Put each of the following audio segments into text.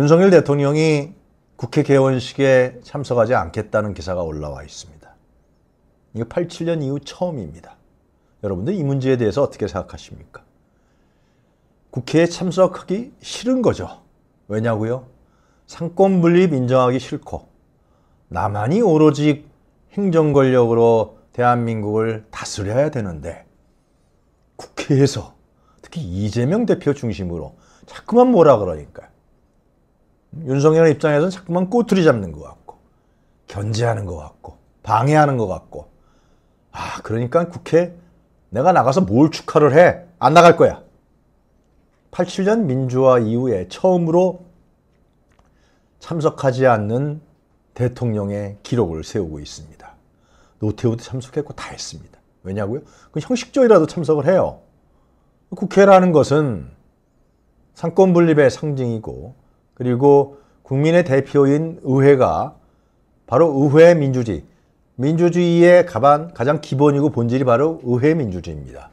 윤석열 대통령이 국회 개원식에 참석하지 않겠다는 기사가 올라와 있습니다. 이거 87년 이후 처음입니다. 여러분들 이 문제에 대해서 어떻게 생각하십니까? 국회에 참석하기 싫은 거죠. 왜냐고요? 상권 분립 인정하기 싫고 나만이 오로지 행정 권력으로 대한민국을 다스려야 되는데 국회에서 특히 이재명 대표 중심으로 자꾸만 뭐라 그러니까 요 윤석열 입장에서는 자꾸만 꼬투리 잡는 것 같고 견제하는 것 같고 방해하는 것 같고 아 그러니까 국회 내가 나가서 뭘 축하를 해안 나갈 거야 87년 민주화 이후에 처음으로 참석하지 않는 대통령의 기록을 세우고 있습니다 노태우도 참석했고 다 했습니다 왜냐고요? 그 형식적이라도 참석을 해요 국회라는 것은 상권 분립의 상징이고 그리고 국민의 대표인 의회가 바로 의회 민주주의, 민주주의의 가반, 가장 기본이고 본질이 바로 의회 민주주의입니다.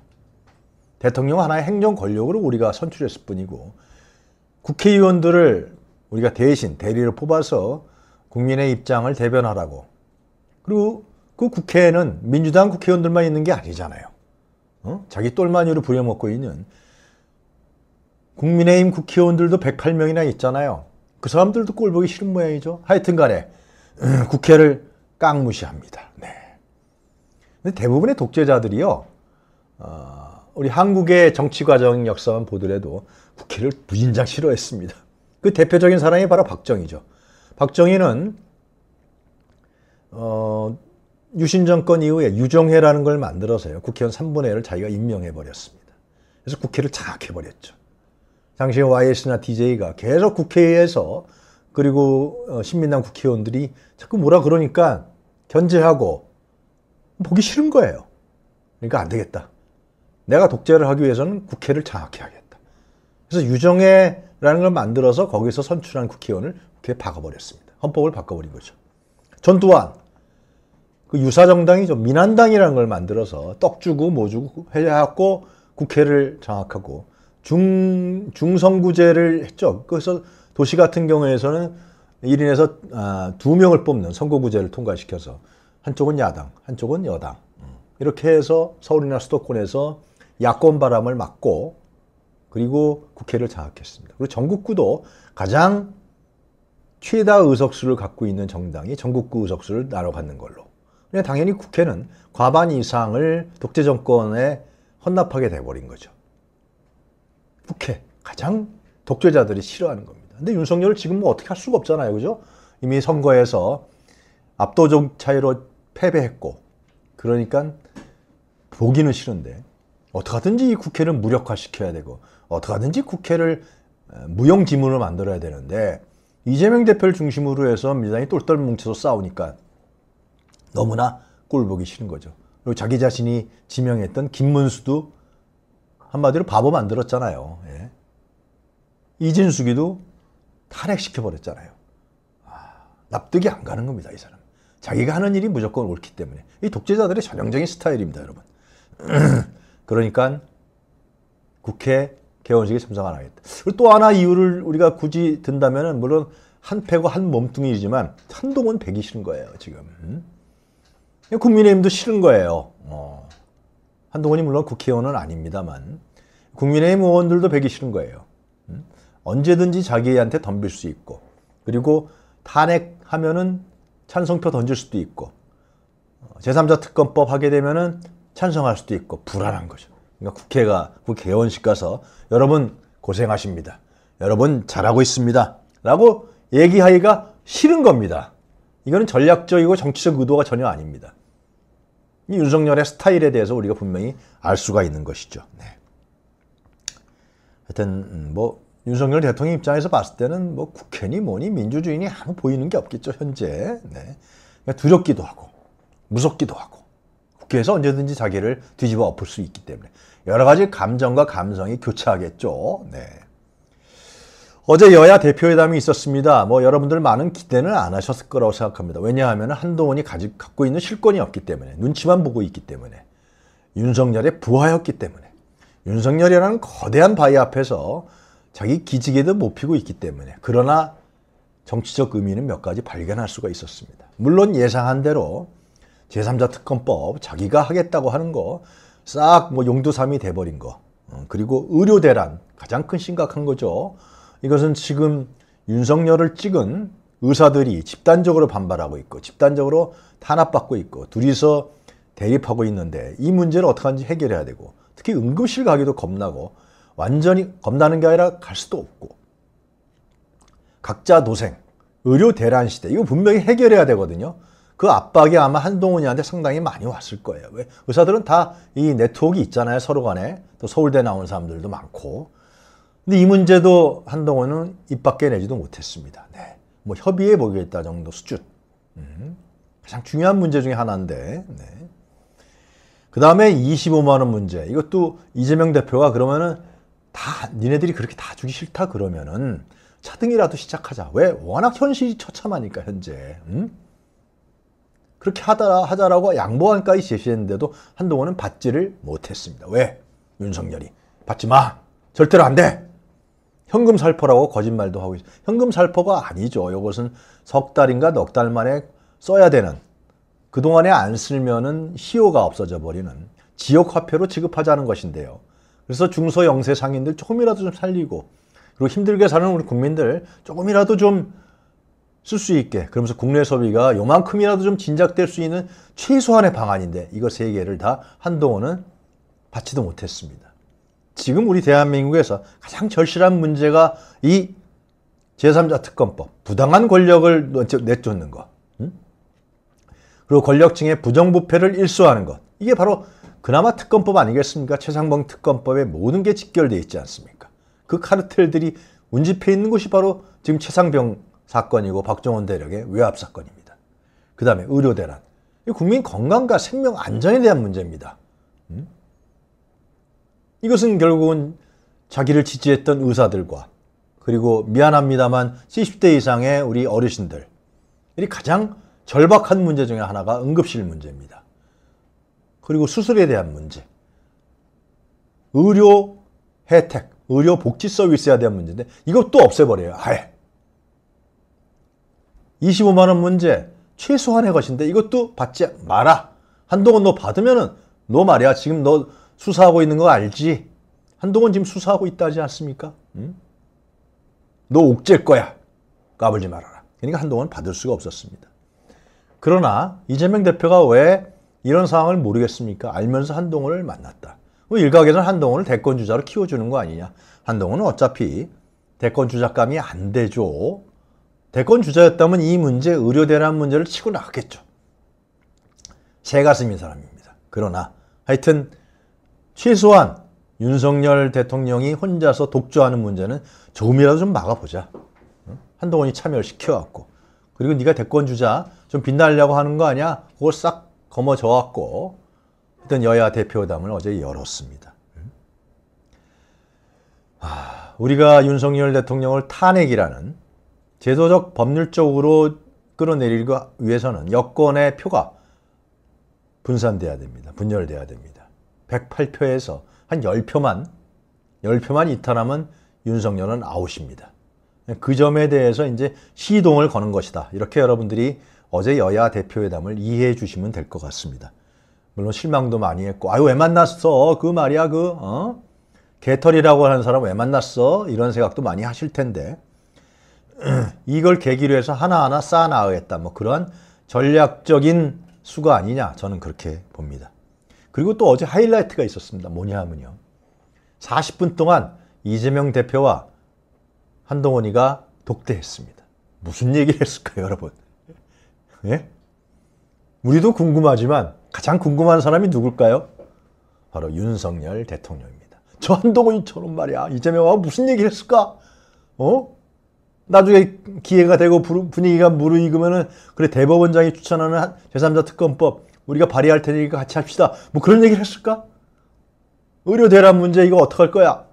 대통령 하나의 행정 권력으로 우리가 선출했을 뿐이고 국회의원들을 우리가 대신 대리를 뽑아서 국민의 입장을 대변하라고 그리고 그 국회에는 민주당 국회의원들만 있는 게 아니잖아요. 어? 자기 똘마니로 부려먹고 있는 국민의힘 국회의원들도 108명이나 있잖아요. 그 사람들도 꼴보기 싫은 모양이죠. 하여튼 간에 음, 국회를 깡무시합니다. 네. 근데 대부분의 독재자들이요. 어, 우리 한국의 정치 과정 역사만 보더라도 국회를 무진장 싫어했습니다. 그 대표적인 사람이 바로 박정희죠. 박정희는 어, 유신 정권 이후에 유정회라는 걸 만들어서요. 국회의원 3분의 1을 자기가 임명해 버렸습니다. 그래서 국회를 장악해 버렸죠. 당시 YS나 DJ가 계속 국회에서 그리고 어, 신민당 국회의원들이 자꾸 뭐라 그러니까 견제하고 보기 싫은 거예요. 그러니까 안 되겠다. 내가 독재를 하기 위해서는 국회를 장악해야겠다. 그래서 유정회라는 걸 만들어서 거기서 선출한 국회의원을 국회에 박아버렸습니다. 헌법을 바꿔버린 거죠. 전 또한 그 유사정당이죠. 민한당이라는 걸 만들어서 떡 주고 뭐 주고 해갖고 국회를 장악하고 중, 중성구제를 했죠. 그래서 도시 같은 경우에서는 1인에서 아, 2명을 뽑는 선거구제를 통과시켜서 한쪽은 야당, 한쪽은 여당. 음. 이렇게 해서 서울이나 수도권에서 야권 바람을 막고 그리고 국회를 장악했습니다. 그리고 전국구도 가장 최다 의석수를 갖고 있는 정당이 전국구 의석수를 나눠갖는 걸로. 당연히 국회는 과반 이상을 독재 정권에 헌납하게 돼버린 거죠. 국회 가장 독재자들이 싫어하는 겁니다. 근데 윤석열을 지금 뭐 어떻게 할 수가 없잖아요. 그죠? 이미 선거에서 압도적 차이로 패배했고 그러니까 보기는 싫은데 어떻게든지 이 국회를 무력화시켜야 되고 어떻게든지 국회를 무용지물로 만들어야 되는데 이재명 대표를 중심으로 해서 민주당이 똘똘 뭉쳐서 싸우니까 너무나 꼴 보기 싫은 거죠. 그리고 자기 자신이 지명했던 김문수도 한마디로 바보 만들었잖아요. 예. 이진숙이도 탄핵시켜버렸잖아요. 아, 납득이 안 가는 겁니다. 이 사람. 자기가 하는 일이 무조건 옳기 때문에. 이 독재자들의 전형적인 스타일입니다. 여러분. 그러니까 국회 개원식에 참석 안 하겠다. 그리고 또 하나 이유를 우리가 굳이 든다면 물론 한 패고 한 몸뚱이지만 한동훈 배기 싫은 거예요. 지금. 음? 국민의힘도 싫은 거예요. 어. 한동훈이 물론 국회의원은 아닙니다만 국민의힘 의원들도 배기 싫은 거예요. 음? 언제든지 자기한테 덤빌 수 있고 그리고 탄핵하면은 찬성표 던질 수도 있고 어, 제3자 특검법 하게 되면은 찬성할 수도 있고 불안한 거죠. 그러니까 국회가 국회의원식 가서 여러분 고생하십니다. 여러분 잘하고 있습니다. 라고 얘기하기가 싫은 겁니다. 이거는 전략적이고 정치적 의도가 전혀 아닙니다. 이 윤석열의 스타일에 대해서 우리가 분명히 알 수가 있는 것이죠. 네. 하여튼 음, 뭐 윤석열 대통령 입장에서 봤을 때는 뭐 국회니 뭐니 민주주의니 아무 보이는 게 없겠죠 현재. 네. 그러니까 두렵기도 하고 무섭기도 하고 국회에서 언제든지 자기를 뒤집어 엎을 수 있기 때문에 여러 가지 감정과 감성이 교차하겠죠. 네. 어제 여야 대표회담이 있었습니다. 뭐 여러분들 많은 기대는 안 하셨을 거라고 생각합니다. 왜냐하면 한동훈이 가지, 갖고 있는 실권이 없기 때문에 눈치만 보고 있기 때문에 윤석열의 부하였기 때문에 윤석열이라는 거대한 바위 앞에서 자기 기지개도 못 피고 있기 때문에 그러나 정치적 의미는 몇 가지 발견할 수가 있었습니다. 물론 예상한 대로 제3자 특검법 자기가 하겠다고 하는 거 싹 뭐 용두삼이 돼버린 거 음, 그리고 의료 대란 가장 큰 심각한 거죠. 이것은 지금 윤석열을 찍은 의사들이 집단적으로 반발하고 있고 집단적으로 탄압받고 있고 둘이서 대립하고 있는데 이 문제를 어떻게 하는지 해결해야 되고 특히 응급실 가기도 겁나고 완전히 겁나는 게 아니라 갈 수도 없고 각자 도생, 의료 대란 시대 이거 분명히 해결해야 되거든요. 그 압박이 아마 한동훈이한테 상당히 많이 왔을 거예요. 왜? 의사들은 다 이 네트워크 있잖아요. 서로 간에. 또 서울대 나온 사람들도 많고. 근데 이 문제도 한동훈은 입 밖에 내지도 못했습니다. 네. 뭐 협의해 보겠다 정도 수준. 음. 가장 중요한 문제 중에 하나인데. 네. 그 다음에 25만 원 문제. 이것도 이재명 대표가 그러면은 다 니네들이 그렇게 다 주기 싫다 그러면은 차등이라도 시작하자. 왜? 워낙 현실이 처참하니까 현재. 음? 그렇게 하다라 하자라고 양보안까지 제시했는데도 한동안은 받지를 못했습니다. 왜? 윤석열이 받지 마. 절대로 안 돼. 현금 살포라고 거짓말도 하고 있어요. 현금 살포가 아니죠. 이것은 석 달인가 넉달 만에 써야 되는 그동안에 안 쓰면은 희요가 없어져 버리는 지역 화폐로 지급하자는 것인데요. 그래서 중소영세 상인들 조금이라도 좀 살리고 그리고 힘들게 사는 우리 국민들 조금이라도 좀 쓸 수 있게 그러면서 국내 소비가 요만큼이라도 좀 진작될 수 있는 최소한의 방안인데 이거 세 개를 다 한동훈은 받지도 못했습니다. 지금 우리 대한민국에서 가장 절실한 문제가 이 제3자 특검법, 부당한 권력을 내쫓는 것, 음? 그리고 권력층의 부정부패를 일소하는 것. 이게 바로 그나마 특검법 아니겠습니까? 최상봉 특검법에 모든 게 직결되어 있지 않습니까? 그 카르텔들이 운집해 있는 곳이 바로 지금 최상병 사건이고 박정원 대령의 외압 사건입니다. 그 다음에 의료 대란. 국민 건강과 생명 안전에 대한 문제입니다. 이것은 결국은 자기를 지지했던 의사들과 그리고 미안합니다만 70대 이상의 우리 어르신들 이 가장 절박한 문제 중의 하나가 응급실 문제입니다. 그리고 수술에 대한 문제, 의료 혜택, 의료 복지 서비스에 대한 문제인데 이것도 없애버려요. 아예. 25만 원 문제 최소한의 것인데 이것도 받지 마라. 한동안 너 받으면은 너 말이야 지금 너 수사하고 있는 거 알지? 한동훈 지금 수사하고 있다 하지 않습니까? 응? 너 옥죄일 거야. 까불지 말아라. 그러니까 한동훈 받을 수가 없었습니다. 그러나 이재명 대표가 왜 이런 상황을 모르겠습니까? 알면서 한동훈을 만났다. 뭐 일각에서는 한동훈을 대권주자로 키워주는 거 아니냐. 한동훈은 어차피 대권주자감이 안 되죠. 대권주자였다면 이 문제, 의료대란 문제를 치고 나갔겠죠. 새 가슴인 사람입니다. 그러나 하여튼 최소한 윤석열 대통령이 혼자서 독주하는 문제는 조금이라도 좀 막아보자. 한동훈이 참여를 시켜왔고 그리고 네가 대권 주자 좀 빛나려고 하는 거 아니야? 그걸 싹거머져왔고 어떤 여야 대표담을 어제 열었습니다. 아, 우리가 윤석열 대통령을 탄핵이라는 제도적 법률적으로 끌어내리기 위해서는 여권의 표가 분산돼야 됩니다. 분열돼야 됩니다. 108표에서 한 10표만 10표만 이탈하면 윤석열은 아웃입니다. 그 점에 대해서 이제 시동을 거는 것이다. 이렇게 여러분들이 어제 여야 대표회담을 이해해 주시면 될 것 같습니다. 물론 실망도 많이 했고 아유 왜 만났어? 그 말이야 그 어? 개털이라고 하는 사람 왜 만났어? 이런 생각도 많이 하실 텐데 이걸 계기로 해서 하나하나 쌓아나가겠다. 뭐그러 전략적인 수가 아니냐 저는 그렇게 봅니다. 그리고 또 어제 하이라이트가 있었습니다. 뭐냐 하면요. 40분 동안 이재명 대표와 한동훈이가 독대했습니다. 무슨 얘기를 했을까요, 여러분? 예? 우리도 궁금하지만 가장 궁금한 사람이 누굴까요? 바로 윤석열 대통령입니다. 저 한동훈처럼 말이야. 이재명하고 무슨 얘기를 했을까? 어? 나중에 기회가 되고 분위기가 무르익으면은 그래 대법원장이 추천하는 제3자 특검법 우리가 발의할 테니까 같이 합시다. 뭐 그런 얘기를 했을까? 의료 대란 문제 이거 어떡할 거야?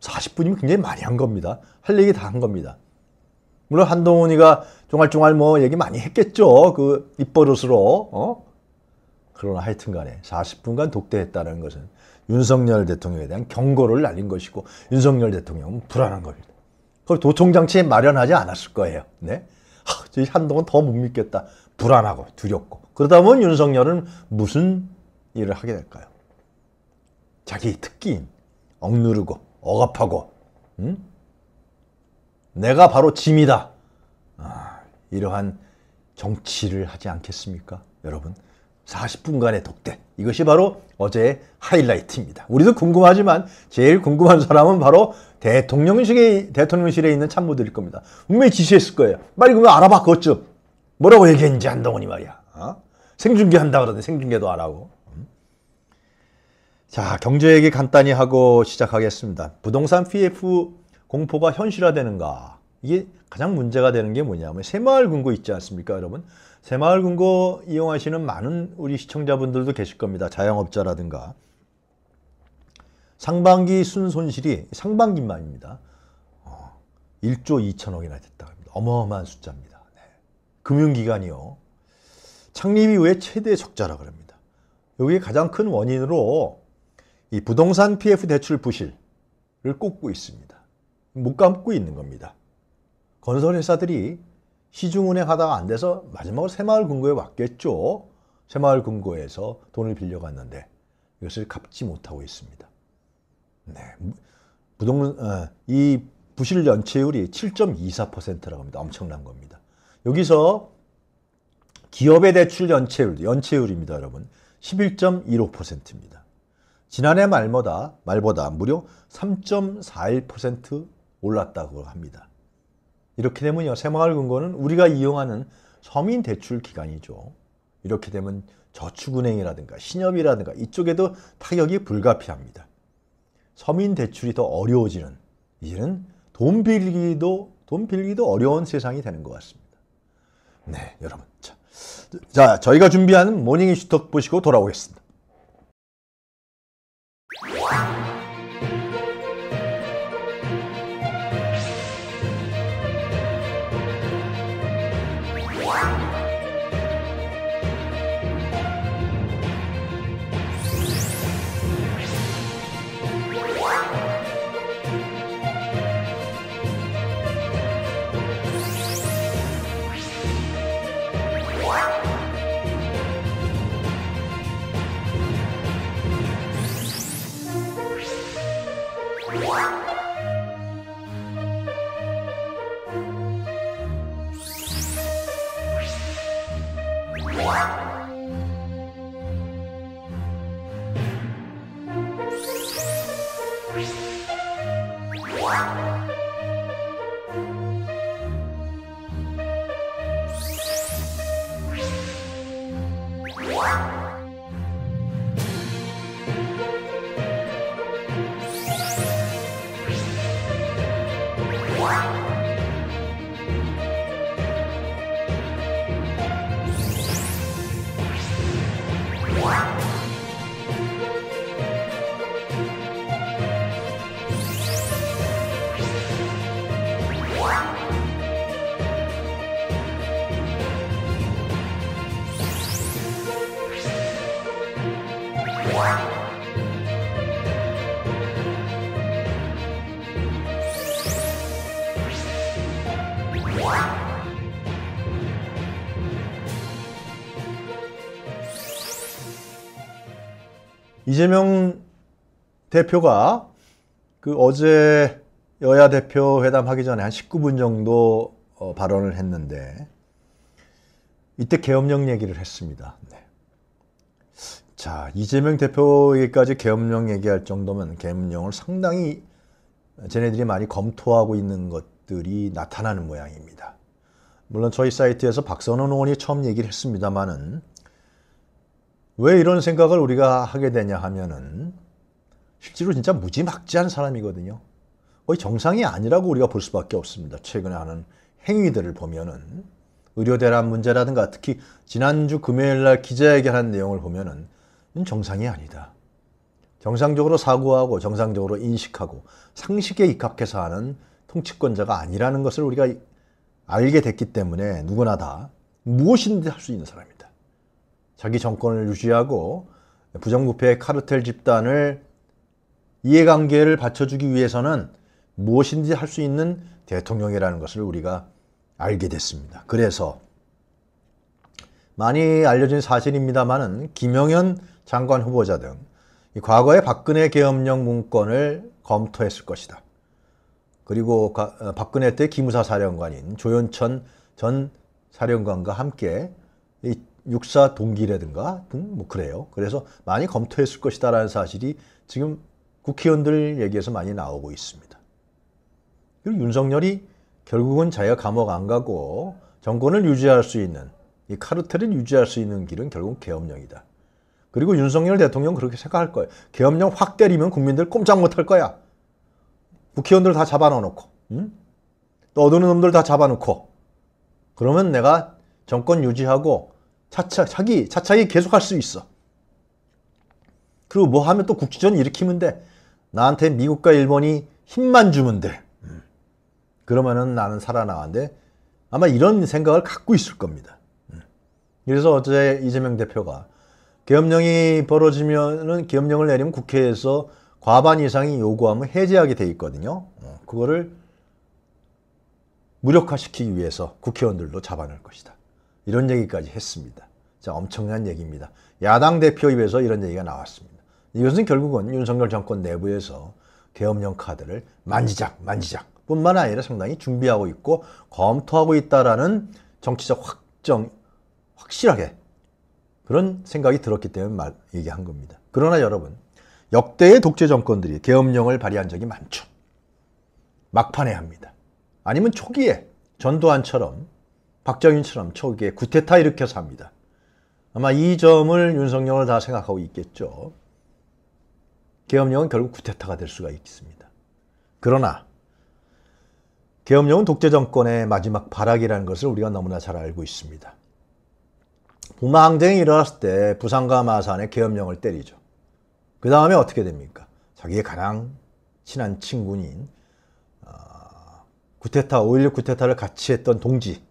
40분이면 굉장히 많이 한 겁니다. 할 얘기 다 한 겁니다. 물론 한동훈이가 종알종알 뭐 얘기 많이 했겠죠. 그 입버릇으로. 어? 그러나 하여튼간에 40분간 독대했다는 것은 윤석열 대통령에 대한 경고를 날린 것이고 윤석열 대통령은 불안한 겁니다. 그걸 도청장치에 마련하지 않았을 거예요. 네? 하, 저희 한동훈 더 못 믿겠다. 불안하고 두렵고. 그러다 보면 윤석열은 무슨 일을 하게 될까요? 자기 특기인 억누르고 억압하고 응? 내가 바로 짐이다. 아, 이러한 정치를 하지 않겠습니까? 여러분 40분간의 독대 이것이 바로 어제의 하이라이트입니다. 우리도 궁금하지만 제일 궁금한 사람은 바로 대통령실에, 대통령실에 있는 참모들일 겁니다. 분명히 지시했을 거예요. 빨리 그거 알아봐 그것 좀. 뭐라고 얘기했는지 한동훈이 말이야. 어? 생중계 한다 그러는데 생중계도 안 하고. 음. 자, 경제 얘기 간단히 하고 시작하겠습니다. 부동산 PF 공포가 현실화되는가? 이게 가장 문제가 되는 게 뭐냐면 새마을금고 있지 않습니까, 여러분? 새마을금고 이용하시는 많은 우리 시청자분들도 계실 겁니다. 자영업자라든가. 상반기 순손실이 상반기만입니다. 1조 어, 2천억이나 됐다 고 합니다. 어마어마한 숫자입니다. 네. 금융기관이요. 창립 이후에 최대 의 적자라고 럽니다 여기에 가장 큰 원인으로 이 부동산 PF 대출 부실을 꼽고 있습니다. 못 감고 있는 겁니다. 건설회사들이 시중은행 하다가 안 돼서 마지막으로 새마을금고에 왔겠죠. 새마을금고에서 돈을 빌려갔는데 이것을 갚지 못하고 있습니다. 네, 부동, 어, 이 부실 연체율이 7.24%라고 합니다. 엄청난 겁니다. 여기서 기업의 대출 연체율, 연체율입니다, 여러분. 11.15%입니다. 지난해 말마다, 말보다 무려 3.41% 올랐다고 합니다. 이렇게 되면요, 새마을금고는 우리가 이용하는 서민 대출 기간이죠. 이렇게 되면 저축은행이라든가 신협이라든가 이쪽에도 타격이 불가피합니다. 서민 대출이 더 어려워지는 이제는 돈 빌기도 돈 빌기도 어려운 세상이 되는 것 같습니다. 네, 여러분. 자, 자, 저희가 준비하는 모닝 이슈톡 보시고 돌아오겠습니다. 이재명 대표가 그 어제 여야 대표 회담하기 전에 한 19분 정도 어 발언을 했는데 이때 계엄령 얘기를 했습니다. 네. 자 이재명 대표에게까지 계엄령 얘기할 정도면 계엄령을 상당히 어, 쟤네들이 많이 검토하고 있는 것 것들이 나타나는 모양입니다. 물론 저희 사이트에서 박선원 의원이 처음 얘기를 했습니다마는왜 이런 생각을 우리가 하게 되냐 하면은 실제로 진짜 무지막지한 사람이거든요. 거의 정상이 아니라고 우리가 볼 수밖에 없습니다. 최근에 하는 행위들을 보면은 의료 대란 문제라든가 특히 지난주 금요일 날 기자회견한 내용을 보면은 정상이 아니다. 정상적으로 사고하고 정상적으로 인식하고 상식에 입각해서 하는 통치권자가 아니라는 것을 우리가 알게 됐기 때문에 누구나 다 무엇인지 할 수 있는 사람입니다 자기 정권을 유지하고 부정부패 카르텔 집단을 이해관계를 받쳐주기 위해서는 무엇인지 할 수 있는 대통령이라는 것을 우리가 알게 됐습니다. 그래서 많이 알려진 사실입니다만은 김영현 장관 후보자 등 과거의 박근혜 계엄령 문건을 검토했을 것이다. 그리고 어, 박근혜 때 기무사 사령관인 조현천 전 사령관과 함께 이 육사 동기라든가 등 뭐 그래요. 그래서 많이 검토했을 것이다라는 사실이 지금 국회의원들 얘기에서 많이 나오고 있습니다. 그리고 윤석열이 결국은 자기가 감옥 안 가고 정권을 유지할 수 있는 이 카르텔을 유지할 수 있는 길은 결국 계엄령이다. 그리고 윤석열 대통령 그렇게 생각할 거예요. 계엄령 확 때리면 국민들 꼼짝 못 할 거야. 국회의원들 다 잡아넣어놓고 응? 또 어두운 놈들 다 잡아놓고 그러면 내가 정권 유지하고 차차 차기 차차기 계속할 수 있어. 그리고 뭐 하면 또 국지전 일으키면 돼. 나한테 미국과 일본이 힘만 주면 돼. 그러면은 나는 살아나는데 아마 이런 생각을 갖고 있을 겁니다. 그래서 어제 이재명 대표가 계엄령이 벌어지면은 계엄령을 내리면 국회에서 과반 이상이 요구하면 해제하게 돼 있거든요. 어, 그거를 무력화시키기 위해서 국회의원들도 잡아낼 것이다. 이런 얘기까지 했습니다. 자, 엄청난 얘기입니다. 야당 대표 입에서 이런 얘기가 나왔습니다. 이것은 결국은 윤석열 정권 내부에서 계엄령 카드를 만지작 만지작 뿐만 아니라 상당히 준비하고 있고 검토하고 있다라는 정치적 확정 확실하게 그런 생각이 들었기 때문에 말, 얘기한 겁니다. 그러나 여러분 역대의 독재 정권들이 계엄령을 발의한 적이 많죠. 막판에 합니다. 아니면 초기에 전두환처럼 박정희처럼 초기에 구테타 일으켜서 합니다. 아마 이 점을 윤석열은 다 생각하고 있겠죠. 계엄령은 결국 구테타가 될 수가 있습니다. 그러나 계엄령은 독재 정권의 마지막 발악이라는 것을 우리가 너무나 잘 알고 있습니다. 부마 항쟁이 일어났을 때 부산과 마산에 계엄령을 때리죠. 그 다음에 어떻게 됩니까? 자기의 가장 친한 친구인 어, 구테타 5.16 구테타를 같이 했던 동지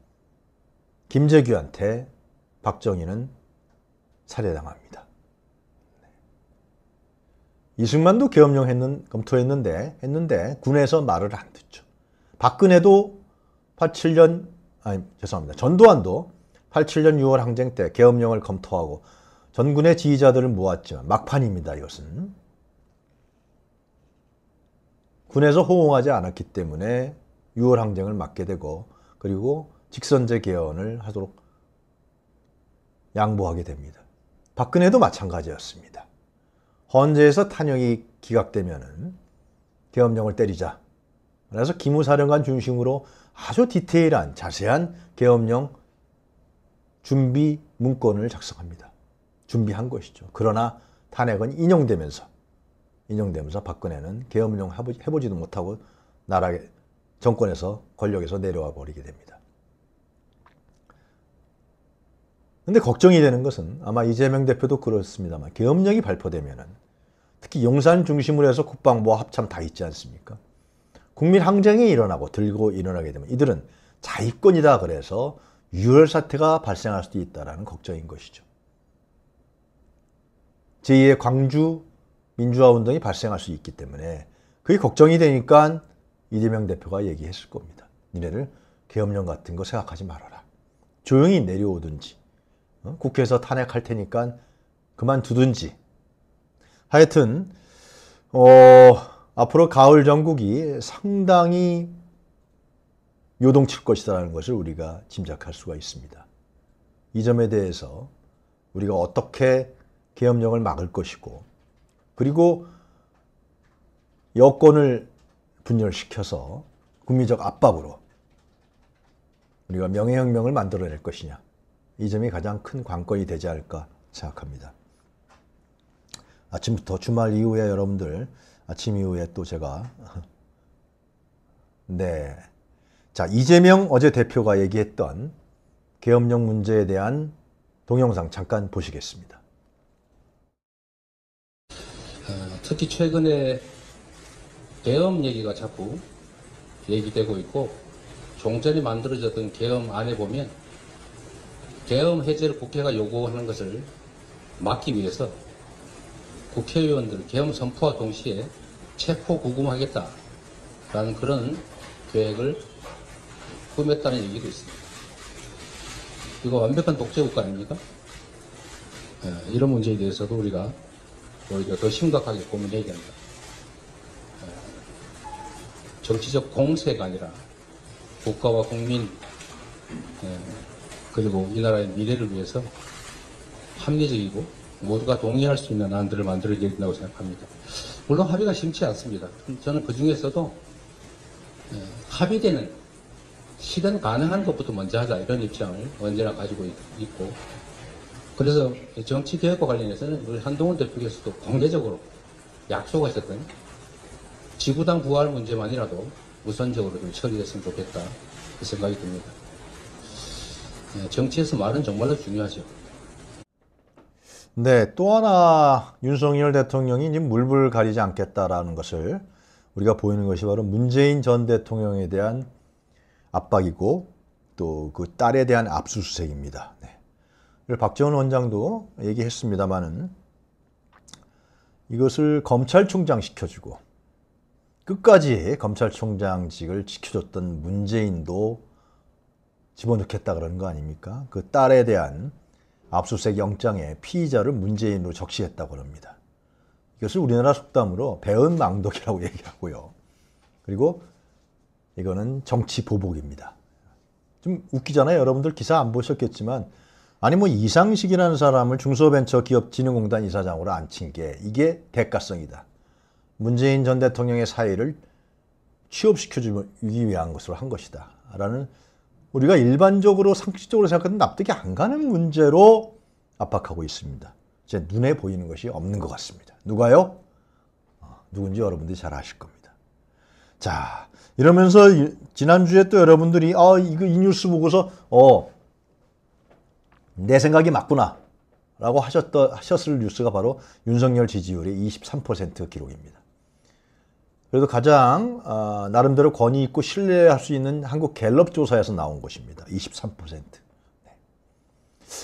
김재규한테 박정희는 살해당합니다. 네. 이승만도 계엄령 검토했는데 했는데 군에서 말을 안 듣죠. 박근혜도 87년 아니 죄송합니다. 전두환도 87년 6월 항쟁 때 계엄령을 검토하고 전군의 지휘자들을 모았죠. 막판입니다. 이것은. 군에서 호응하지 않았기 때문에 6월 항쟁을 맞게 되고 그리고 직선제 개헌을 하도록 양보하게 됩니다. 박근혜도 마찬가지였습니다. 헌재에서 탄영이 기각되면은 계엄령을 때리자. 그래서 기무사령관 중심으로 아주 디테일한 자세한 계엄령 준비 문건을 작성합니다. 준비한 것이죠. 그러나 탄핵은 인용되면서 인용되면서 박근혜는 계엄령 해보지도 못하고 나라 정권에서 권력에서 내려와 버리게 됩니다. 근데 걱정이 되는 것은 아마 이재명 대표도 그렇습니다만 계엄령이 발표되면은 특히 용산 중심으로 해서 국방부와 합참 다 있지 않습니까? 국민 항쟁이 일어나고 들고 일어나게 되면 이들은 자위권이다 그래서 유혈 사태가 발생할 수도 있다라는 걱정인 것이죠. 제2의 광주 민주화 운동이 발생할 수 있기 때문에 그게 걱정이 되니까 이재명 대표가 얘기했을 겁니다. 니네를 계엄령 같은 거 생각하지 말아라. 조용히 내려오든지 어? 국회에서 탄핵할 테니까 그만두든지 하여튼 어, 앞으로 가을 전국이 상당히 요동칠 것이라는 것을 우리가 짐작할 수가 있습니다. 이 점에 대해서 우리가 어떻게 계엄령을 막을 것이고 그리고 여권을 분열시켜서 국민적 압박으로 우리가 명예혁명을 만들어낼 것이냐 이 점이 가장 큰 관건이 되지 않을까 생각합니다. 아침부터 주말 이후에 여러분들 아침 이후에 또 제가 네. 자, 이재명 어제 대표가 얘기했던 계엄령 문제에 대한 동영상 잠깐 보시겠습니다. 어, 특히 최근에 계엄 얘기가 자꾸 얘기되고 있고 종전이 만들어졌던 계엄 안에 보면 계엄 해제를 국회가 요구하는 것을 막기 위해서 국회의원들 계엄 선포와 동시에 체포 구금하겠다라는 그런 계획을 꾸몄다는 얘기도 있습니다. 이거 완벽한 독재국가 아닙니까? 예, 이런 문제에 대해서도 우리가 오히려 더 심각하게 고민해야 됩니다 어, 정치적 공세가 아니라 국가와 국민 어, 그리고 이 나라의 미래를 위해서 합리적이고 모두가 동의할 수 있는 안들을 만들어야 된다고 생각합니다. 물론 합의가 심지 않습니다. 저는 그 중에서도 어, 합의되는 실현 가능한 것부터 먼저 하자 이런 입장을 언제나 가지고 있고 그래서 정치 개혁과 관련해서는 우리 한동훈 대표께서도 공개적으로 약속을 했었거든요. 지구당 부활 문제만이라도 우선적으로 좀처리했으면 좋겠다 그 생각이 듭니다. 예, 정치에서 말은 정말로 중요하죠. 네, 또 하나 윤석열 대통령이 이제 물불 가리지 않겠다라는 것을 우리가 보이는 것이 바로 문재인 전 대통령에 대한 압박이고 또 그 딸에 대한 압수수색입니다. 네. 박지원 원장도 얘기했습니다만은 이것을 검찰총장 시켜주고 끝까지 검찰총장직을 지켜줬던 문재인도 집어넣겠다 그러는 거 아닙니까? 그 딸에 대한 압수수색 영장에 피의자를 문재인으로 적시했다고 그럽니다. 이것을 우리나라 속담으로 배은 망덕이라고 얘기하고요. 그리고 이거는 정치 보복입니다. 좀 웃기잖아요. 여러분들 기사 안 보셨겠지만 아니 뭐 이상식이라는 사람을 중소벤처기업진흥공단 이사장으로 앉힌 게 이게 대가성이다. 문재인 전 대통령의 사의를 취업시켜주기 위한 것으로 한 것이다. 라는 우리가 일반적으로 상식적으로 생각하는 납득이 안 가는 문제로 압박하고 있습니다. 제 눈에 보이는 것이 없는 것 같습니다. 누가요? 어, 누군지 여러분들이 잘 아실 겁니다. 자, 이러면서 지난주에 또 여러분들이 아, 이거 이 뉴스 보고서 어, 내 생각이 맞구나 라고 하셨던, 하셨을 뉴스가 바로 윤석열 지지율이 23% 기록입니다. 그래도 가장 어, 나름대로 권위 있고 신뢰할 수 있는 한국 갤럽 조사에서 나온 것입니다. 23%.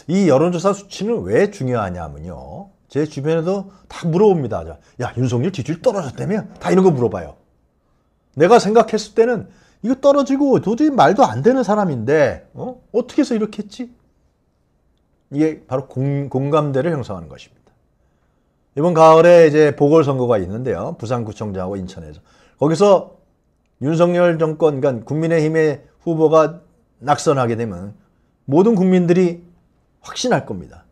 이 여론조사 수치는 왜 중요하냐면요. 제 주변에도 다 물어봅니다. 야 윤석열 지지율 떨어졌다며? 다 이런 거 물어봐요. 내가 생각했을 때는 이거 떨어지고 도저히 말도 안 되는 사람인데 어? 어떻게 해서 이렇게 했지? 이게 바로 공, 공감대를 형성하는 것입니다. 이번 가을에 이제 보궐선거가 있는데요. 부산구청장하고 인천에서. 거기서 윤석열 정권, 그러니까 국민의힘의 후보가 낙선하게 되면 모든 국민들이 확신할 겁니다.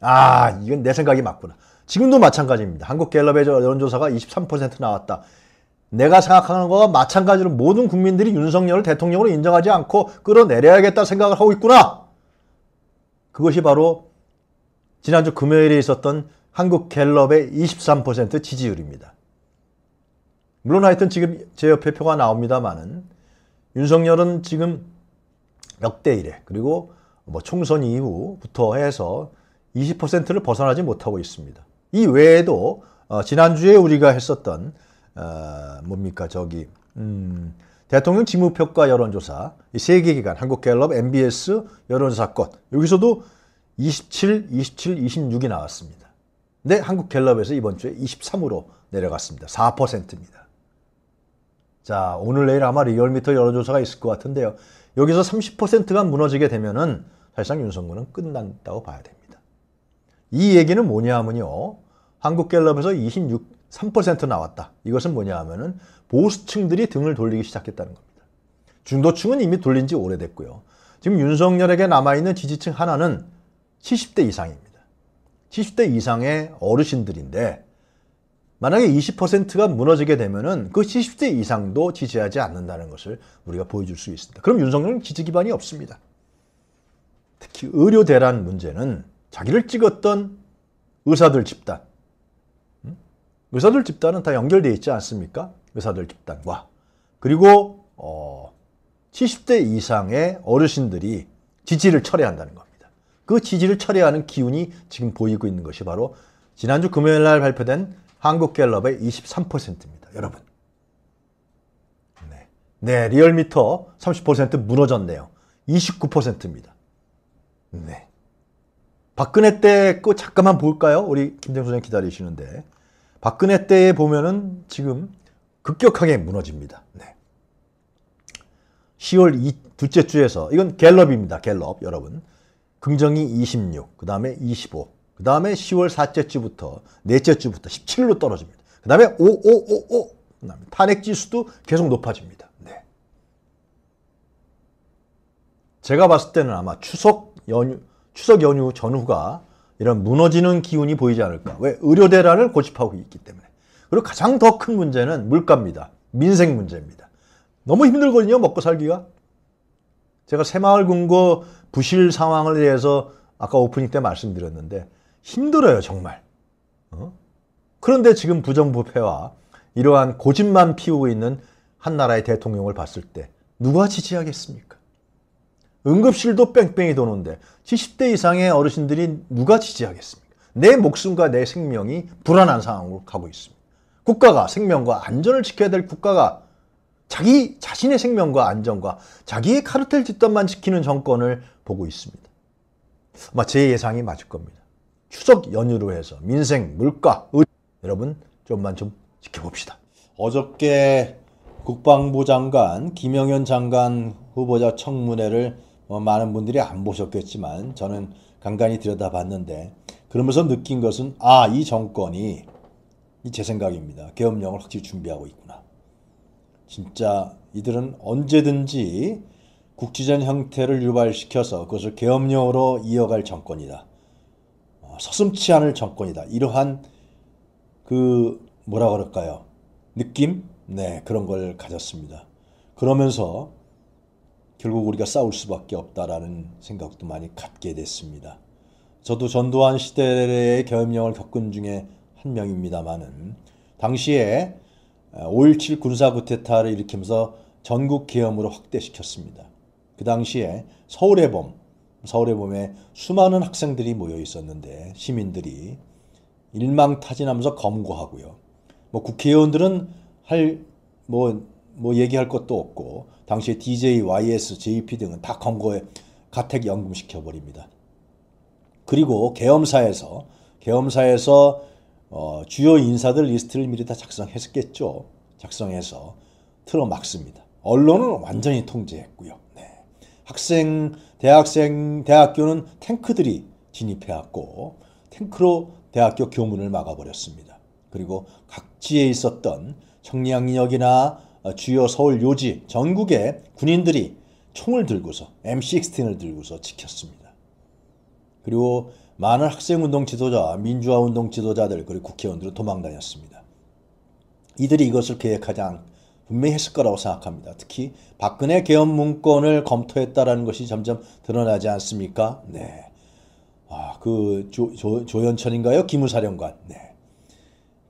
아, 이건 내 생각이 맞구나. 지금도 마찬가지입니다. 한국갤럽의 여론조사가 23% 나왔다. 내가 생각하는 거와 마찬가지로 모든 국민들이 윤석열을 대통령으로 인정하지 않고 끌어내려야겠다 생각을 하고 있구나. 그것이 바로 지난주 금요일에 있었던 한국 갤럽의 23% 지지율입니다. 물론 하여튼 지금 제 옆에 표가 나옵니다만은 윤석열은 지금 역대 이래 그리고 뭐 총선 이후부터 해서 20%를 벗어나지 못하고 있습니다. 이 외에도 어 지난주에 우리가 했었던 어 뭡니까 저기 음 대통령 지무평가 여론조사, 세계 기관, 한국갤럽, MBS 여론조사 건 여기서도 27, 27, 26이 나왔습니다. 근데 한국갤럽에서 이번 주에 23으로 내려갔습니다. 4%입니다. 자, 오늘 내일 아마 리얼미터 여론조사가 있을 것 같은데요. 여기서 30%가 무너지게 되면은 사실상 윤석열은 끝난다고 봐야 됩니다. 이 얘기는 뭐냐 하면요. 한국갤럽에서 26, 3% 나왔다. 이것은 뭐냐 하면은 보수층들이 등을 돌리기 시작했다는 겁니다. 중도층은 이미 돌린 지 오래됐고요. 지금 윤석열에게 남아있는 지지층 하나는 70대 이상입니다. 70대 이상의 어르신들인데 만약에 20%가 무너지게 되면은 그 70대 이상도 지지하지 않는다는 것을 우리가 보여줄 수 있습니다. 그럼 윤석열은 지지 기반이 없습니다. 특히 의료 대란 문제는 자기를 찍었던 의사들 집단, 의사들 집단은 다 연결되어 있지 않습니까? 의사들 집단과. 그리고 어, 70대 이상의 어르신들이 지지를 철회한다는 겁니다. 그 지지를 철회하는 기운이 지금 보이고 있는 것이 바로 지난주 금요일 날 발표된 한국갤럽의 23%입니다. 여러분. 네, 네 리얼미터 30% 무너졌네요. 29%입니다. 네. 박근혜 때거 그 잠깐만 볼까요? 우리 김정수 님 기다리시는데. 박근혜 때에 보면은 지금 급격하게 무너집니다. 네. 10월 2, 둘째 주에서 이건 갤럽입니다. 갤럽 여러분. 긍정이 26, 그 다음에 25, 그 다음에 10월 4째 주부터 넷째 주부터 17로 떨어집니다. 그 다음에 5, 5, 5, 5. 그다음에 탄핵 지수도 계속 높아집니다. 네. 제가 봤을 때는 아마 추석 연휴, 추석 연휴 전후가 이런 무너지는 기운이 보이지 않을까. 왜? 의료대란을 고집하고 있기 때문에. 그리고 가장 더 큰 문제는 물가입니다. 민생 문제입니다. 너무 힘들거든요. 먹고 살기가. 제가 새마을금고 부실 상황을 대해서 아까 오프닝 때 말씀드렸는데 힘들어요. 정말. 어? 그런데 지금 부정부패와 이러한 고집만 피우고 있는 한 나라의 대통령을 봤을 때 누가 지지하겠습니까? 응급실도 뺑뺑이 도는데 70대 이상의 어르신들이 누가 지지하겠습니까? 내 목숨과 내 생명이 불안한 상황으로 가고 있습니다. 국가가 생명과 안전을 지켜야 될 국가가 자기 자신의 생명과 안전과 자기의 카르텔 집단만 지키는 정권을 보고 있습니다. 아마 제 예상이 맞을 겁니다. 추석 연휴로 해서 민생, 물가, 의... 여러분 좀만 좀 지켜봅시다. 어저께 국방부 장관, 김영현 장관 후보자 청문회를 어, 많은 분들이 안 보셨겠지만 저는 간간히 들여다봤는데 그러면서 느낀 것은 아, 이 정권이 제 생각입니다. 계엄령을 확실히 준비하고 있구나. 진짜 이들은 언제든지 국지전 형태를 유발시켜서 그것을 계엄령으로 이어갈 정권이다. 어, 서슴치 않을 정권이다. 이러한 그 뭐라 그럴까요? 느낌? 네, 그런 걸 가졌습니다. 그러면서 결국 우리가 싸울 수밖에 없다라는 생각도 많이 갖게 됐습니다. 저도 전두환 시대의 계엄령을 겪은 중에 한 명입니다만은 당시에 5.17 어, 군사구태타를 일으키면서 전국 계엄으로 확대시켰습니다. 그 당시에 서울의 범, 서울의 범에 수많은 학생들이 모여 있었는데 시민들이 일망타진하면서 검거하고요. 뭐 국회의원들은 할뭐 뭐 얘기할 것도 없고 당시에 DJ, YS, JP 등은 다 건거에 가택 연금시켜 버립니다. 그리고 계엄사에서 계엄사에서 어, 주요 인사들 리스트를 미리 다 작성했겠죠. 작성해서 틀어 막습니다. 언론은 완전히 통제했고요. 네. 학생, 대학생, 대학교는 탱크들이 진입해왔고 탱크로 대학교 교문을 막아버렸습니다. 그리고 각지에 있었던 청량역이나 어, 주요 서울 요지 전국의 군인들이 총을 들고서 M16을 들고서 지켰습니다. 그리고 많은 학생운동 지도자와 민주화운동 지도자들 그리고 국회의원들은 도망다녔습니다. 이들이 이것을 계획하지 않, 분명히 했을 거라고 생각합니다. 특히 박근혜 개헌 문건을 검토했다라는 것이 점점 드러나지 않습니까? 네. 아, 그 조, 조, 조현천인가요? 기무사령관. 네.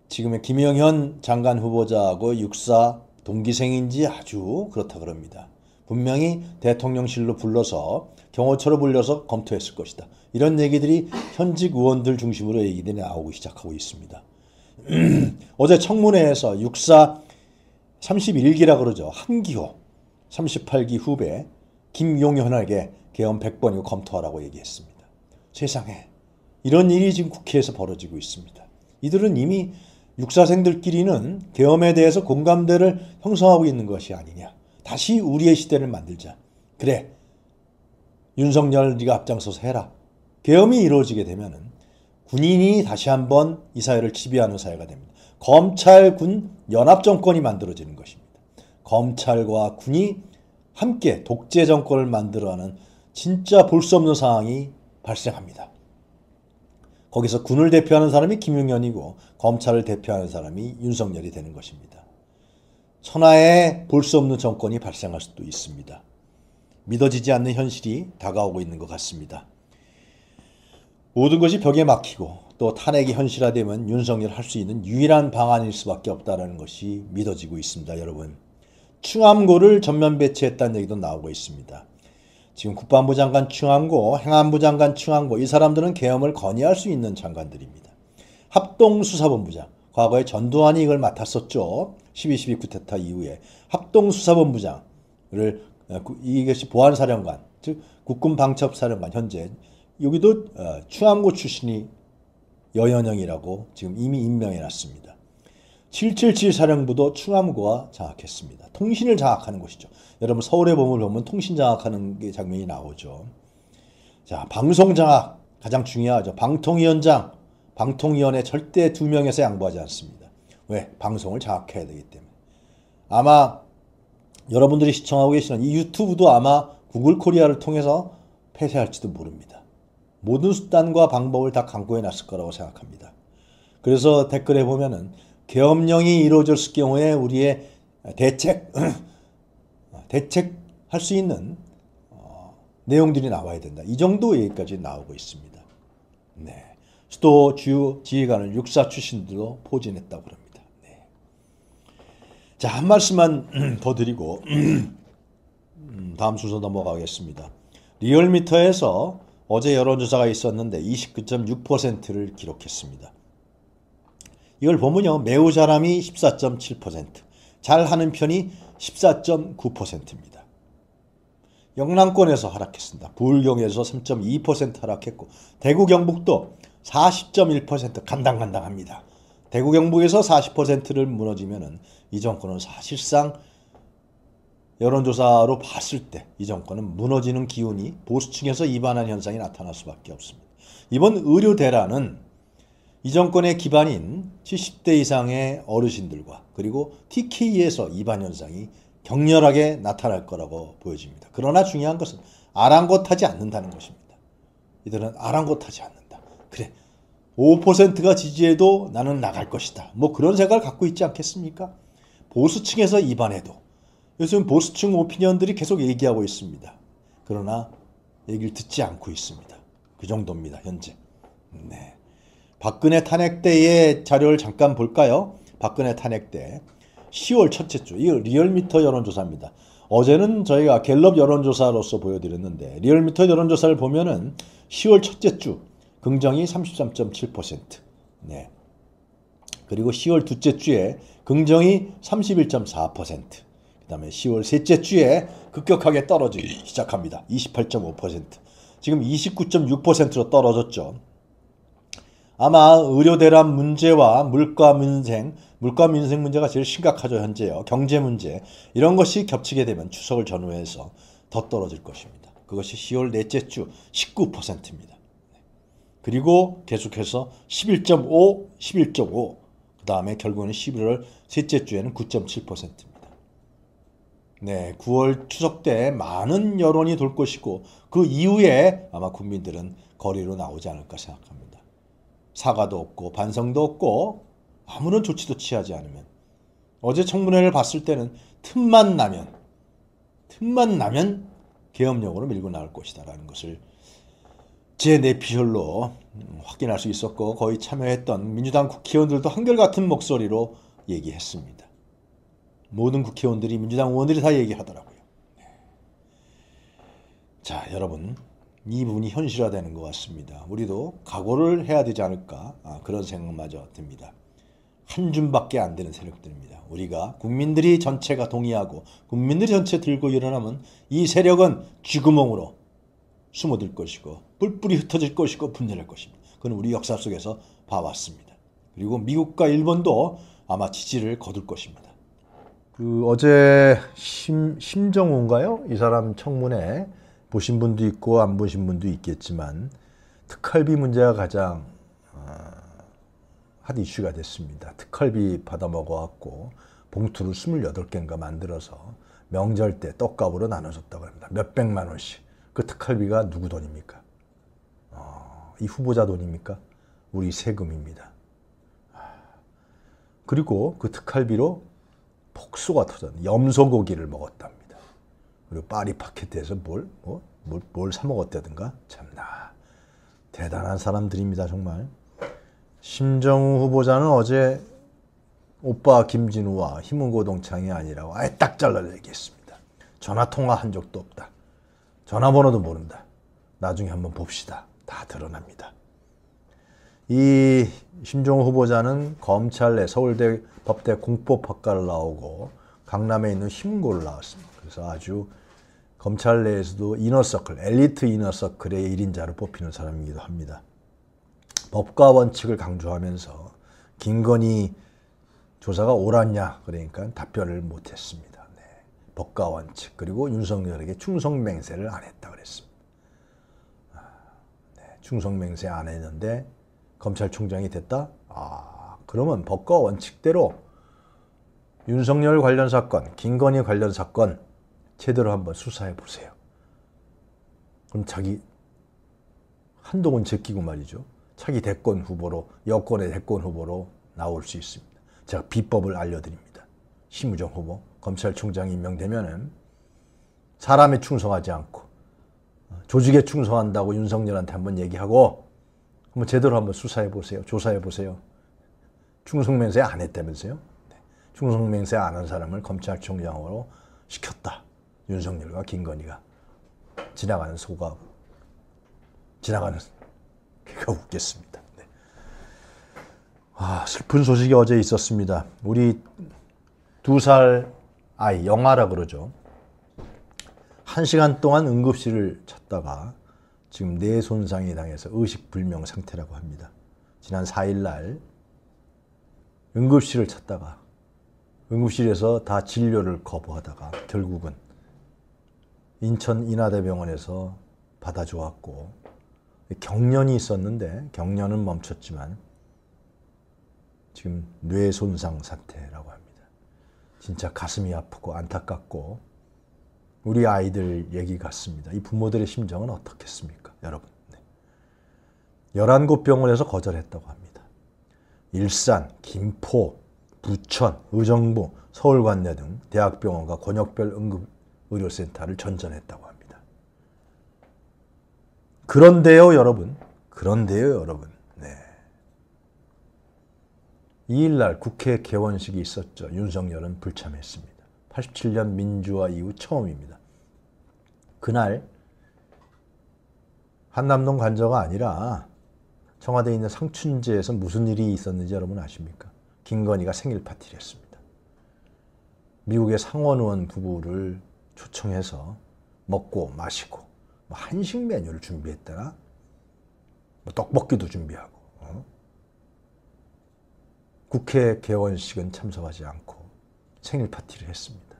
지금의 김영현 장관 후보자하고 육사 동기생인지 아주 그렇다 그럽니다. 분명히 대통령실로 불러서 경호처로 불려서 검토했을 것이다. 이런 얘기들이 현직 의원들 중심으로 얘기들이 나오기 시작하고 있습니다. 어제 청문회에서 육사 31기라 그러죠. 한기호 38기 후배 김용현에게 개헌 100번 이거 검토하라고 얘기했습니다. 세상에 이런 일이 지금 국회에서 벌어지고 있습니다. 이들은 이미 육사생들끼리는 계엄에 대해서 공감대를 형성하고 있는 것이 아니냐. 다시 우리의 시대를 만들자. 그래. 윤석열 네가 앞장서서 해라. 계엄이 이루어지게 되면은 군인이 다시 한번 이 사회를 지배하는 사회가 됩니다. 검찰 군 연합 정권이 만들어지는 것입니다. 검찰과 군이 함께 독재 정권을 만들어하는 진짜 볼 수 없는 상황이 발생합니다. 거기서 군을 대표하는 사람이 김용현이고 검찰을 대표하는 사람이 윤석열이 되는 것입니다. 천하에 볼 수 없는 정권이 발생할 수도 있습니다. 믿어지지 않는 현실이 다가오고 있는 것 같습니다. 모든 것이 벽에 막히고 또 탄핵이 현실화되면 윤석열 할 수 있는 유일한 방안일 수밖에 없다는 것이 믿어지고 있습니다, 여러분. 충암고를 전면 배치했다는 얘기도 나오고 있습니다. 지금 국방부 장관 충안고, 행안부 장관 충안고 이 사람들은 계엄을 건의할 수 있는 장관들입니다. 합동수사본부장, 과거에 전두환이 이걸 맡았었죠. 12.12 쿠데타 이후에 합동수사본부장을 어, 이것이 보안사령관, 즉 국군방첩사령관 현재 여기도 충안고 어, 출신이 여현영이라고 지금 이미 임명해놨습니다. 777 사령부도 충암고와 장악했습니다. 통신을 장악하는 곳이죠. 여러분 서울의 봄을 보면 통신 장악하는 게 장면이 나오죠. 자, 방송 장악 가장 중요하죠. 방통위원장, 방통위원회 절대 두 명에서 양보하지 않습니다. 왜? 방송을 장악해야 되기 때문에. 아마 여러분들이 시청하고 계시는 이 유튜브도 아마 구글 코리아를 통해서 폐쇄할지도 모릅니다. 모든 수단과 방법을 다 강구해 놨을 거라고 생각합니다. 그래서 댓글에 보면은 계엄령이 이루어졌을 경우에 우리의 대책 대책할 수 있는 어, 내용들이 나와야 된다. 이 정도 얘기까지 나오고 있습니다. 네. 수도 주 지휘관은 육사 출신들로 포진했다고 합니다. 네. 자, 한 말씀만 더 드리고 음, 다음 순서 넘어가겠습니다. 리얼미터에서 어제 여론조사가 있었는데 29.6%를 기록했습니다. 이걸 보면요. 매우 잘함이 14.7%, 잘하는 편이 14.9%입니다. 영남권에서 하락했습니다. 부울경에서 3.2% 하락했고 대구 경북도 40.1% 간당간당합니다. 대구 경북에서 40%를 무너지면이 정권은 사실상 여론조사로 봤을 때 이 정권은 무너지는 기운이 보수층에서 입안한 현상이 나타날 수밖에 없습니다. 이번 의료 대란은 이 정권의 기반인 70대 이상의 어르신들과 그리고 TK에서 이반 현상이 격렬하게 나타날 거라고 보여집니다. 그러나 중요한 것은 아랑곳하지 않는다는 것입니다. 이들은 아랑곳하지 않는다. 그래. 5%가 지지해도 나는 나갈 것이다. 뭐 그런 생각을 갖고 있지 않겠습니까? 보수층에서 이반해도 요즘 보수층 오피니언들이 계속 얘기하고 있습니다. 그러나 얘기를 듣지 않고 있습니다. 그 정도입니다. 현재. 네. 박근혜 탄핵 때의 자료를 잠깐 볼까요? 박근혜 탄핵 때 10월 첫째 주, 이 리얼미터 여론조사입니다. 어제는 저희가 갤럽 여론조사로서 보여드렸는데 리얼미터 여론조사를 보면은 10월 첫째 주 긍정이 33.7% 네. 그리고 10월 둘째 주에 긍정이 31.4%. 그다음에 10월 셋째 주에 급격하게 떨어지기 시작합니다. 28.5%. 지금 29.6%로 떨어졌죠. 아마 의료 대란 문제와 물가 민생, 물가 민생 문제가 제일 심각하죠 현재요. 경제 문제 이런 것이 겹치게 되면 추석을 전후해서 더 떨어질 것입니다. 그것이 10월 넷째 주 19%입니다. 그리고 계속해서 11.5, 11.5, 그 다음에 결국은 11월 셋째 주에는 9.7%입니다. 네, 9월 추석 때 많은 여론이 돌 것이고 그 이후에 아마 국민들은 거리로 나오지 않을까 생각합니다. 사과도 없고 반성도 없고 아무런 조치도 취하지 않으면 어제 청문회를 봤을 때는 틈만 나면 틈만 나면 계엄령으로 밀고 나올 것이다라는 것을 제 내피셜로 확인할 수 있었고 거의 참여했던 민주당 국회의원들도 한결같은 목소리로 얘기했습니다. 모든 국회의원들이 민주당 의원들이 다 얘기하더라고요. 자 여러분 이 부분이 현실화되는 것 같습니다. 우리도 각오를 해야 되지 않을까 아, 그런 생각마저 듭니다. 한 줌밖에 안 되는 세력들입니다. 우리가 국민들이 전체가 동의하고 국민들이 전체 들고 일어나면 이 세력은 쥐구멍으로 숨어들 것이고 뿔뿔이 흩어질 것이고 분열할 것입니다. 그건 우리 역사 속에서 봐왔습니다. 그리고 미국과 일본도 아마 지지를 거둘 것입니다. 그 어제 심, 심정우인가요? 이 사람 청문회 보신 분도 있고 안 보신 분도 있겠지만 특활비 문제가 가장 어, 핫 이슈가 됐습니다. 특활비 받아먹어갖고 봉투를 28개인가 만들어서 명절 때 떡값으로 나눠줬다고 합니다. 몇백만 원씩. 그 특활비가 누구 돈입니까? 어, 이 후보자 돈입니까? 우리 세금입니다. 아, 그리고 그 특활비로 폭소가 터졌 염소고기를 먹었답니다. 그리고 파리 파켓에서 뭘, 어? 뭘, 뭘 사먹었다든가. 참나. 대단한 사람들입니다, 정말. 심정우 후보자는 어제 오빠 김진우와 힘은고 동창이 아니라고 아예 딱 잘라서 얘기했습니다. 전화 통화한 적도 없다. 전화번호도 모른다. 나중에 한번 봅시다. 다 드러납니다. 이 심종호 후보자는 검찰 내 서울대 법대 공법학과를 나오고 강남에 있는 힘고를 나왔습니다. 그래서 아주 검찰 내에서도 이너서클, 엘리트 이너서클의 1인자로 뽑히는 사람이기도 합니다. 법과 원칙을 강조하면서 김건희 조사가 옳았냐 그러니까 답변을 못했습니다. 네. 법과 원칙 그리고 윤석열에게 충성맹세를 안 했다 그랬습니다. 아, 네. 충성맹세 안 했는데 검찰총장이 됐다? 아 그러면 법과 원칙대로 윤석열 관련 사건, 김건희 관련 사건 제대로 한번 수사해 보세요. 그럼 자기 한동훈 제끼고 말이죠. 차기 대권 후보로 여권의 대권 후보로 나올 수 있습니다. 제가 비법을 알려드립니다. 심우정 후보 검찰총장 임명되면은 사람에 충성하지 않고 조직에 충성한다고 윤석열한테 한번 얘기하고 한번 제대로 한번 수사해 보세요. 조사해 보세요. 충성맹세 안 했다면서요? 네. 충성맹세 안 한 사람을 검찰총장으로 시켰다. 윤석열과 김건희가 지나가는 소가 지나가는 개가 웃겠습니다. 네. 아, 슬픈 소식이 어제 있었습니다. 우리 두 살 아이 영아라 그러죠. 한 시간 동안 응급실을 찾다가 지금 뇌 네 손상이 당해서 의식불명 상태라고 합니다. 지난 4일날 응급실을 찾다가 응급실에서 다 진료를 거부하다가 결국은 인천 인하대병원에서 받아주었고 경련이 있었는데 경련은 멈췄지만 지금 뇌 손상 사태라고 합니다. 진짜 가슴이 아프고 안타깝고 우리 아이들 얘기 같습니다. 이 부모들의 심정은 어떻겠습니까, 여러분? 네. 11곳 병원에서 거절했다고 합니다. 일산, 김포, 부천, 의정부, 서울관내 등 대학병원과 권역별 응급 의료센터를 전전했다고 합니다. 그런데요, 여러분. 그런데요, 여러분. 네. 2일날 국회 개원식이 있었죠. 윤석열은 불참했습니다. 87년 민주화 이후 처음입니다. 그날 한남동 간저가 아니라 청와대에 있는 상춘제에서 무슨 일이 있었는지 여러분 아십니까? 김건희가 생일 파티를 했습니다. 미국의 상원 의원 부부를 초청해서 먹고 마시고 뭐 한식 메뉴를 준비했다가 뭐 떡볶이도 준비하고 어? 국회 개원식은 참석하지 않고 생일 파티를 했습니다.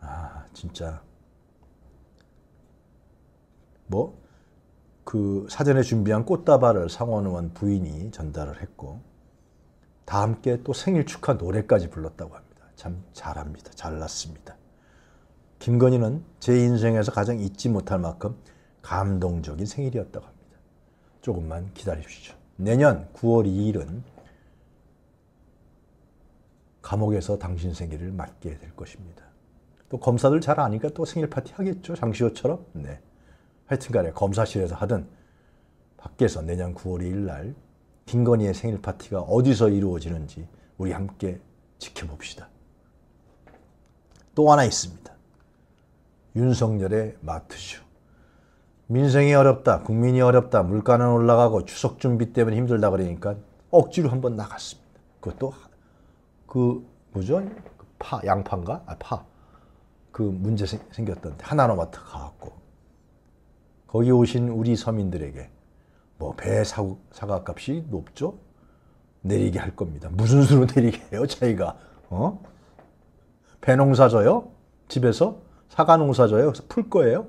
아 진짜 뭐 그 사전에 준비한 꽃다발을 상원 의원 부인이 전달을 했고 다 함께 또 생일 축하 노래까지 불렀다고 합니다. 참 잘합니다. 잘났습니다. 김건희는 제 인생에서 가장 잊지 못할 만큼 감동적인 생일이었다고 합니다. 조금만 기다리십시오. 내년 9월 2일은 감옥에서 당신 생일을 맞게 될 것입니다. 또 검사들 잘 아니까 또 생일 파티 하겠죠. 장시호처럼. 네. 하여튼 간에 검사실에서 하든 밖에서 내년 9월 2일 날 김건희의 생일 파티가 어디서 이루어지는지 우리 함께 지켜봅시다. 또 하나 있습니다. 윤석열의 마트쇼. 민생이 어렵다, 국민이 어렵다, 물가는 올라가고 추석 준비 때문에 힘들다 그러니까 억지로 한번 나갔습니다. 그것도 그 뭐죠? 그 파, 양파인가? 아, 파. 그 문제 생, 겼던데 하나로마트 가갖고 거기 오신 우리 서민들에게 뭐 배 사고 값이 높죠? 내리게 할 겁니다. 무슨 수로 내리게 해요, 저희가? 어? 배 농사 져요? 집에서? 사과 농사져요. 그서풀 거예요.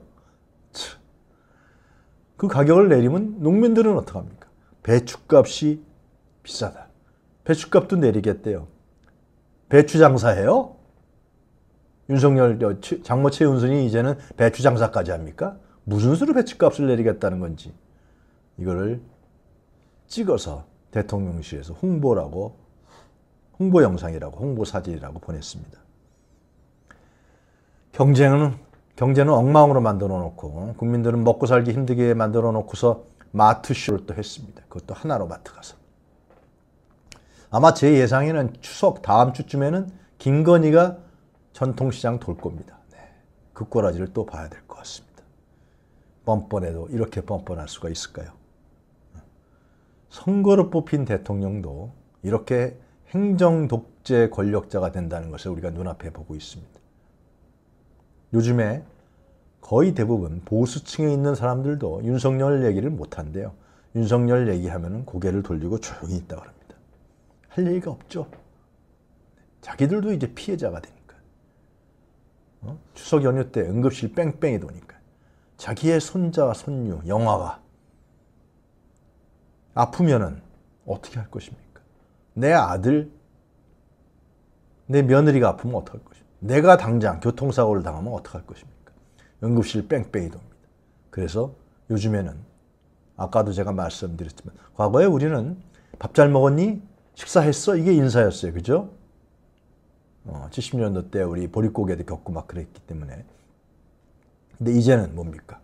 그 가격을 내리면 농민들은 어떡합니까? 배추값이 비싸다. 배추값도 내리겠대요. 배추 장사해요? 윤석열 장모 최윤순이 이제는 배추 장사까지 합니까? 무슨 수로 배추값을 내리겠다는 건지 이거를 찍어서 대통령실에서 홍보라고 홍보 영상이라고 홍보 사진이라고 보냈습니다. 경쟁은 경제는 엉망으로 만들어 놓고 국민들은 먹고 살기 힘들게 만들어 놓고서 마트쇼를 또 했습니다. 그것도 하나로 마트 가서. 아마 제 예상에는 추석 다음 주쯤에는 김건희가 전통시장 돌 겁니다. 네. 그 꼬라지를 또 봐야 될 것 같습니다. 뻔뻔해도 이렇게 뻔뻔할 수가 있을까요? 선거로 뽑힌 대통령도 이렇게 행정 독재 권력자가 된다는 것을 우리가 눈앞에 보고 있습니다. 요즘에 거의 대부분 보수층에 있는 사람들도 윤석열 얘기를 못한대요. 윤석열 얘기하면 고개를 돌리고 조용히 있다고 합니다. 할 얘기가 없죠. 자기들도 이제 피해자가 되니까. 어? 추석 연휴 때 응급실 뺑뺑이 도니까. 자기의 손자, 손녀, 영화가 아프면 어떻게 할 것입니까? 내 아들, 내 며느리가 아프면 어떡할 내가 당장 교통사고를 당하면 어떡할 것입니까? 응급실 뺑뺑이 돕니다. 그래서 요즘에는 아까도 제가 말씀드렸지만 과거에 우리는 밥 잘 먹었니? 식사했어? 이게 인사였어요. 그죠? 어, 70년대 때 우리 보릿고개도 겪고 막 그랬기 때문에 근데 이제는 뭡니까?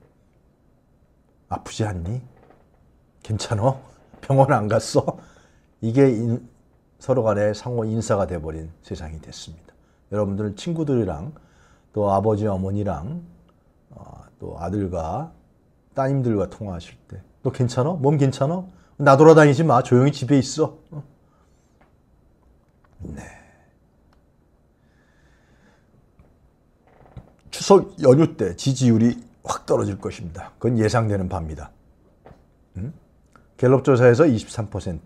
아프지 않니? 괜찮어? 병원 안 갔어? 이게 인, 서로 간의 상호 인사가 돼버린 세상이 됐습니다. 여러분들은 친구들이랑 또 아버지 어머니랑 어, 또 아들과 따님들과 통화하실 때너 괜찮아? 몸 괜찮아? 나 돌아다니지 마. 조용히 집에 있어. 어. 네. 추석 연휴 때 지지율이 확 떨어질 것입니다. 그건 예상되는 바입니다. 음? 갤럽 조사에서 23%,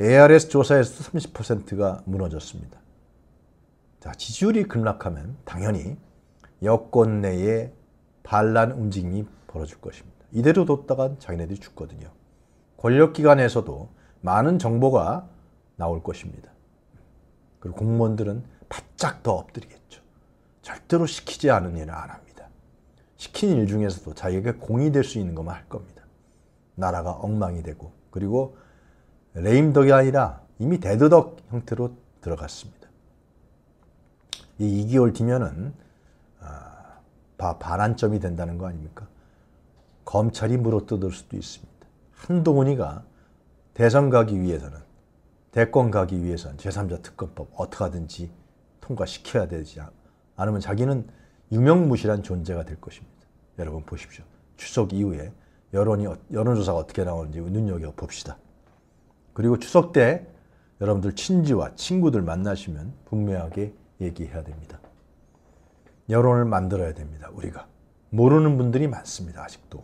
ARS 조사에서 30%가 무너졌습니다. 자, 지지율이 급락하면 당연히 여권 내에 반란 움직임이 벌어질 것입니다. 이대로 뒀다간 자기네들이 죽거든요. 권력기관에서도 많은 정보가 나올 것입니다. 그리고 공무원들은 바짝 더 엎드리겠죠. 절대로 시키지 않은 일은 안 합니다. 시킨 일 중에서도 자기가 공이 될 수 있는 것만 할 겁니다. 나라가 엉망이 되고 그리고 레임덕이 아니라 이미 대드덕 형태로 들어갔습니다. 이 2개월 뒤면은 아, 바, 반환점이 된다는 거 아닙니까? 검찰이 물어뜯을 수도 있습니다. 한동훈이가 대선 가기 위해서는 대권 가기 위해서는 제3자 특검법 어떻게 하든지 통과시켜야 되지 않으면 자기는 유명무실한 존재가 될 것입니다. 여러분 보십시오. 추석 이후에 여론이 어, 여론조사가 어떻게 나오는지 눈여겨 봅시다. 그리고 추석 때 여러분들 친지와 친구들 만나시면 분명하게 얘기해야 됩니다. 여론을 만들어야 됩니다. 우리가 모르는 분들이 많습니다. 아직도.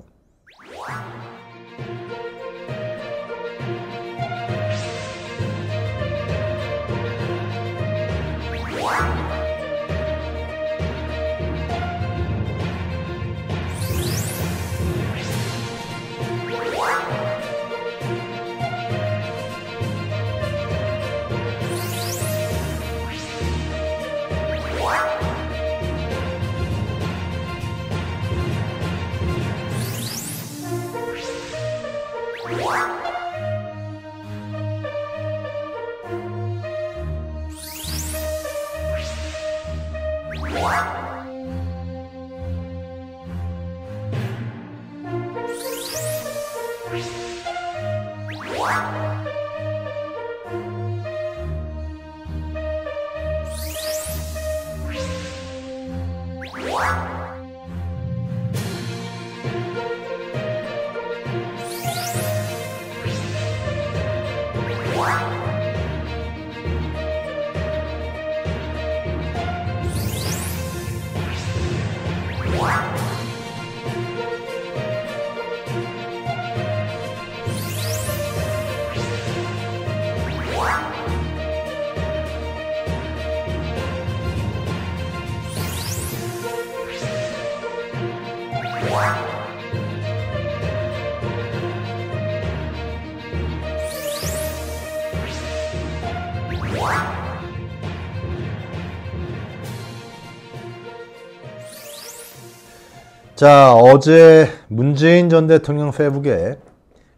자, 어제 문재인 전 대통령 페북에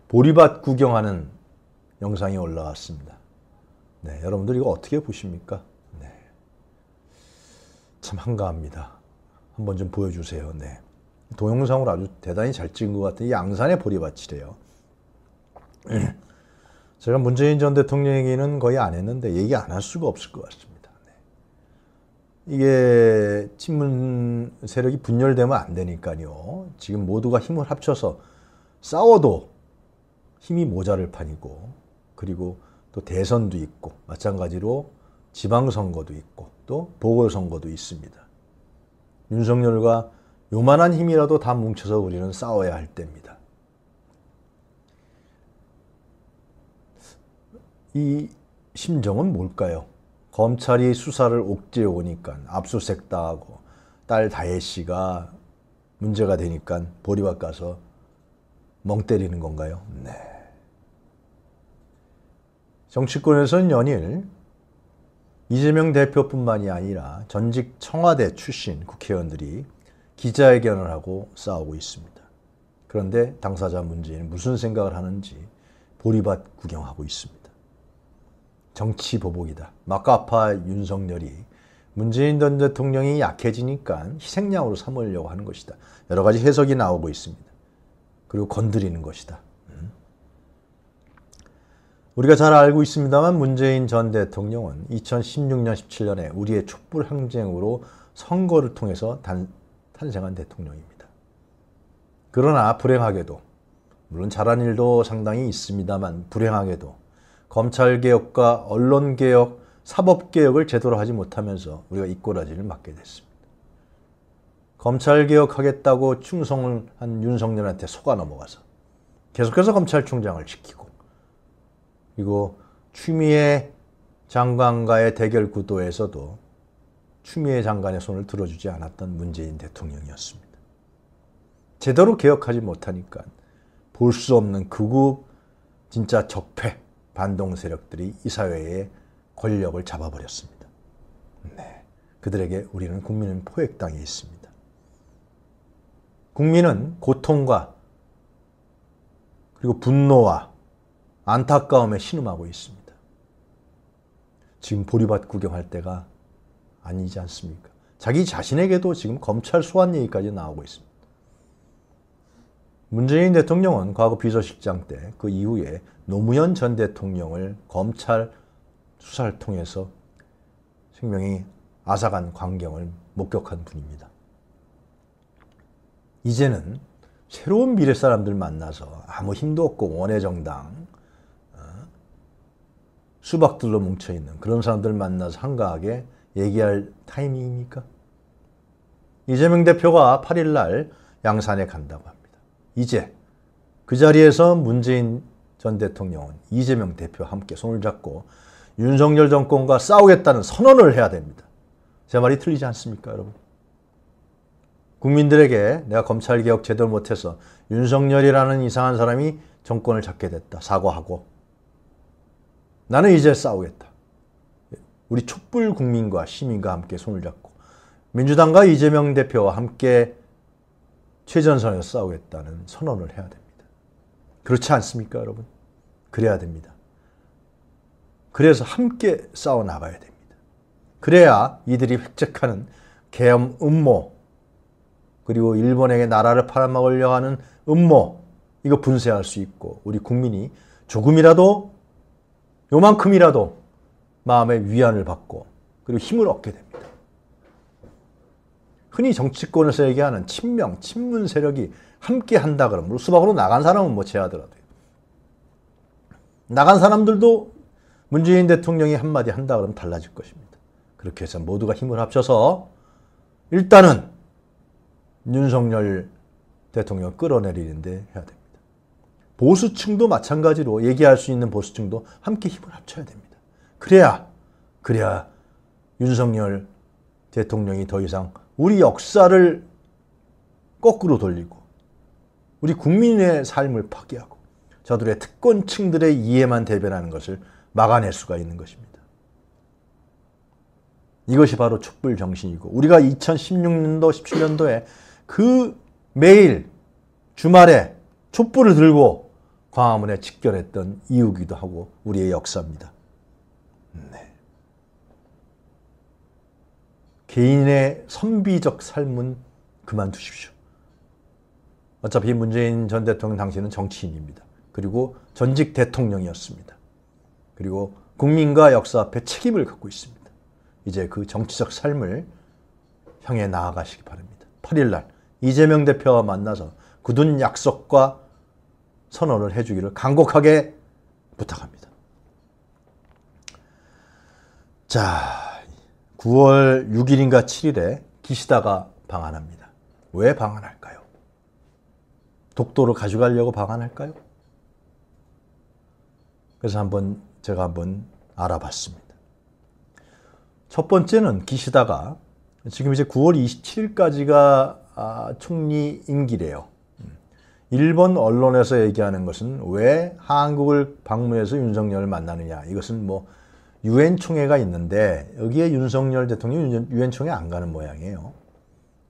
보리밭 구경하는 영상이 올라왔습니다. 네, 여러분들 이거 어떻게 보십니까? 네. 참 한가합니다. 한번 좀 보여주세요. 네. 동영상으로 아주 대단히 잘 찍은 것 같은 양산의 보리밭이래요. 제가 문재인 전 대통령 얘기는 거의 안 했는데 얘기 안 할 수가 없을 것 같습니다. 이게 친문 세력이 분열되면 안 되니까요. 지금 모두가 힘을 합쳐서 싸워도 힘이 모자랄 판이고 그리고 또 대선도 있고 마찬가지로 지방선거도 있고 또 보궐선거도 있습니다. 윤석열과 요만한 힘이라도 다 뭉쳐서 우리는 싸워야 할 때입니다. 이 심정은 뭘까요? 검찰이 수사를 옥죄 오니까 압수색 다하고딸 다혜 씨가 문제가 되니까 보리밭 가서 멍 때리는 건가요? 네. 정치권에서는 연일 이재명 대표뿐만이 아니라 전직 청와대 출신 국회의원들이 기자회견을 하고 싸우고 있습니다. 그런데 당사자 문재인 무슨 생각을 하는지 보리밭 구경하고 있습니다. 정치 보복이다. 막가파 윤석열이 문재인 전 대통령이 약해지니까 희생양으로 삼으려고 하는 것이다. 여러 가지 해석이 나오고 있습니다. 그리고 건드리는 것이다. 음. 우리가 잘 알고 있습니다만 문재인 전 대통령은 2016년 17년에 우리의 촛불 항쟁으로 선거를 통해서 단, 탄생한 대통령입니다. 그러나 불행하게도 물론 잘한 일도 상당히 있습니다만 불행하게도 검찰개혁과 언론개혁, 사법개혁을 제대로 하지 못하면서 우리가 이꼬라지를 맞게 됐습니다. 검찰개혁하겠다고 충성을 한 윤석열한테 속아 넘어가서 계속해서 검찰총장을 지키고 그리고 추미애 장관과의 대결 구도에서도 추미애 장관의 손을 들어주지 않았던 문재인 대통령이었습니다. 제대로 개혁하지 못하니까 볼 수 없는 극우 진짜 적폐 반동 세력들이 이사회에 권력을 잡아버렸습니다. 네. 그들에게 우리는 국민은 포획당해 있습니다. 국민은 고통과 그리고 분노와 안타까움에 신음하고 있습니다. 지금 보리밭 구경할 때가 아니지 않습니까? 자기 자신에게도 지금 검찰 소환 얘기까지 나오고 있습니다. 문재인 대통령은 과거 비서실장 때 그 이후에 노무현 전 대통령을 검찰 수사를 통해서 생명이 아사간 광경을 목격한 분입니다. 이제는 새로운 미래 사람들 만나서 아무 힘도 없고 원외정당 어, 수박들로 뭉쳐있는 그런 사람들 만나서 한가하게 얘기할 타이밍입니까? 이재명 대표가 8일날 양산에 간다고 합니다. 이제 그 자리에서 문재인 전 대통령은 이재명 대표와 함께 손을 잡고 윤석열 정권과 싸우겠다는 선언을 해야 됩니다. 제 말이 틀리지 않습니까, 여러분? 국민들에게 내가 검찰개혁 제대로 못해서 윤석열이라는 이상한 사람이 정권을 잡게 됐다. 사과하고. 나는 이제 싸우겠다. 우리 촛불 국민과 시민과 함께 손을 잡고 민주당과 이재명 대표와 함께 최전선에서 싸우겠다는 선언을 해야 됩니다. 그렇지 않습니까, 여러분? 그래야 됩니다. 그래서 함께 싸워 나가야 됩니다. 그래야 이들이 획책하는 계엄 음모 그리고 일본에게 나라를 팔아먹으려 하는 음모 이거 분쇄할 수 있고 우리 국민이 조금이라도 요만큼이라도 마음의 위안을 받고 그리고 힘을 얻게 됩니다. 흔히 정치권에서 얘기하는 친명, 친문 세력이 함께 한다 그러므 수박으로 나간 사람은 뭐 제하더라도 나간 사람들도 문재인 대통령이 한마디 한다 그러면 달라질 것입니다. 그렇게 해서 모두가 힘을 합쳐서 일단은 윤석열 대통령 끌어내리는데 해야 됩니다. 보수층도 마찬가지로 얘기할 수 있는 보수층도 함께 힘을 합쳐야 됩니다. 그래야 그래야 윤석열 대통령이 더 이상 우리 역사를 거꾸로 돌리고 우리 국민의 삶을 파괴하고 저들의 특권층들의 이해만 대변하는 것을 막아낼 수가 있는 것입니다. 이것이 바로 촛불 정신이고 우리가 2016년도 17년도에 그 매일 주말에 촛불을 들고 광화문에 직결했던 이유기도 하고 우리의 역사입니다. 네. 개인의 선비적 삶은 그만두십시오. 어차피 문재인 전 대통령 당시는 정치인입니다. 그리고 전직 대통령이었습니다. 그리고 국민과 역사 앞에 책임을 갖고 있습니다. 이제 그 정치적 삶을 향해 나아가시기 바랍니다. 8일날 이재명 대표와 만나서 굳은 약속과 선언을 해주기를 간곡하게 부탁합니다. 자, 9월 6일인가 7일에 기시다가 방한합니다. 왜 방한할까요? 독도를 가져가려고 방한할까요? 그래서 한번 제가 한번 알아봤습니다. 첫 번째는 기시다가 지금 이제 9월 27일까지가 아, 총리 임기래요. 일본 언론에서 얘기하는 것은 왜 한국을 방문해서 윤석열을 만나느냐. 이것은 뭐 유엔 총회가 있는데 여기에 윤석열 대통령이 유엔 총회 안 가는 모양이에요.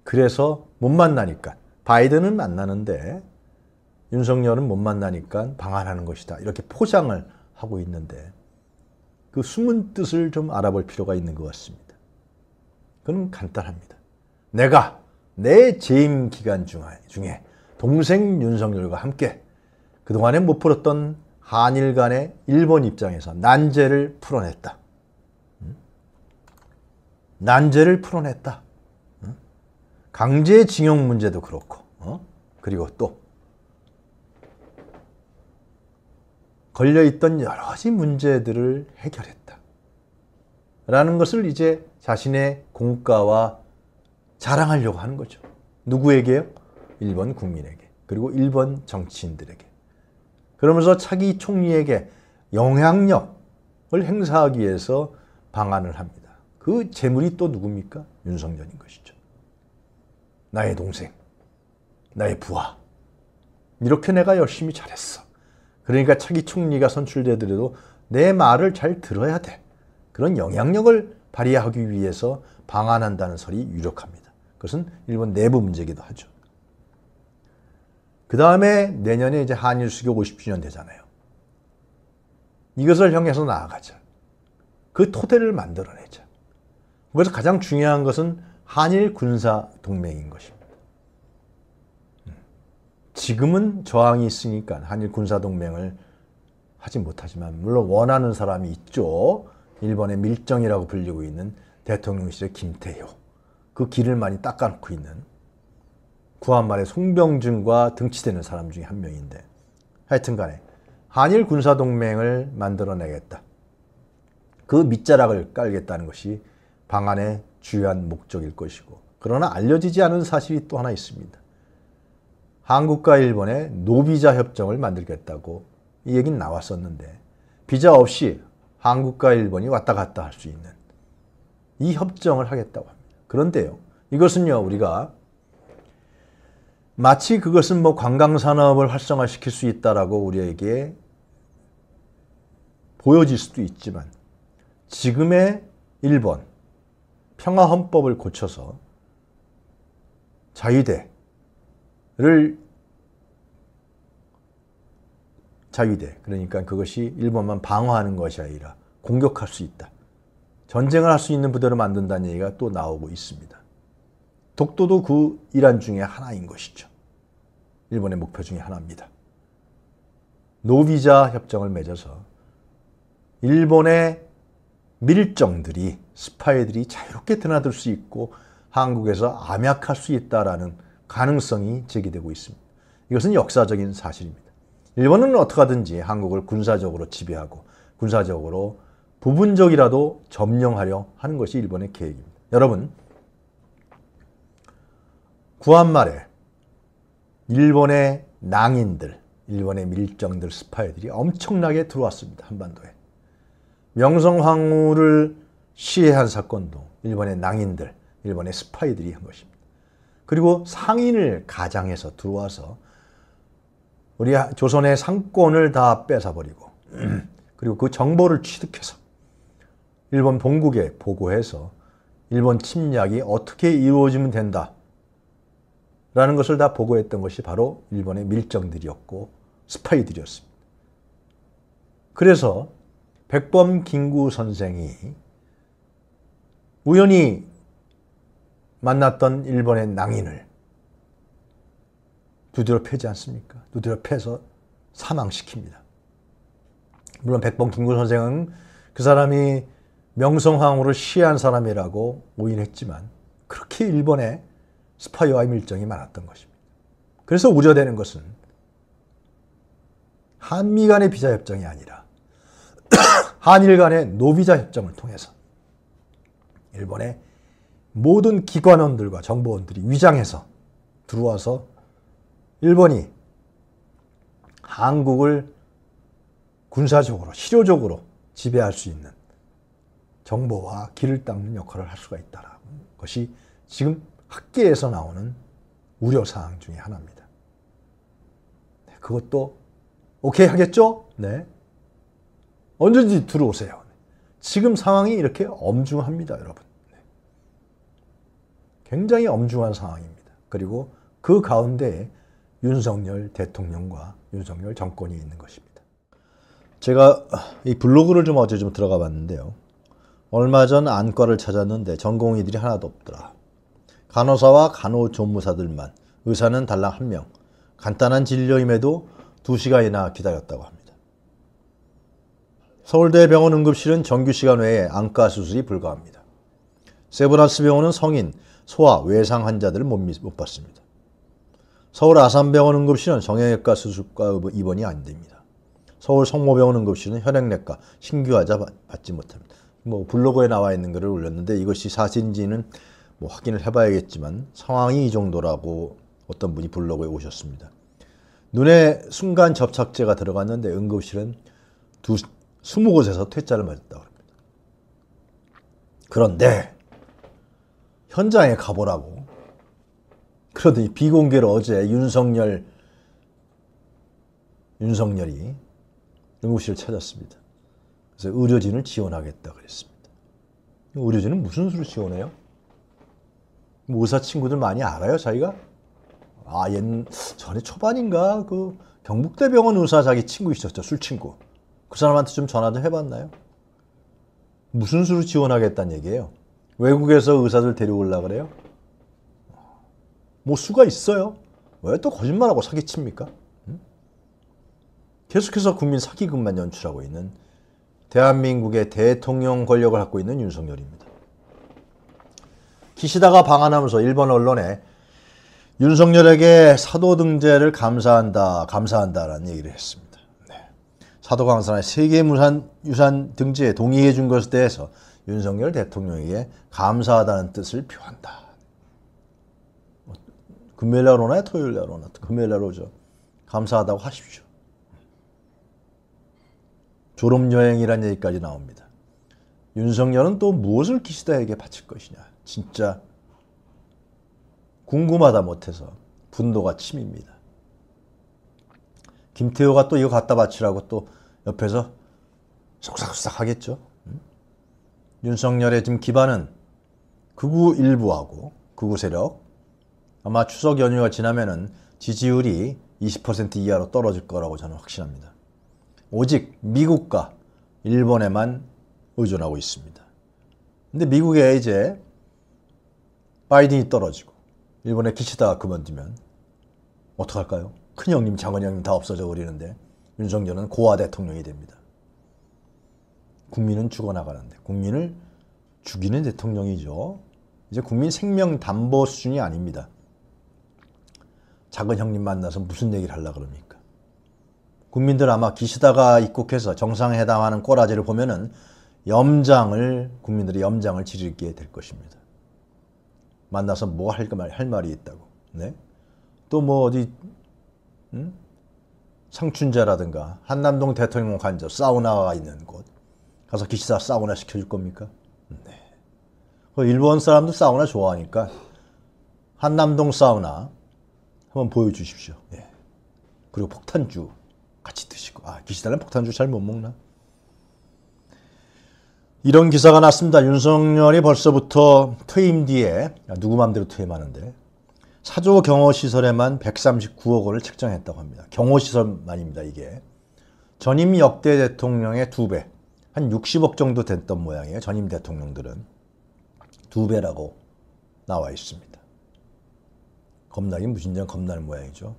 그래서 못 만나니까 바이든은 만나는데 윤석열은 못 만나니까 방한하는 것이다. 이렇게 포장을 하고 있는데 그 숨은 뜻을 좀 알아볼 필요가 있는 것 같습니다. 그건 간단합니다. 내가 내 재임 기간 중에 동생 윤석열과 함께 그동안에 못 풀었던 한일 간의 일본 입장에서 난제를 풀어냈다. 난제를 풀어냈다. 강제징용 문제도 그렇고, 어? 그리고 또 걸려있던 여러가지 문제들을 해결했다. 라는 것을 이제 자신의 공과와 자랑하려고 하는 거죠. 누구에게요? 일본 국민에게. 그리고 일본 정치인들에게. 그러면서 차기 총리에게 영향력을 행사하기 위해서 방안을 합니다. 그 재물이 또 누굽니까? 윤석열인 것이죠. 나의 동생, 나의 부하. 이렇게 내가 열심히 잘했어. 그러니까 차기 총리가 선출되더라도 내 말을 잘 들어야 돼. 그런 영향력을 발휘하기 위해서 방한한다는 설이 유력합니다. 그것은 일본 내부 문제기도 하죠. 그 다음에 내년에 이제 한일 수교 50주년 되잖아요. 이것을 향해서 나아가자. 그 토대를 만들어내자. 그래서 가장 중요한 것은 한일 군사 동맹인 것입니다. 지금은 저항이 있으니까 한일 군사동맹을 하지 못하지만 물론 원하는 사람이 있죠. 일본의 밀정이라고 불리고 있는 대통령실의 김태효. 그 길을 많이 닦아놓고 있는 구한말의 송병준과 등치되는 사람 중에 한 명인데 하여튼 간에 한일 군사동맹을 만들어내겠다. 그 밑자락을 깔겠다는 것이 방안의 주요한 목적일 것이고 그러나 알려지지 않은 사실이 또 하나 있습니다. 한국과 일본의 노비자 협정을 만들겠다고 이 얘기는 나왔었는데 비자 없이 한국과 일본이 왔다 갔다 할 수 있는 이 협정을 하겠다고 합니다. 그런데요. 이것은요. 우리가 마치 그것은 뭐 관광산업을 활성화시킬 수 있다라고 우리에게 보여질 수도 있지만 지금의 일본 평화헌법을 고쳐서 자유대 를 자위대 그러니까 그것이 일본만 방어하는 것이 아니라 공격할 수 있다. 전쟁을 할 수 있는 부대로 만든다는 얘기가 또 나오고 있습니다. 독도도 그 일환 중에 하나인 것이죠. 일본의 목표 중에 하나입니다. 노비자 협정을 맺어서 일본의 밀정들이 스파이들이 자유롭게 드나들 수 있고 한국에서 암약할 수 있다라는 가능성이 제기되고 있습니다. 이것은 역사적인 사실입니다. 일본은 어떻게 든지 한국을 군사적으로 지배하고 군사적으로 부분적이라도 점령하려 하는 것이 일본의 계획입니다. 여러분, 구한말에 일본의 낭인들, 일본의 밀정들, 스파이들이 엄청나게 들어왔습니다. 한반도에. 명성황후를 시해한 사건도 일본의 낭인들, 일본의 스파이들이 한 것입니다. 그리고 상인을 가장해서 들어와서 우리 조선의 상권을 다 뺏어버리고 그리고 그 정보를 취득해서 일본 본국에 보고해서 일본 침략이 어떻게 이루어지면 된다 라는 것을 다 보고했던 것이 바로 일본의 밀정들이었고 스파이들이었습니다. 그래서 백범 김구 선생이 우연히 만났던 일본의 낭인을 두드려 패지 않습니까? 두드려 패서 사망시킵니다. 물론 백범 김구 선생은 그 사람이 명성황후를 시한 사람이라고 오인했지만 그렇게 일본에 스파이와 밀정이 많았던 것입니다. 그래서 우려되는 것은 한미 간의 비자협정이 아니라 한일 간의 노비자협정을 통해서 일본의 모든 기관원들과 정보원들이 위장해서 들어와서 일본이 한국을 군사적으로, 실효적으로 지배할 수 있는 정보와 길을 닦는 역할을 할 수가 있다라는 것이 지금 학계에서 나오는 우려사항 중의 하나입니다. 네, 그것도 오케이 하겠죠? 네. 언제든지 들어오세요. 지금 상황이 이렇게 엄중합니다, 여러분. 굉장히 엄중한 상황입니다. 그리고 그 가운데 윤석열 대통령과 윤석열 정권이 있는 것입니다. 제가 이 블로그를 좀 어제 좀 들어가 봤는데요. 얼마 전 안과를 찾았는데 전공의들이 하나도 없더라. 간호사와 간호조무사들만 의사는 달랑 한 명. 간단한 진료임에도 두시간이나 기다렸다고 합니다. 서울대병원 응급실은 정규 시간 외에 안과 수술이 불가합니다. 세브란스 병원은 성인 소아, 외상 환자들을 못, 못 봤습니다. 서울 아산병원 응급실은 정형외과 수술과 입원이 안 됩니다. 서울 성모병원 응급실은 혈액내과, 신규 환자 받지 못합니다. 뭐 블로그에 나와 있는 글을 올렸는데 이것이 사실인지는 뭐 확인을 해봐야겠지만 상황이 이 정도라고 어떤 분이 블로그에 오셨습니다. 눈에 순간 접착제가 들어갔는데 응급실은 두, 20곳에서 퇴짜를 맞았다고 합니다. 그런데 현장에 가보라고. 그러더니 비공개로 어제 윤석열, 윤석열이 응급실을 찾았습니다. 그래서 의료진을 지원하겠다 그랬습니다. 의료진은 무슨 수로 지원해요? 뭐 의사 친구들 많이 알아요, 자기가? 아, 옛, 전에 초반인가? 그 경북대병원 의사 자기 친구 있었죠, 술 친구. 그 사람한테 좀 전화 좀 해봤나요? 무슨 수로 지원하겠다는 얘기예요? 외국에서 의사들 데려올라 그래요? 뭐 수가 있어요. 왜 또 거짓말하고 사기칩니까? 응? 계속해서 국민 사기극만 연출하고 있는 대한민국의 대통령 권력을 갖고 있는 윤석열입니다. 기시다가 방한하면서 일본 언론에 윤석열에게 사도등재를 감사한다, 감사한다라는 얘기를 했습니다. 네. 사도광산의 세계유산 등재에 동의해 준 것에 대해서 윤석열 대통령에게 감사하다는 뜻을 표한다. 뭐, 금요일 날 오나 토요일 날 오나 금요일 날 오죠. 감사하다고 하십시오. 졸업여행이라는 얘기까지 나옵니다. 윤석열은 또 무엇을 기시다에게 바칠 것이냐. 진짜 궁금하다 못해서 분노가 침입니다. 김태호가 또 이거 갖다 바치라고 또 옆에서 속삭속삭 하겠죠. 윤석열의 지금 기반은 극우 일부하고 극우 세력 아마 추석 연휴가 지나면은 지지율이 20% 이하로 떨어질 거라고 저는 확신합니다. 오직 미국과 일본에만 의존하고 있습니다. 근데 미국에 이제 바이든이 떨어지고 일본의 기시다가 그만두면 어떡할까요? 큰 형님, 작은 형님 다 없어져 버리는데 윤석열은 고아 대통령이 됩니다. 국민은 죽어나가는데 국민을 죽이는 대통령이죠. 이제 국민 생명 담보 수준이 아닙니다. 작은 형님 만나서 무슨 얘기를 하려 그럽니까? 국민들 아마 기시다가 입국해서 정상회담하는 꼬라지를 보면은 염장을 국민들의 염장을 지르게 될 것입니다. 만나서 뭐할할 그 말이 있다고. 네? 또 뭐 어디 음? 상춘자라든가 한남동 대통령 관저 사우나가 있는 곳 가서 기시다 사우나 시켜줄 겁니까? 네. 그 일본 사람도 사우나 좋아하니까 한남동 사우나 한번 보여주십시오. 네. 그리고 폭탄주 같이 드시고 아 기시다는 폭탄주 잘 못 먹나? 이런 기사가 났습니다. 윤석열이 벌써부터 퇴임 뒤에 아, 누구 마음대로 퇴임하는데 사조 경호시설에만 139억 원을 책정했다고 합니다. 경호시설만입니다. 이게 전임 역대 대통령의 두배 한 60억 정도 됐던 모양이에요. 전임 대통령들은. 두 배라고 나와 있습니다. 겁나긴 무진장 겁날 모양이죠.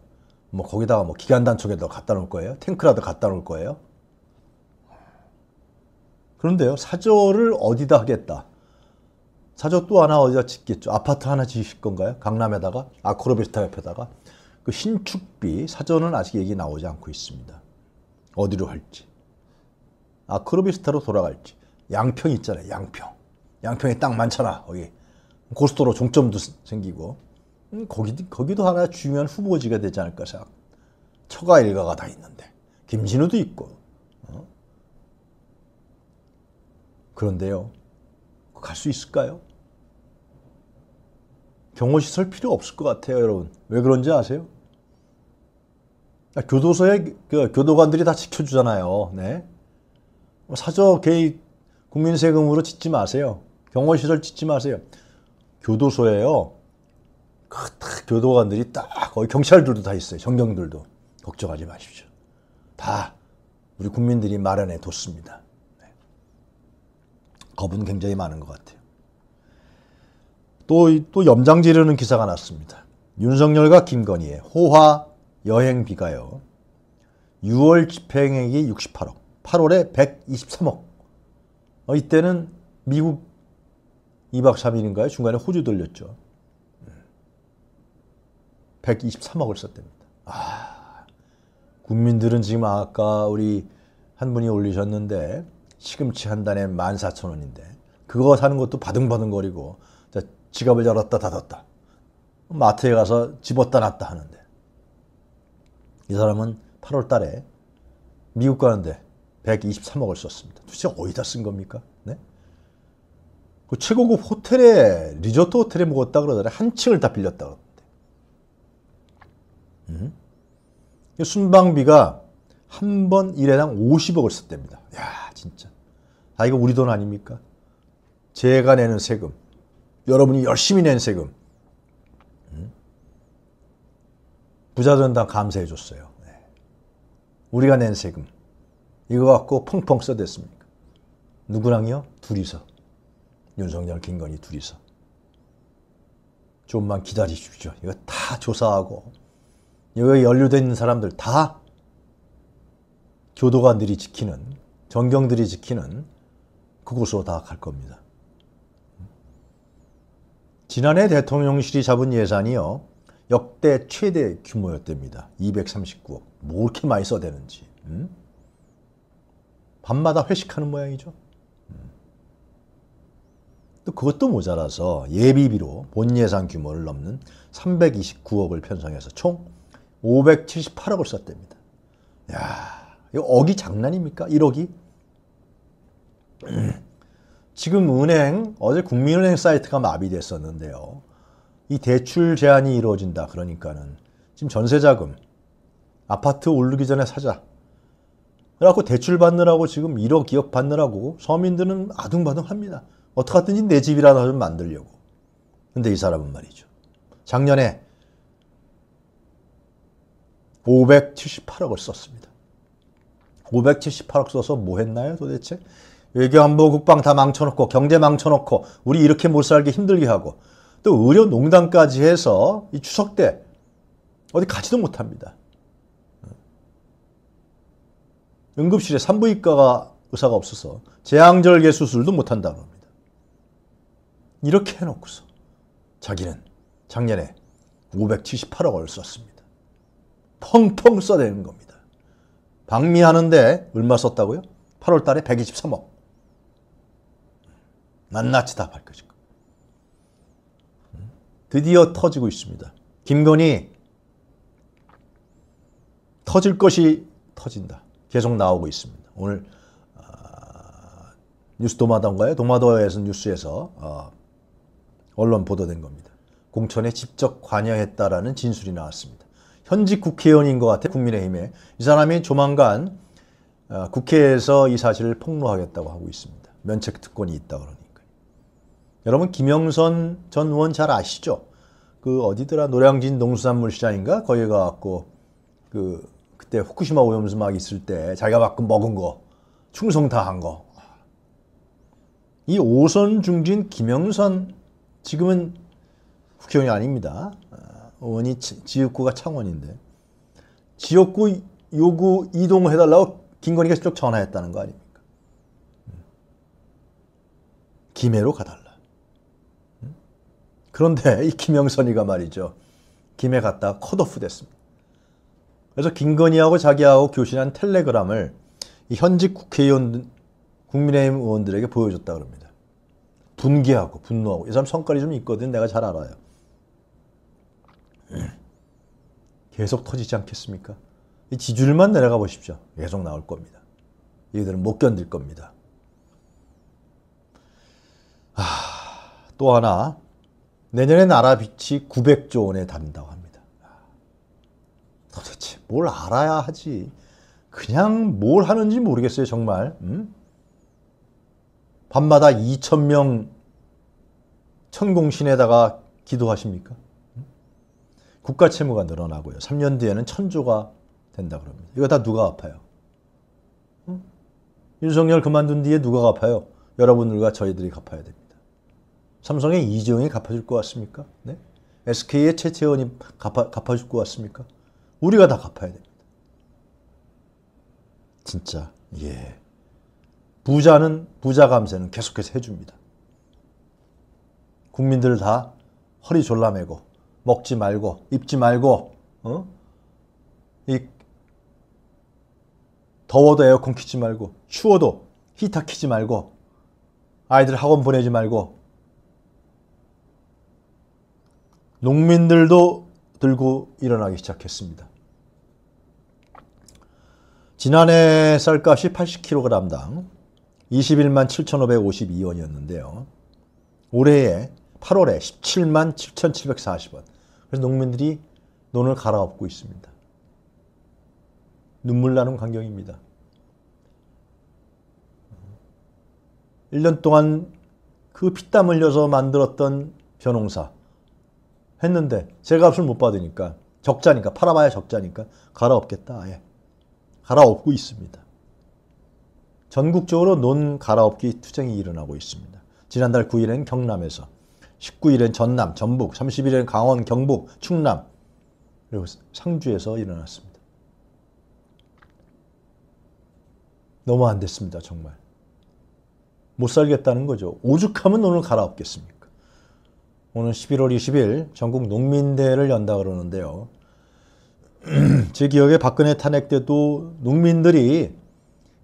뭐 거기다가 뭐 기간단총에도 갖다 놓을 거예요. 탱크라도 갖다 놓을 거예요. 그런데요. 사저를 어디다 하겠다. 사저 또 하나 어디다 짓겠죠. 아파트 하나 지실 건가요? 강남에다가 아크로비스타 옆에다가 그 신축비 사저는 아직 얘기 나오지 않고 있습니다. 어디로 할지. 아크로비스타로 돌아갈지 양평 있잖아요 양평 양평에 땅 많잖아 거기 고스도로 종점도 생기고 음, 거기, 거기도 하나 중요한 후보지가 되지 않을까 생각 처가 일가가 다 있는데 김진우도 있고 어? 그런데요 갈 수 있을까요? 경호시설 필요 없을 것 같아요 여러분 왜 그런지 아세요? 아, 교도소에 그 교도관들이 다 지켜주잖아요. 네. 뭐 사저 개입 국민 세금으로 짓지 마세요. 병원시설 짓지 마세요. 교도소에요딱 그 교도관들이 딱 거의 경찰들도 다 있어요. 정경들도 걱정하지 마십시오. 다 우리 국민들이 마련해 뒀습니다. 네. 겁은 굉장히 많은 것 같아요. 또, 또 염장 지르는 기사가 났습니다. 윤석열과 김건희의 호화 여행 비가요. 6월 집행액이 68억. 8월에 123억. 어, 이때는 미국 2박 3일인가요? 중간에 호주 돌렸죠. 123억을 썼답니다. 아, 국민들은 지금 아까 우리 한 분이 올리셨는데 시금치 한 단에 14,000원인데 그거 사는 것도 바등바등거리고 지갑을 열었다 닫았다. 마트에 가서 집었다 놨다 하는데 이 사람은 8월 달에 미국 가는데 123억을 썼습니다. 도대체 어디다 쓴 겁니까? 네? 그 최고급 호텔에 리조트 호텔에 묵었다 그러더래 한 층을 다 빌렸다 그러던데. 음? 순방비가 한 번 일회당 50억을 썼답니다. 야 진짜. 아 이거 우리 돈 아닙니까? 제가 내는 세금, 여러분이 열심히 낸 세금. 음? 부자들은 감사해 줬어요. 네. 우리가 낸 세금. 이거 갖고 펑펑 써댔습니까? 누구랑요? 둘이서. 윤석열, 김건희 둘이서. 좀만 기다리십시오. 이거 다 조사하고 여기 연루된 사람들 다 교도관들이 지키는 전경들이 지키는 그곳으로 다 갈 겁니다. 지난해 대통령실이 잡은 예산이요. 역대 최대 규모였답니다. 239억. 뭐 이렇게 많이 써대는지. 음? 밤마다 회식하는 모양이죠. 또 그것도 모자라서 예비비로 본 예산 규모를 넘는 329억을 편성해서 총 578억을 썼답니다. 야, 이거 억이 장난입니까? 1억이? 지금 은행, 어제 국민은행 사이트가 마비됐었는데요. 이 대출 제한이 이루어진다. 그러니까는 지금 전세자금, 아파트 오르기 전에 사자. 그래갖고 대출 받느라고 지금 1억 기억 받느라고 서민들은 아둥바둥합니다. 어떻게든지 내 집이라도 좀 만들려고. 근데 이 사람은 말이죠. 작년에 578억을 썼습니다. 578억 써서 뭐 했나요 도대체? 외교 안보 국방 다 망쳐놓고 경제 망쳐놓고 우리 이렇게 못 살게 힘들게 하고 또 의료 농단까지 해서 이 추석 때 어디 가지도 못합니다. 응급실에 산부인과가 의사가 없어서 재앙절개 수술도 못한다고 합니다. 이렇게 해놓고서 자기는 작년에 578억을 썼습니다. 펑펑 써대는 겁니다. 방미하는데 얼마 썼다고요? 8월 달에 123억. 낱낱이 다 밝혀질 겁니다. 음? 드디어 터지고 있습니다. 김건희 터질 것이 터진다. 계속 나오고 있습니다. 오늘 어, 뉴스 도마던가요 도마도에서 뉴스에서 어, 언론 보도된 겁니다. 공천에 직접 관여했다라는 진술이 나왔습니다. 현직 국회의원인 것 같아 요 국민의힘에 이 사람이 조만간 어, 국회에서 이 사실을 폭로하겠다고 하고 있습니다. 면책 특권이 있다 고그러니까 여러분 김영선 전 의원 잘 아시죠? 그 어디더라 노량진 농수산물 시장인가 거기 가갖고 그 그때 후쿠시마 오염수 막 있을 때 자기가 막 그 먹은 거 충성 다 한 거. 이 오선 중진 김영선 지금은 국회의원이 아닙니다. 의원이 지역구가 창원인데 지역구 요구 이동해달라고 을 김건희가 직접 전화했다는 거 아닙니까? 김해로 가달라. 그런데 이 김영선이가 말이죠. 김해 갔다가 컷오프 됐습니다. 그래서 김건희하고 자기하고 교신한 텔레그램을 현직 국회의원 국민의힘 의원들에게 보여줬다 그럽니다. 분개하고 분노하고 이 사람 성깔이 좀 있거든 내가 잘 알아요. 예. 계속 터지지 않겠습니까? 이 지지율만 내려가 보십시오. 계속 나올 겁니다. 이들은못 견딜 겁니다. 하, 아, 또 하나 내년에 나라 빛이 900조 원에 달한다고 합니다. 도대체 뭘 알아야 하지? 그냥 뭘 하는지 모르겠어요, 정말. 음? 밤마다 2천명 천공신에다가 기도하십니까? 음? 국가 채무가 늘어나고요. 3년 뒤에는 천조가 된다 그럽니다. 이거 다 누가 아파요? 음? 윤석열 그만둔 뒤에 누가 갚아요? 여러분들과 저희들이 갚아야 됩니다. 삼성의 이재용이 갚아줄 것 같습니까? 네? SK의 최채원이 갚아, 갚아줄 것 같습니까? 우리가 다 갚아야 됩니다. 진짜 예. 부자는 부자 감세는 계속해서 해줍니다. 국민들 다 허리 졸라매고 먹지 말고 입지 말고 어? 이 더워도 에어컨 키지 말고 추워도 히터 키지 말고 아이들 학원 보내지 말고 농민들도 들고 일어나기 시작했습니다. 지난해 쌀값이 80kg당 21만 7,552원이었는데요. 올해에 8월에 17만 7,740원. 그래서 농민들이 논을 갈아엎고 있습니다. 눈물 나는 광경입니다. 1년 동안 그 피땀 흘려서 만들었던 벼농사 했는데 제 값을 못 받으니까 적자니까 팔아봐야 적자니까 갈아엎겠다 아예 갈아엎고 있습니다. 전국적으로 논 갈아엎기 투쟁이 일어나고 있습니다. 지난달 9일엔 경남에서 19일엔 전남, 전북, 30일엔 강원, 경북, 충남 그리고 상주에서 일어났습니다. 너무 안 됐습니다. 정말. 못 살겠다는 거죠. 오죽하면 오늘 갈아엎겠습니까? 오늘 11월 20일 전국 농민대회를 연다 그러는데요. 제 기억에 박근혜 탄핵 때도 농민들이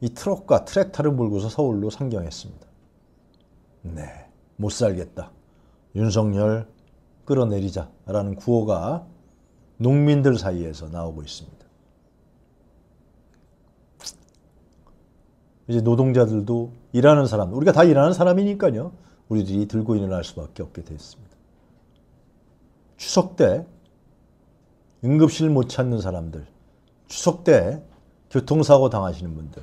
이 트럭과 트랙터를 몰고서 서울로 상경했습니다. 네, 못 살겠다. 윤석열 끌어내리자라는 구호가 농민들 사이에서 나오고 있습니다. 이제 노동자들도 일하는 사람, 우리가 다 일하는 사람이니까요. 우리들이 들고 일어날 수밖에 없게 됐습니다. 추석 때 응급실 못 찾는 사람들, 추석 때 교통사고 당하시는 분들,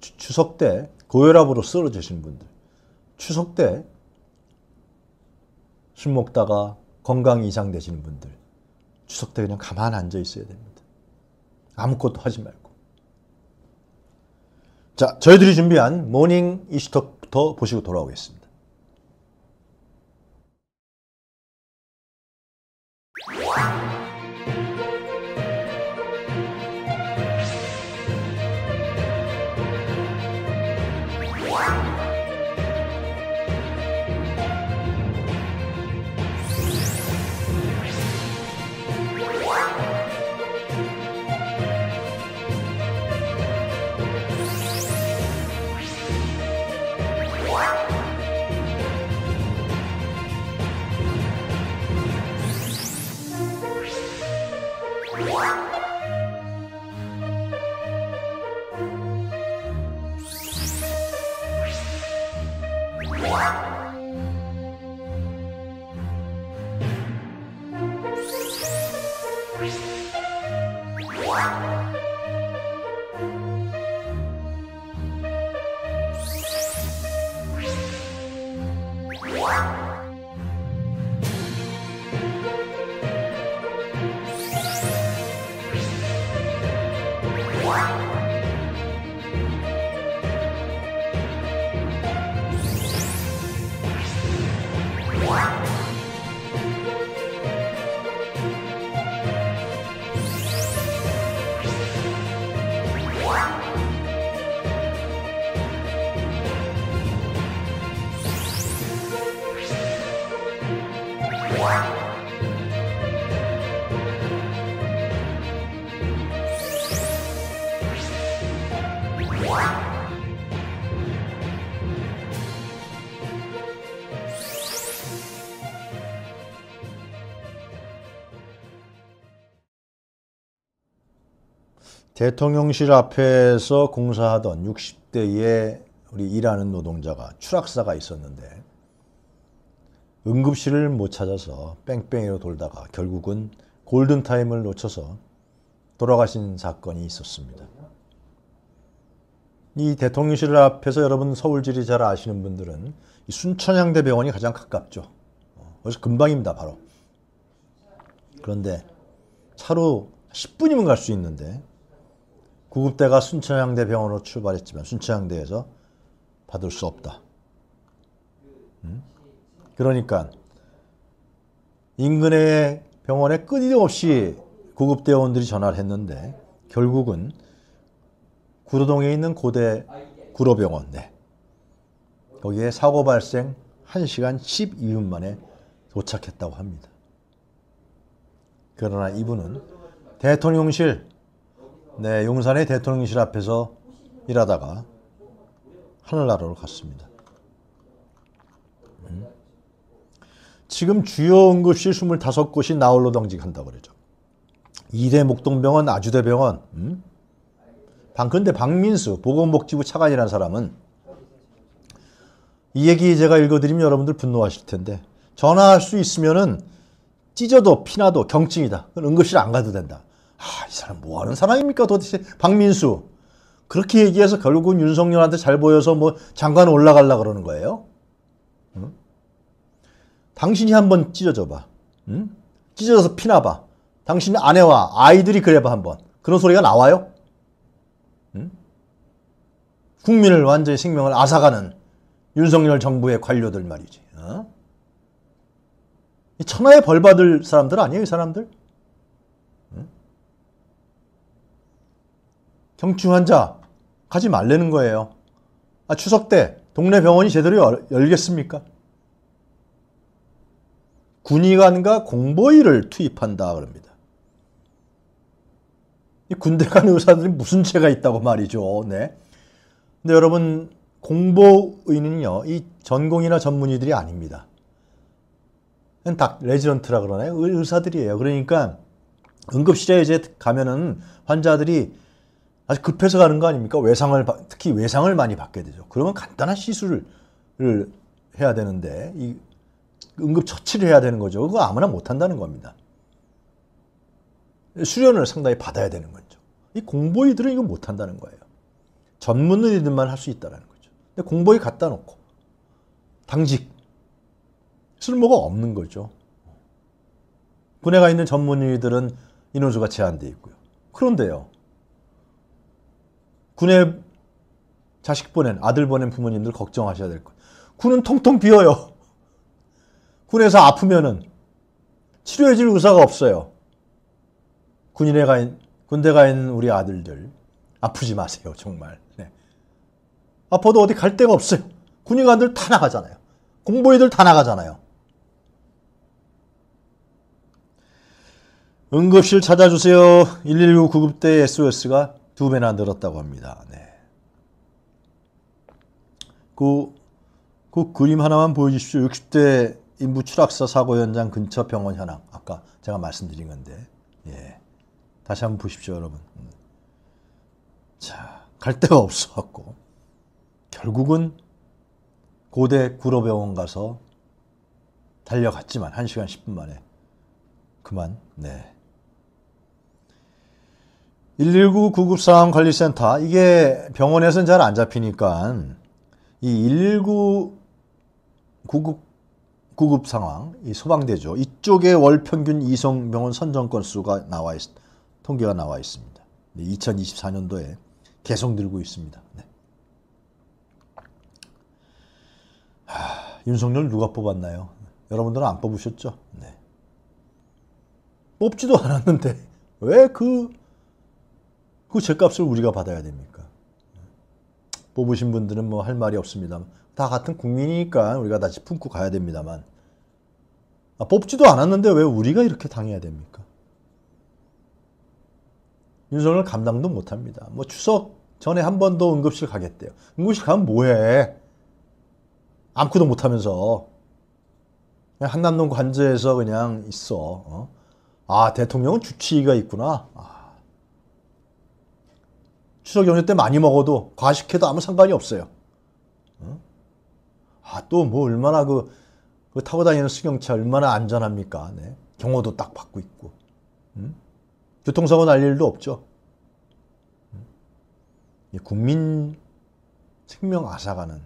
추, 석때 고혈압으로 쓰러지신 분들, 추석 때 술 먹다가 건강 이상 되시는 분들, 추석 때 그냥 가만 앉아 있어야 됩니다. 아무것도 하지 말고. 자, 저희들이 준비한 모닝 이슈톡부터 보시고 돌아오겠습니다. 대통령실 앞에서 공사하던 60대의 우리 일하는 노동자가 추락사가 있었는데 응급실을 못 찾아서 뺑뺑이로 돌다가 결국은 골든타임을 놓쳐서 돌아가신 사건이 있었습니다. 이 대통령실 앞에서 여러분 서울지리 잘 아시는 분들은 순천향대 병원이 가장 가깝죠. 그래서 금방입니다, 바로. 그런데 차로 10분이면 갈 수 있는데 구급대가 순천향대 병원으로 출발했지만 순천향대에서 받을 수 없다. 음? 그러니까 인근의 병원에 끊임없이 구급대원들이 전화를 했는데 결국은 구로동에 있는 고대 구로병원 내 네. 거기에 사고 발생 1시간 12분 만에 도착했다고 합니다. 그러나 이분은 대통령실 네, 용산의 대통령실 앞에서 일하다가 하늘나라로 갔습니다. 음. 지금 주요 응급실 25곳이 나홀로 당직한다고 그러죠. 이대 목동병원, 아주대병원, 음? 방, 근데 박민수 보건복지부 차관이라는 사람은 이 얘기 제가 읽어드리면 여러분들 분노하실 텐데 전화할 수 있으면은 찢어도 피나도 경증이다. 응급실 안 가도 된다. 아, 이 사람 뭐 하는 사람입니까 도대체 박민수. 그렇게 얘기해서 결국은 윤석열한테 잘 보여서 뭐 장관 올라갈라 그러는 거예요. 응? 당신이 한번 찢어져 봐. 응? 찢어져서 피나 봐. 당신 아내와 아이들이 그래 봐 한번. 그런 소리가 나와요? 응? 국민을 완전히 생명을 앗아가는 윤석열 정부의 관료들 말이지. 어? 천하에 벌받을 사람들 아니에요, 이 사람들? 경추 환자 가지 말라는 거예요. 아, 추석 때 동네 병원이 제대로 열겠습니까? 군의관과 공보위를 투입한다 그럽니다. 군대 간 의사들이 무슨 죄가 있다고 말이죠. 네. 근데 여러분 공보의는요. 이 전공이나 전문의들이 아닙니다. 다 레지던트라 그러나요? 의사들이에요. 그러니까 응급실에 이제 가면은 환자들이 아주 급해서 가는 거 아닙니까? 외상을 특히 외상을 많이 받게 되죠. 그러면 간단한 시술을 해야 되는데 이 응급 처치를 해야 되는 거죠. 그거 아무나 못 한다는 겁니다. 수련을 상당히 받아야 되는 거죠. 이 공보이들은 이거 못 한다는 거예요. 전문의들만 할 수 있다는 라 거죠. 근데 공보이 갖다 놓고 당직 쓸모가 없는 거죠. 군에 가 있는 전문의들은 인원수가 제한돼 있고요. 그런데요. 군에 자식 보낸 아들 보낸 부모님들 걱정하셔야 될 것. 군은 통통 비어요. 군에서 아프면은 치료해줄 의사가 없어요. 군인에 가있 군대 가 있는 우리 아들들 아프지 마세요 정말. 네. 아파도 어디 갈 데가 없어요. 군인관들 다 나가잖아요. 공보위들 다 나가잖아요. 응급실 찾아주세요. 119 구급대 SOS가 두 배나 늘었다고 합니다. 네. 그, 그 그림 하나만 보여주십시오. 60대 인부 추락사 사고 현장 근처 병원 현황. 아까 제가 말씀드린 건데. 예. 다시 한번 보십시오, 여러분. 음. 자, 갈 데가 없어갖고. 결국은 고대 구로병원 가서 달려갔지만, 1시간 10분 만에. 그만, 네. 119 구급상황 관리센터 이게 병원에서는 잘 안 잡히니까 이119 구급 구급 상황 이 소방대죠 이쪽에 월 평균 이송 병원 선정 건수가 나와 있 통계가 나와 있습니다. 2024년도에 계속 늘고 있습니다. 네. 하, 윤석열 누가 뽑았나요? 여러분들은 안 뽑으셨죠? 네. 뽑지도 않았는데 왜그 그 죗값을 우리가 받아야 됩니까? 뽑으신 분들은 뭐 할 말이 없습니다만 다 같은 국민이니까 우리가 다시 품고 가야 됩니다만 아, 뽑지도 않았는데 왜 우리가 이렇게 당해야 됩니까? 윤석열 감당도 못합니다. 뭐 추석 전에 한 번 더 응급실 가겠대요. 응급실 가면 뭐해? 아무것도 못하면서 한남동 관저에서 그냥 있어. 어? 아 대통령은 주치의가 있구나. 아, 추석 연휴 때 많이 먹어도 과식해도 아무 상관이 없어요. 어? 아또 뭐 얼마나 그, 그, 타고 다니는 승용차 얼마나 안전합니까? 네. 경호도 딱 받고 있고 음? 교통사고 날 일도 없죠. 음? 국민 생명 앗아가는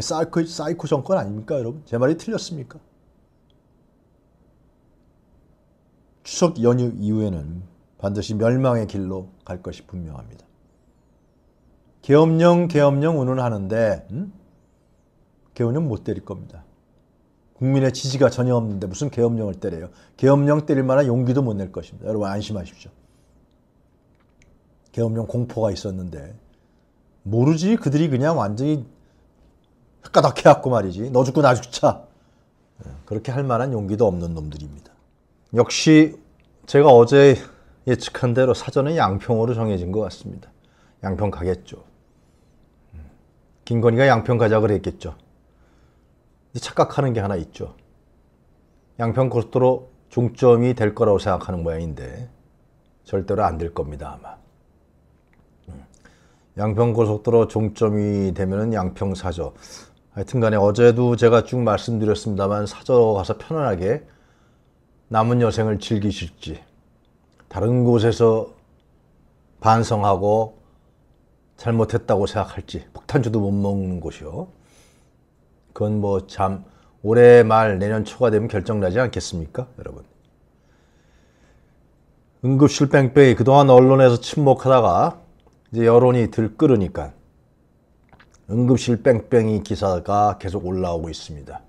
사이코, 사이코 정권 아닙니까 여러분? 제 말이 틀렸습니까? 추석 연휴 이후에는 반드시 멸망의 길로 갈 것이 분명합니다. 계엄령 계엄령 운운하는데 음? 계엄령 못 때릴 겁니다. 국민의 지지가 전혀 없는데 무슨 계엄령을 때려요. 계엄령 때릴 만한 용기도 못 낼 것입니다. 여러분 안심하십시오. 계엄령 공포가 있었는데 모르지 그들이 그냥 완전히 헷가닥해갖고 말이지 너 죽고 나 죽자 예, 그렇게 할 만한 용기도 없는 놈들입니다. 역시 제가 어제 예측한 대로 사전은 양평으로 정해진 것 같습니다. 양평 가겠죠. 김건희가 양평 가자 그랬겠죠. 착각하는 게 하나 있죠. 양평 고속도로 종점이 될 거라고 생각하는 모양인데 절대로 안 될 겁니다 아마. 음. 양평 고속도로 종점이 되면 양평 사저. 하여튼간에 어제도 제가 쭉 말씀드렸습니다만 사저 가서 편안하게 남은 여생을 즐기실지 다른 곳에서 반성하고 잘못했다고 생각할지 밥탄주도 못 먹는 곳이요. 그건 뭐참 올해 말 내년 초가 되면 결정나지 않겠습니까, 여러분? 응급실 뺑뺑이 그동안 언론에서 침묵하다가 이제 여론이 들끓으니까 응급실 뺑뺑이 기사가 계속 올라오고 있습니다.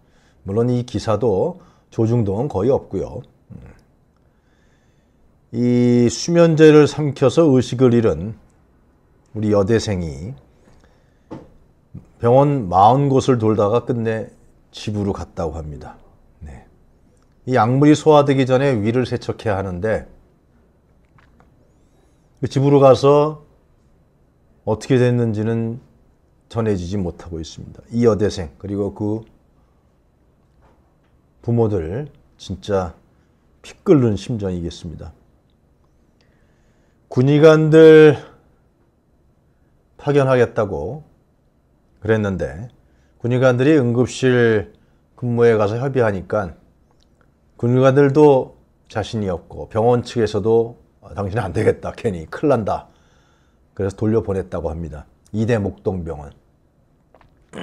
물론 이 기사도 조중동은 거의 없고요. 음. 이 수면제를 삼켜서 의식을 잃은 우리 여대생이 병원 40곳을 돌다가 끝내 집으로 갔다고 합니다. 네. 이 약물이 소화되기 전에 위를 세척해야 하는데 그 집으로 가서 어떻게 됐는지는 전해지지 못하고 있습니다. 이 여대생 그리고 그 부모들 진짜 피 끓는 심정이겠습니다. 군의관들 파견하겠다고 그랬는데 군의관들이 응급실 근무에 가서 협의하니까 군의관들도 자신이 없고 병원 측에서도 아, 당신은 안 되겠다 괜히 큰일 난다 그래서 돌려보냈다고 합니다. 이대 목동병원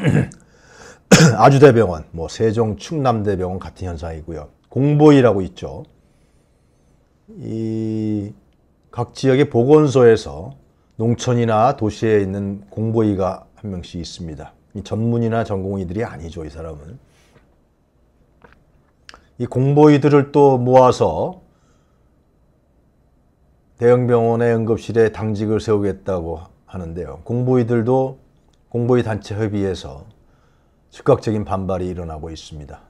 아주대병원 뭐 세종 충남대병원 같은 현상이고요. 공보이라고 있죠. 이 각 지역의 보건소에서 농촌이나 도시에 있는 공보이가 한 명씩 있습니다. 전문이나 전공의들이 아니죠, 이 사람은. 이공보의들을또 모아서 대형병원의 응급실에 당직을 세우겠다고 하는데요. 공보의들도공보의 단체 협의에서 즉각적인 반발이 일어나고 있습니다.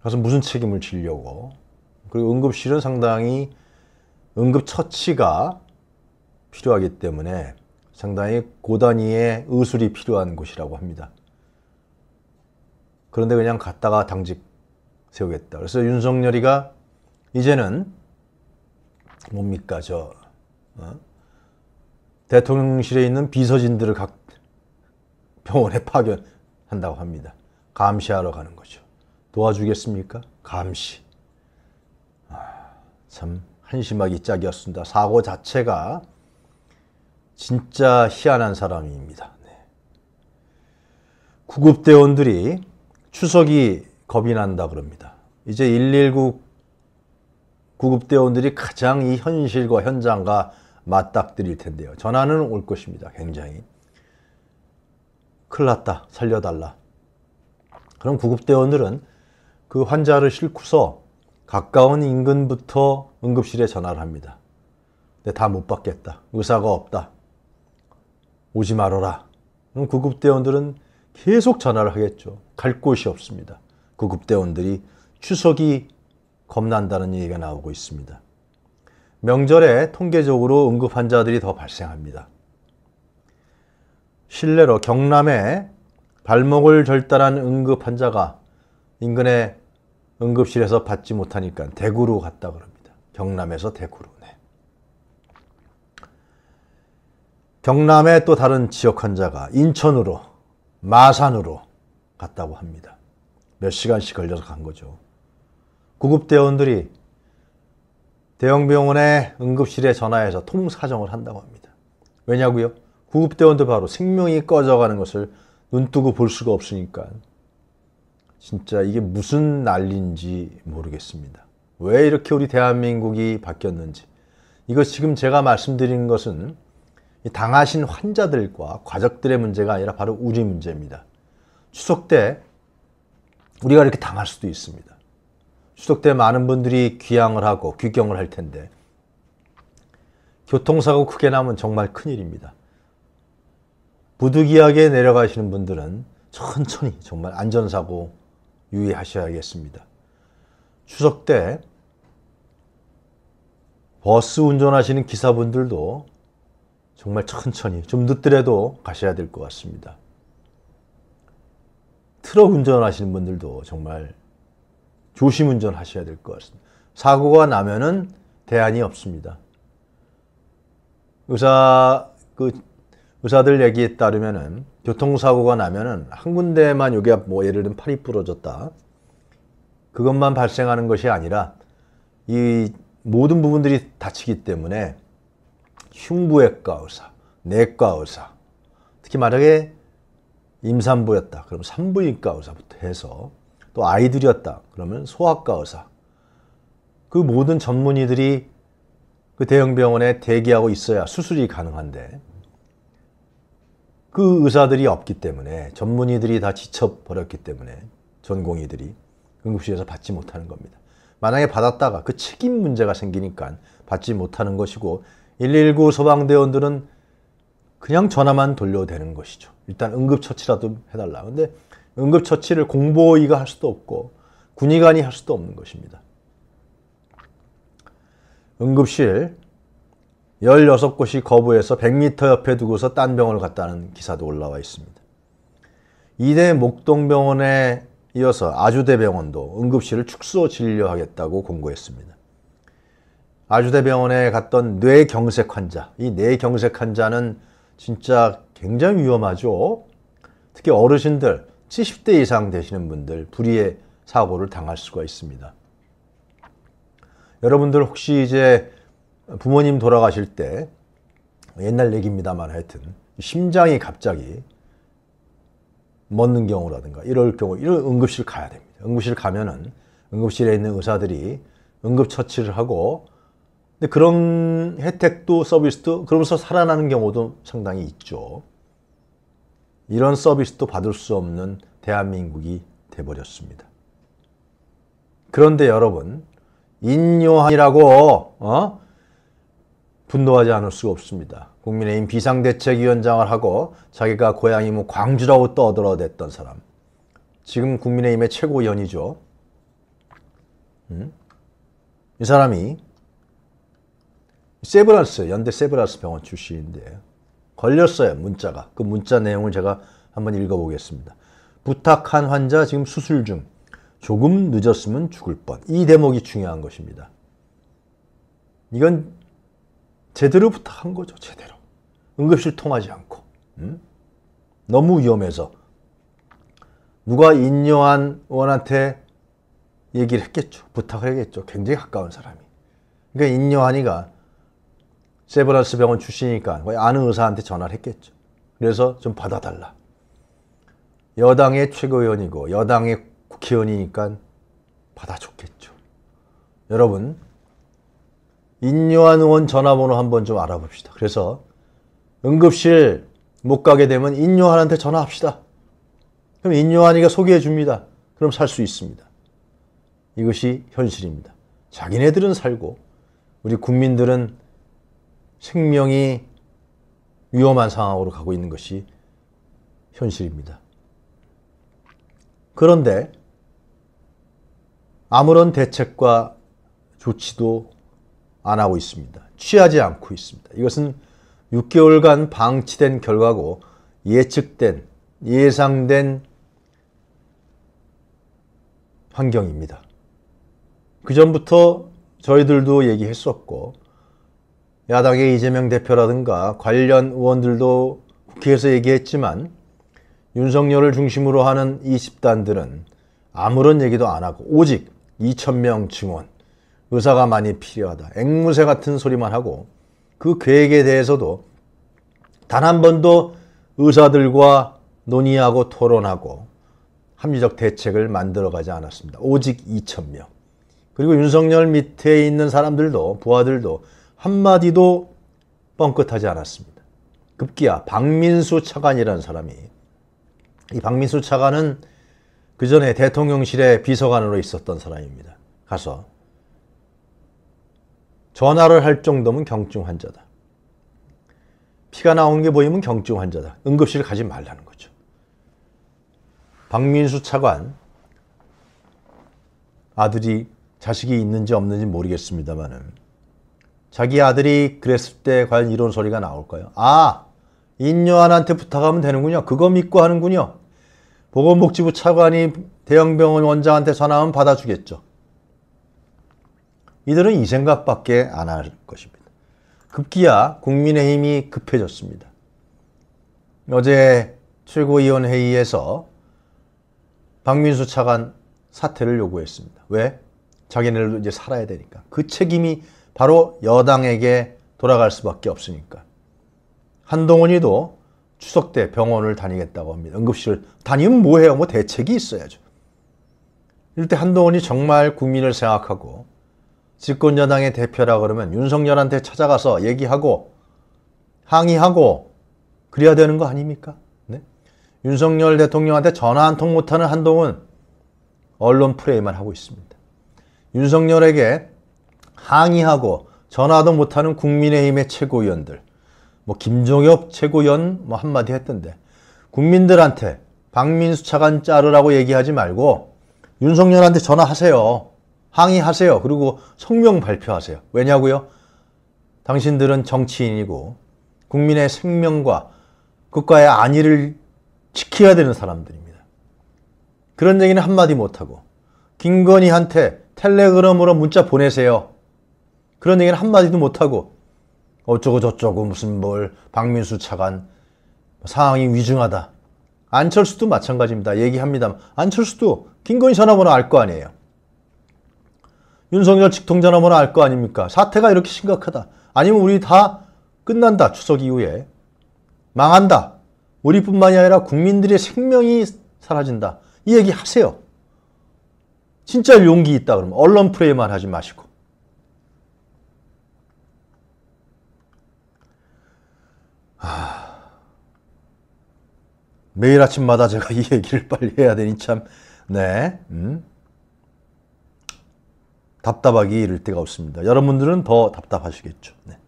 그래서 무슨 책임을 지려고 그리고 응급실은 상당히 응급처치가 필요하기 때문에 상당히 고단위의 의술이 필요한 곳이라고 합니다. 그런데 그냥 갔다가 당직 세우겠다. 그래서 윤석열이가 이제는 뭡니까 저 어? 대통령실에 있는 비서진들을 각 병원에 파견한다고 합니다. 감시하러 가는 거죠. 도와주겠습니까? 감시. 아, 참 한심하기 짝이었습니다. 사고 자체가 진짜 희한한 사람입니다. 네. 구급대원들이 추석이 겁이 난다 그럽니다. 이제 119 구급대원들이 가장 이 현실과 현장과 맞닥뜨릴 텐데요. 전화는 올 것입니다. 굉장히. 큰일 났다. 살려달라. 그럼 구급대원들은 그 환자를 싣고서 가까운 인근부터 응급실에 전화를 합니다. 근데 다 못 받겠다. 의사가 없다. 오지 말어라 그럼 구급대원들은 계속 전화를 하겠죠. 갈 곳이 없습니다. 구급대원들이 추석이 겁난다는 얘기가 나오고 있습니다. 명절에 통계적으로 응급 환자들이 더 발생합니다. 실례로 경남에 발목을 절단한 응급 환자가 인근의 응급실에서 받지 못하니까 대구로 갔다 그럽니다. 경남에서 대구로. 경남의 또 다른 지역 환자가 인천으로 마산으로 갔다고 합니다. 몇 시간씩 걸려서 간 거죠. 구급대원들이 대형병원의 응급실에 전화해서 통사정을 한다고 합니다. 왜냐고요? 구급대원들 바로 생명이 꺼져가는 것을 눈뜨고 볼 수가 없으니까 진짜 이게 무슨 난리인지 모르겠습니다. 왜 이렇게 우리 대한민국이 바뀌었는지 이거 지금 제가 말씀드린 것은 당하신 환자들과 과적들의 문제가 아니라 바로 우리 문제입니다. 추석 때 우리가 이렇게 당할 수도 있습니다. 추석 때 많은 분들이 귀향을 하고 귀경을 할 텐데 교통사고 크게 나면 정말 큰일입니다. 부득이하게 내려가시는 분들은 천천히 정말 안전사고 유의하셔야겠습니다. 추석 때 버스 운전하시는 기사분들도 정말 천천히 좀 늦더라도 가셔야 될 것 같습니다. 트럭 운전하시는 분들도 정말 조심 운전하셔야 될 것 같습니다. 사고가 나면은 대안이 없습니다. 의사 그 의사들 얘기에 따르면은 교통사고가 나면은 한 군데만 여기 뭐 예를 들면 팔이 부러졌다 그것만 발생하는 것이 아니라 이 모든 부분들이 다치기 때문에 흉부외과 의사, 내과 의사, 특히 만약에 임산부였다. 그럼 산부인과 의사부터 해서 또 아이들이었다. 그러면 소아과 의사. 그 모든 전문의들이 그 대형 병원에 대기하고 있어야 수술이 가능한데 그 의사들이 없기 때문에 전문의들이 다 지쳐버렸기 때문에 전공의들이 응급실에서 받지 못하는 겁니다. 만약에 받았다가 그 책임 문제가 생기니까 받지 못하는 것이고 119 소방대원들은 그냥 전화만 돌려대는 것이죠. 일단 응급처치라도 해달라. 근데 응급처치를 공보위가 할 수도 없고 군의관이 할 수도 없는 것입니다. 응급실 16곳이 거부해서 100m 옆에 두고서 딴 병원을 갔다는 기사도 올라와 있습니다. 이대 목동병원에 이어서 아주대병원도 응급실을 축소 진료하겠다고 공고했습니다. 아주대병원에 갔던 뇌경색 환자. 이 뇌경색 환자는 진짜 굉장히 위험하죠. 특히 어르신들, 70대 이상 되시는 분들 불의의 사고를 당할 수가 있습니다. 여러분들 혹시 이제 부모님 돌아가실 때 옛날 얘기입니다만 하여튼 심장이 갑자기 멎는 경우라든가 이럴 경우 이런 응급실 가야 됩니다. 응급실 가면은 응급실에 있는 의사들이 응급처치를 하고 근데 그런 혜택도 서비스도 그러면서 살아나는 경우도 상당히 있죠. 이런 서비스도 받을 수 없는 대한민국이 돼버렸습니다. 그런데 여러분 인요한이라고 어? 분노하지 않을 수가 없습니다. 국민의힘 비상대책위원장을 하고 자기가 고향이 뭐 광주라고 떠들어댔던 사람. 지금 국민의힘의 최고위원이죠. 음? 이 사람이 세브란스 연대 세브란스 병원 출신인데 걸렸어요 문자가 그 문자 내용을 제가 한번 읽어보겠습니다. 부탁한 환자 지금 수술 중 조금 늦었으면 죽을 뻔. 이 대목이 중요한 것입니다. 이건 제대로 부탁한 거죠. 제대로. 응급실 통하지 않고. 음? 너무 위험해서. 누가 인요한 원한테 얘기를 했겠죠. 부탁을 했겠죠. 굉장히 가까운 사람이. 그러니까 인요한이가 세브란스 병원 출신이니까 아는 의사한테 전화를 했겠죠. 그래서 좀 받아달라. 여당의 최고위원이고 여당의 국회의원이니까 받아줬겠죠. 여러분 인요한 의원 전화번호 한번 좀 알아봅시다. 그래서 응급실 못 가게 되면 인요한한테 전화합시다. 그럼 인요한이가 소개해 줍니다. 그럼 살 수 있습니다. 이것이 현실입니다. 자기네들은 살고 우리 국민들은 생명이 위험한 상황으로 가고 있는 것이 현실입니다. 그런데 아무런 대책과 조치도 안 하고 있습니다. 취하지 않고 있습니다. 이것은 6개월간 방치된 결과고 예측된, 예상된 환경입니다. 그 전부터 저희들도 얘기했었고, 야당의 이재명 대표라든가 관련 의원들도 국회에서 얘기했지만 윤석열을 중심으로 하는 이 집단들은 아무런 얘기도 안 하고 오직 2천명 증원, 의사가 많이 필요하다, 앵무새 같은 소리만 하고 그 계획에 대해서도 단 한 번도 의사들과 논의하고 토론하고 합리적 대책을 만들어가지 않았습니다. 오직 2천명 그리고 윤석열 밑에 있는 사람들도 부하들도 한마디도 뻥끗하지 않았습니다. 급기야 박민수 차관이라는 사람이 이 박민수 차관은 그 전에 대통령실의 비서관으로 있었던 사람입니다. 가서 전화를 할 정도면 경증 환자다. 피가 나오게 보이면 경증 환자다. 응급실 가지 말라는 거죠. 박민수 차관 아들이 자식이 있는지 없는지 모르겠습니다만은 자기 아들이 그랬을 때 과연 이런 소리가 나올까요? 아, 인요한한테 부탁하면 되는군요. 그거 믿고 하는군요. 보건복지부 차관이 대형병원 원장한테 전화하면 받아주겠죠. 이들은 이 생각밖에 안 할 것입니다. 급기야 국민의힘이 급해졌습니다. 어제 최고위원회의에서 박민수 차관 사퇴를 요구했습니다. 왜? 자기네들도 이제 살아야 되니까. 그 책임이 바로 여당에게 돌아갈 수밖에 없으니까. 한동훈이도 추석 때 병원을 다니겠다고 합니다. 응급실 다니면 뭐해요? 뭐 대책이 있어야죠. 이럴 때 한동훈이 정말 국민을 생각하고 집권여당의 대표라 그러면 윤석열한테 찾아가서 얘기하고 항의하고 그래야 되는 거 아닙니까? 네? 윤석열 대통령한테 전화 한 통 못하는 한동훈 언론 프레임만 하고 있습니다. 윤석열에게 항의하고 전화도 못하는 국민의힘의 최고위원들 뭐 김종엽 최고위원 뭐 한마디 했던데 국민들한테 박민수 차관 자르라고 얘기하지 말고 윤석열한테 전화하세요. 항의하세요. 그리고 성명 발표하세요. 왜냐고요? 당신들은 정치인이고 국민의 생명과 국가의 안위를 지켜야 되는 사람들입니다. 그런 얘기는 한마디 못하고 김건희한테 텔레그램으로 문자 보내세요. 그런 얘기는 한마디도 못하고 어쩌고 저쩌고 무슨 뭘 박민수 차관 상황이 위중하다. 안철수도 마찬가지입니다. 얘기합니다. 안철수도 김건희 전화번호 알 거 아니에요. 윤석열 직통 전화번호 알 거 아닙니까? 사태가 이렇게 심각하다. 아니면 우리 다 끝난다. 추석 이후에. 망한다. 우리뿐만이 아니라 국민들의 생명이 사라진다. 이 얘기 하세요. 진짜 용기 있다 그러면 언론 프레임만 하지 마시고. 매일 아침마다 제가 이 얘기를 빨리 해야 되니 참, 네, 음. 답답하기 이를 때가 없습니다. 여러분들은 더 답답하시겠죠. 네.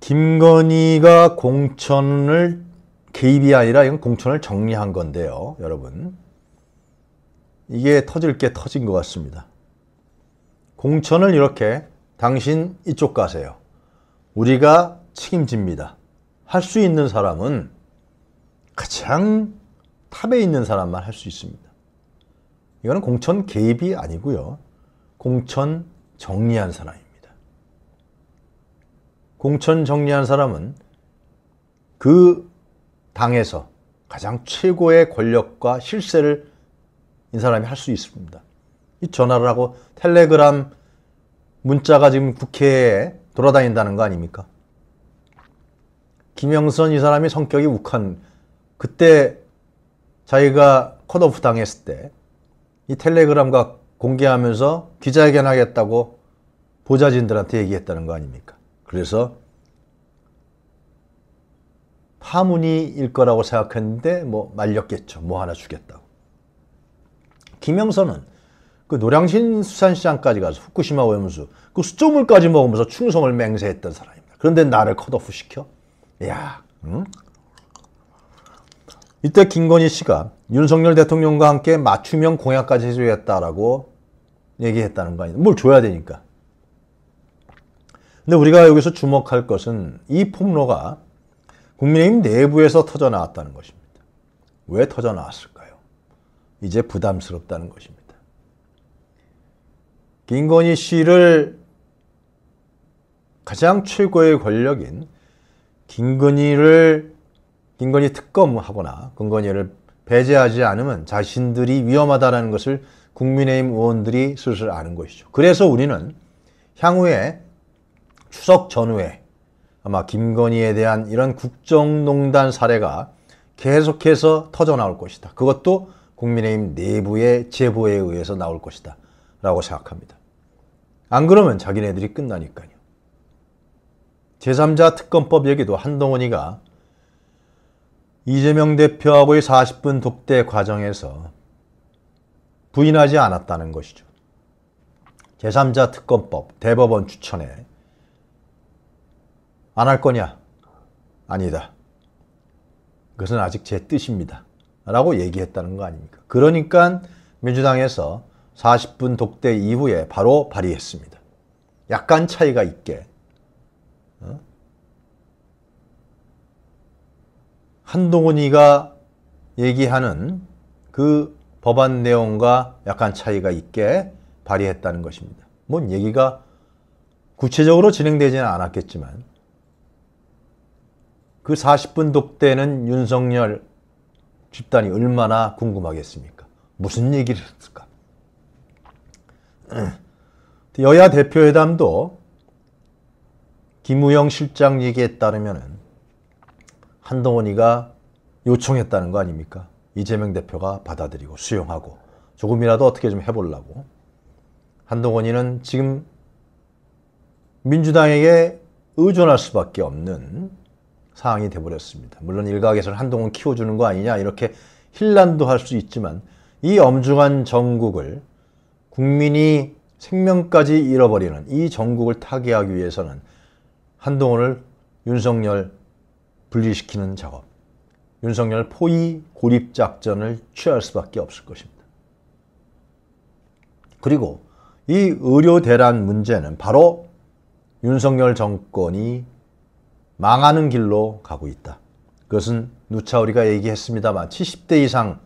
김건희가 공천을 개입이 아니라 이건 공천을 정리한 건데요. 여러분. 이게 터질 게 터진 것 같습니다. 공천을 이렇게 당신 이쪽 가세요. 우리가 책임집니다. 할 수 있는 사람은 가장 탑에 있는 사람만 할 수 있습니다. 이거는 공천 개입이 아니고요. 공천 정리한 사람입니다. 공천 정리한 사람은 그 당에서 가장 최고의 권력과 실세를 이 사람이 할 수 있습니다. 이 전화를 하고 텔레그램 문자가 지금 국회에 돌아다닌다는 거 아닙니까? 김영선 이 사람이 성격이 욱한 그때 자기가 컷오프 당했을 때 이 텔레그램과 공개하면서 기자회견 하겠다고 보좌진들한테 얘기했다는 거 아닙니까? 그래서 파문이일 거라고 생각했는데 뭐 말렸겠죠. 뭐 하나 주겠다고. 김영선은 그 노량진 수산시장까지 가서 후쿠시마 오염수 그 수조물까지 먹으면서 충성을 맹세했던 사람입니다. 그런데 나를 컷오프 시켜? 야, 응? 이때 김건희 씨가 윤석열 대통령과 함께 맞춤형 공약까지 해줘야겠다라고 얘기했다는 거 아니다. 뭘 줘야 되니까. 근데 우리가 여기서 주목할 것은 이 폭로가 국민의힘 내부에서 터져 나왔다는 것입니다. 왜 터져 나왔을까요? 이제 부담스럽다는 것입니다. 김건희 씨를 가장 최고의 권력인 김건희를 김건희 특검하거나 김건희를 배제하지 않으면 자신들이 위험하다라는 것을 국민의힘 의원들이 슬슬 아는 것이죠. 그래서 우리는 향후에 추석 전후에 아마 김건희에 대한 이런 국정농단 사례가 계속해서 터져 나올 것이다. 그것도 국민의힘 내부의 제보에 의해서 나올 것이다. 라고 생각합니다. 안 그러면 자기네들이 끝나니까요. 제3자 특검법 얘기도 한동훈이가 이재명 대표하고의 40분 독대 과정에서 부인하지 않았다는 것이죠. 제3자 특검법 대법원 추천에 안 할 거냐? 아니다. 그것은 아직 제 뜻입니다. 라고 얘기했다는 거 아닙니까? 그러니까 민주당에서 40분 독대 이후에 바로 발의했습니다. 약간 차이가 있게 어? 한동훈이가 얘기하는 그 법안 내용과 약간 차이가 있게 발의했다는 것입니다. 뭔 얘기가 구체적으로 진행되지는 않았겠지만 그 40분 독대는 윤석열 집단이 얼마나 궁금하겠습니까? 무슨 얘기를 했을까? 여야 대표회담도 김우영 실장 얘기에 따르면 한동훈이가 요청했다는 거 아닙니까? 이재명 대표가 받아들이고 수용하고 조금이라도 어떻게 좀 해보려고 한동훈이는 지금 민주당에게 의존할 수밖에 없는 상황이 돼버렸습니다. 물론 일각에서는 한동훈 키워주는 거 아니냐 이렇게 힐난도 할 수 있지만 이 엄중한 정국을 국민이 생명까지 잃어버리는 이 정국을 타개하기 위해서는 한동훈을 윤석열 분리시키는 작업, 윤석열 포위 고립 작전을 취할 수밖에 없을 것입니다. 그리고 이 의료 대란 문제는 바로 윤석열 정권이 망하는 길로 가고 있다. 그것은 누차 우리가 얘기했습니다만 70대 이상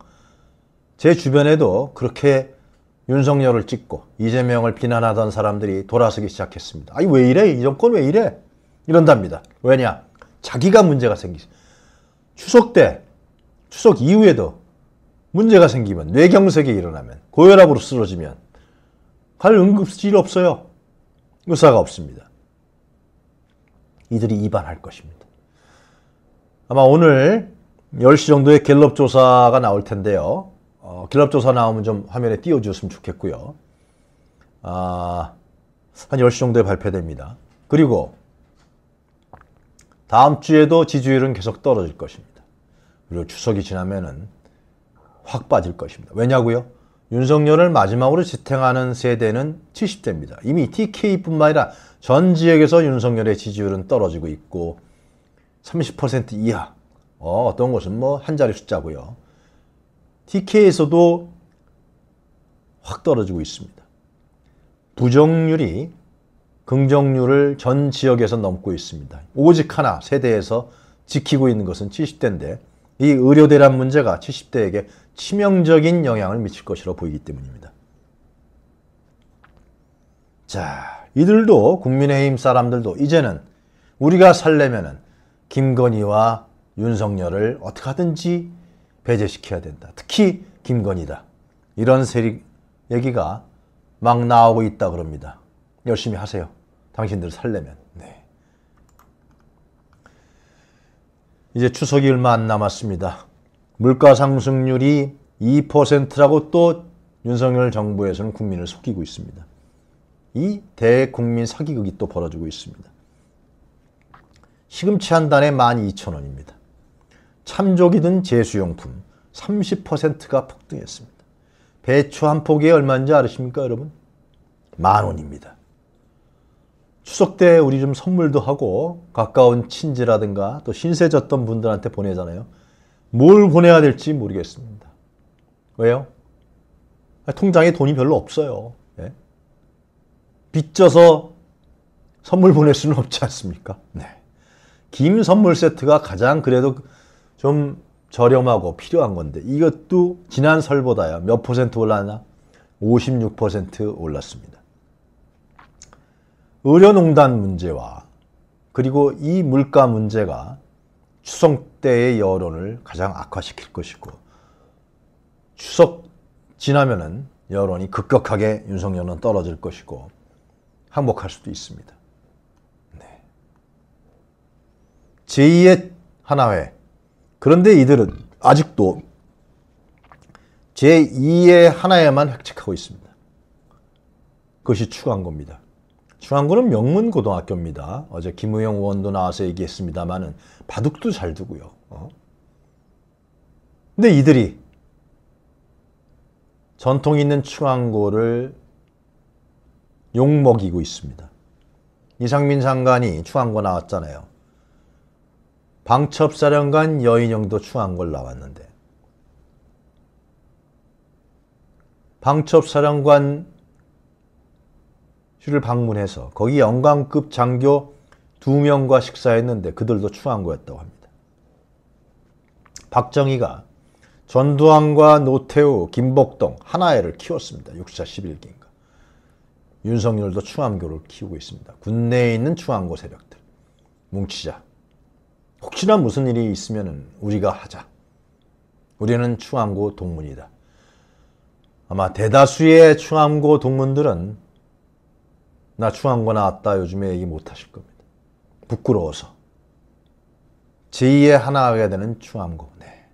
제 주변에도 그렇게 윤석열을 찍고 이재명을 비난하던 사람들이 돌아서기 시작했습니다. 아니 왜 이래? 이 정권 왜 이래? 이런답니다. 왜냐? 자기가 문제가 생기죠. 추석 때, 추석 이후에도 문제가 생기면, 뇌경색이 일어나면, 고혈압으로 쓰러지면, 갈 응급실 없어요. 의사가 없습니다. 이들이 입안할 것입니다. 아마 오늘 10시 정도에 갤럽 조사가 나올 텐데요. 어, 갤럽 조사 나오면 좀 화면에 띄워주셨으면 좋겠고요. 아, 한 10시 정도에 발표됩니다. 그리고 다음 주에도 지지율은 계속 떨어질 것입니다. 그리고 추석이 지나면은 확 빠질 것입니다. 왜냐고요? 윤석열을 마지막으로 지탱하는 세대는 70대입니다. 이미 TK뿐만 아니라 전 지역에서 윤석열의 지지율은 떨어지고 있고 30% 이하 어, 어떤 곳은 뭐 한 자리 숫자고요. TK에서도 확 떨어지고 있습니다. 부정률이 긍정률을 전 지역에서 넘고 있습니다. 오직 하나 세대에서 지키고 있는 것은 70대인데 이 의료 대란 문제가 70대에게 치명적인 영향을 미칠 것으로 보이기 때문입니다. 자, 이들도 국민의힘 사람들도 이제는 우리가 살려면은 김건희와 윤석열을 어떻게 하든지 배제시켜야 된다. 특히 김건희다. 이런 세리 얘기가 막 나오고 있다 그럽니다. 열심히 하세요. 당신들 살려면. 네. 이제 추석이 얼마 안 남았습니다. 물가 상승률이 2%라고 또 윤석열 정부에서는 국민을 속이고 있습니다. 이 대국민 사기극이 또 벌어지고 있습니다. 시금치 한 단에 12,000원입니다. 참조기든 제수용품 30%가 폭등했습니다. 배추 한 포기에 얼마인지 아십니까 여러분? 만 원입니다. 추석 때 우리 좀 선물도 하고 가까운 친지라든가 또 신세 졌던 분들한테 보내잖아요. 뭘 보내야 될지 모르겠습니다. 왜요? 통장에 돈이 별로 없어요. 네? 빚져서 선물 보낼 수는 없지 않습니까? 네. 김 선물 세트가 가장 그래도 좀 저렴하고 필요한 건데 이것도 지난 설보다야 몇 퍼센트 올랐나? 56% 올랐습니다. 의료농단 문제와 그리고 이 물가 문제가 추석 때의 여론을 가장 악화시킬 것이고 추석 지나면은 여론이 급격하게 윤석열은 떨어질 것이고 항복할 수도 있습니다. 네. 제2의 하나회 그런데 이들은 아직도 제2의 하나에만 획책하고 있습니다. 그것이 추가한 겁니다. 중앙고는 명문고등학교입니다. 어제 김우영 의원도 나와서 얘기했습니다만은 바둑도 잘 두고요. 어? 근데 이들이 전통 있는 충안고를 욕먹이고 있습니다. 이상민 장관이 충안고 나왔잖아요. 방첩사령관 여인영도 충안고를 나왔는데 방첩사령관 주를 방문해서 거기 영광급 장교 두 명과 식사했는데 그들도 추한 거였다고 합니다. 박정희가 전두환과 노태우, 김복동, 하나회를 키웠습니다. 6차 11기인가. 윤석열도 충암교를 키우고 있습니다. 군내에 있는 충암고 세력들. 뭉치자. 혹시나 무슨 일이 있으면 우리가 하자. 우리는 충암고 동문이다. 아마 대다수의 충암고 동문들은 나추한거 나왔다 요즘에 얘기 못 하실 겁니다. 부끄러워서. 제2의 하나가 되는 충암고. 네.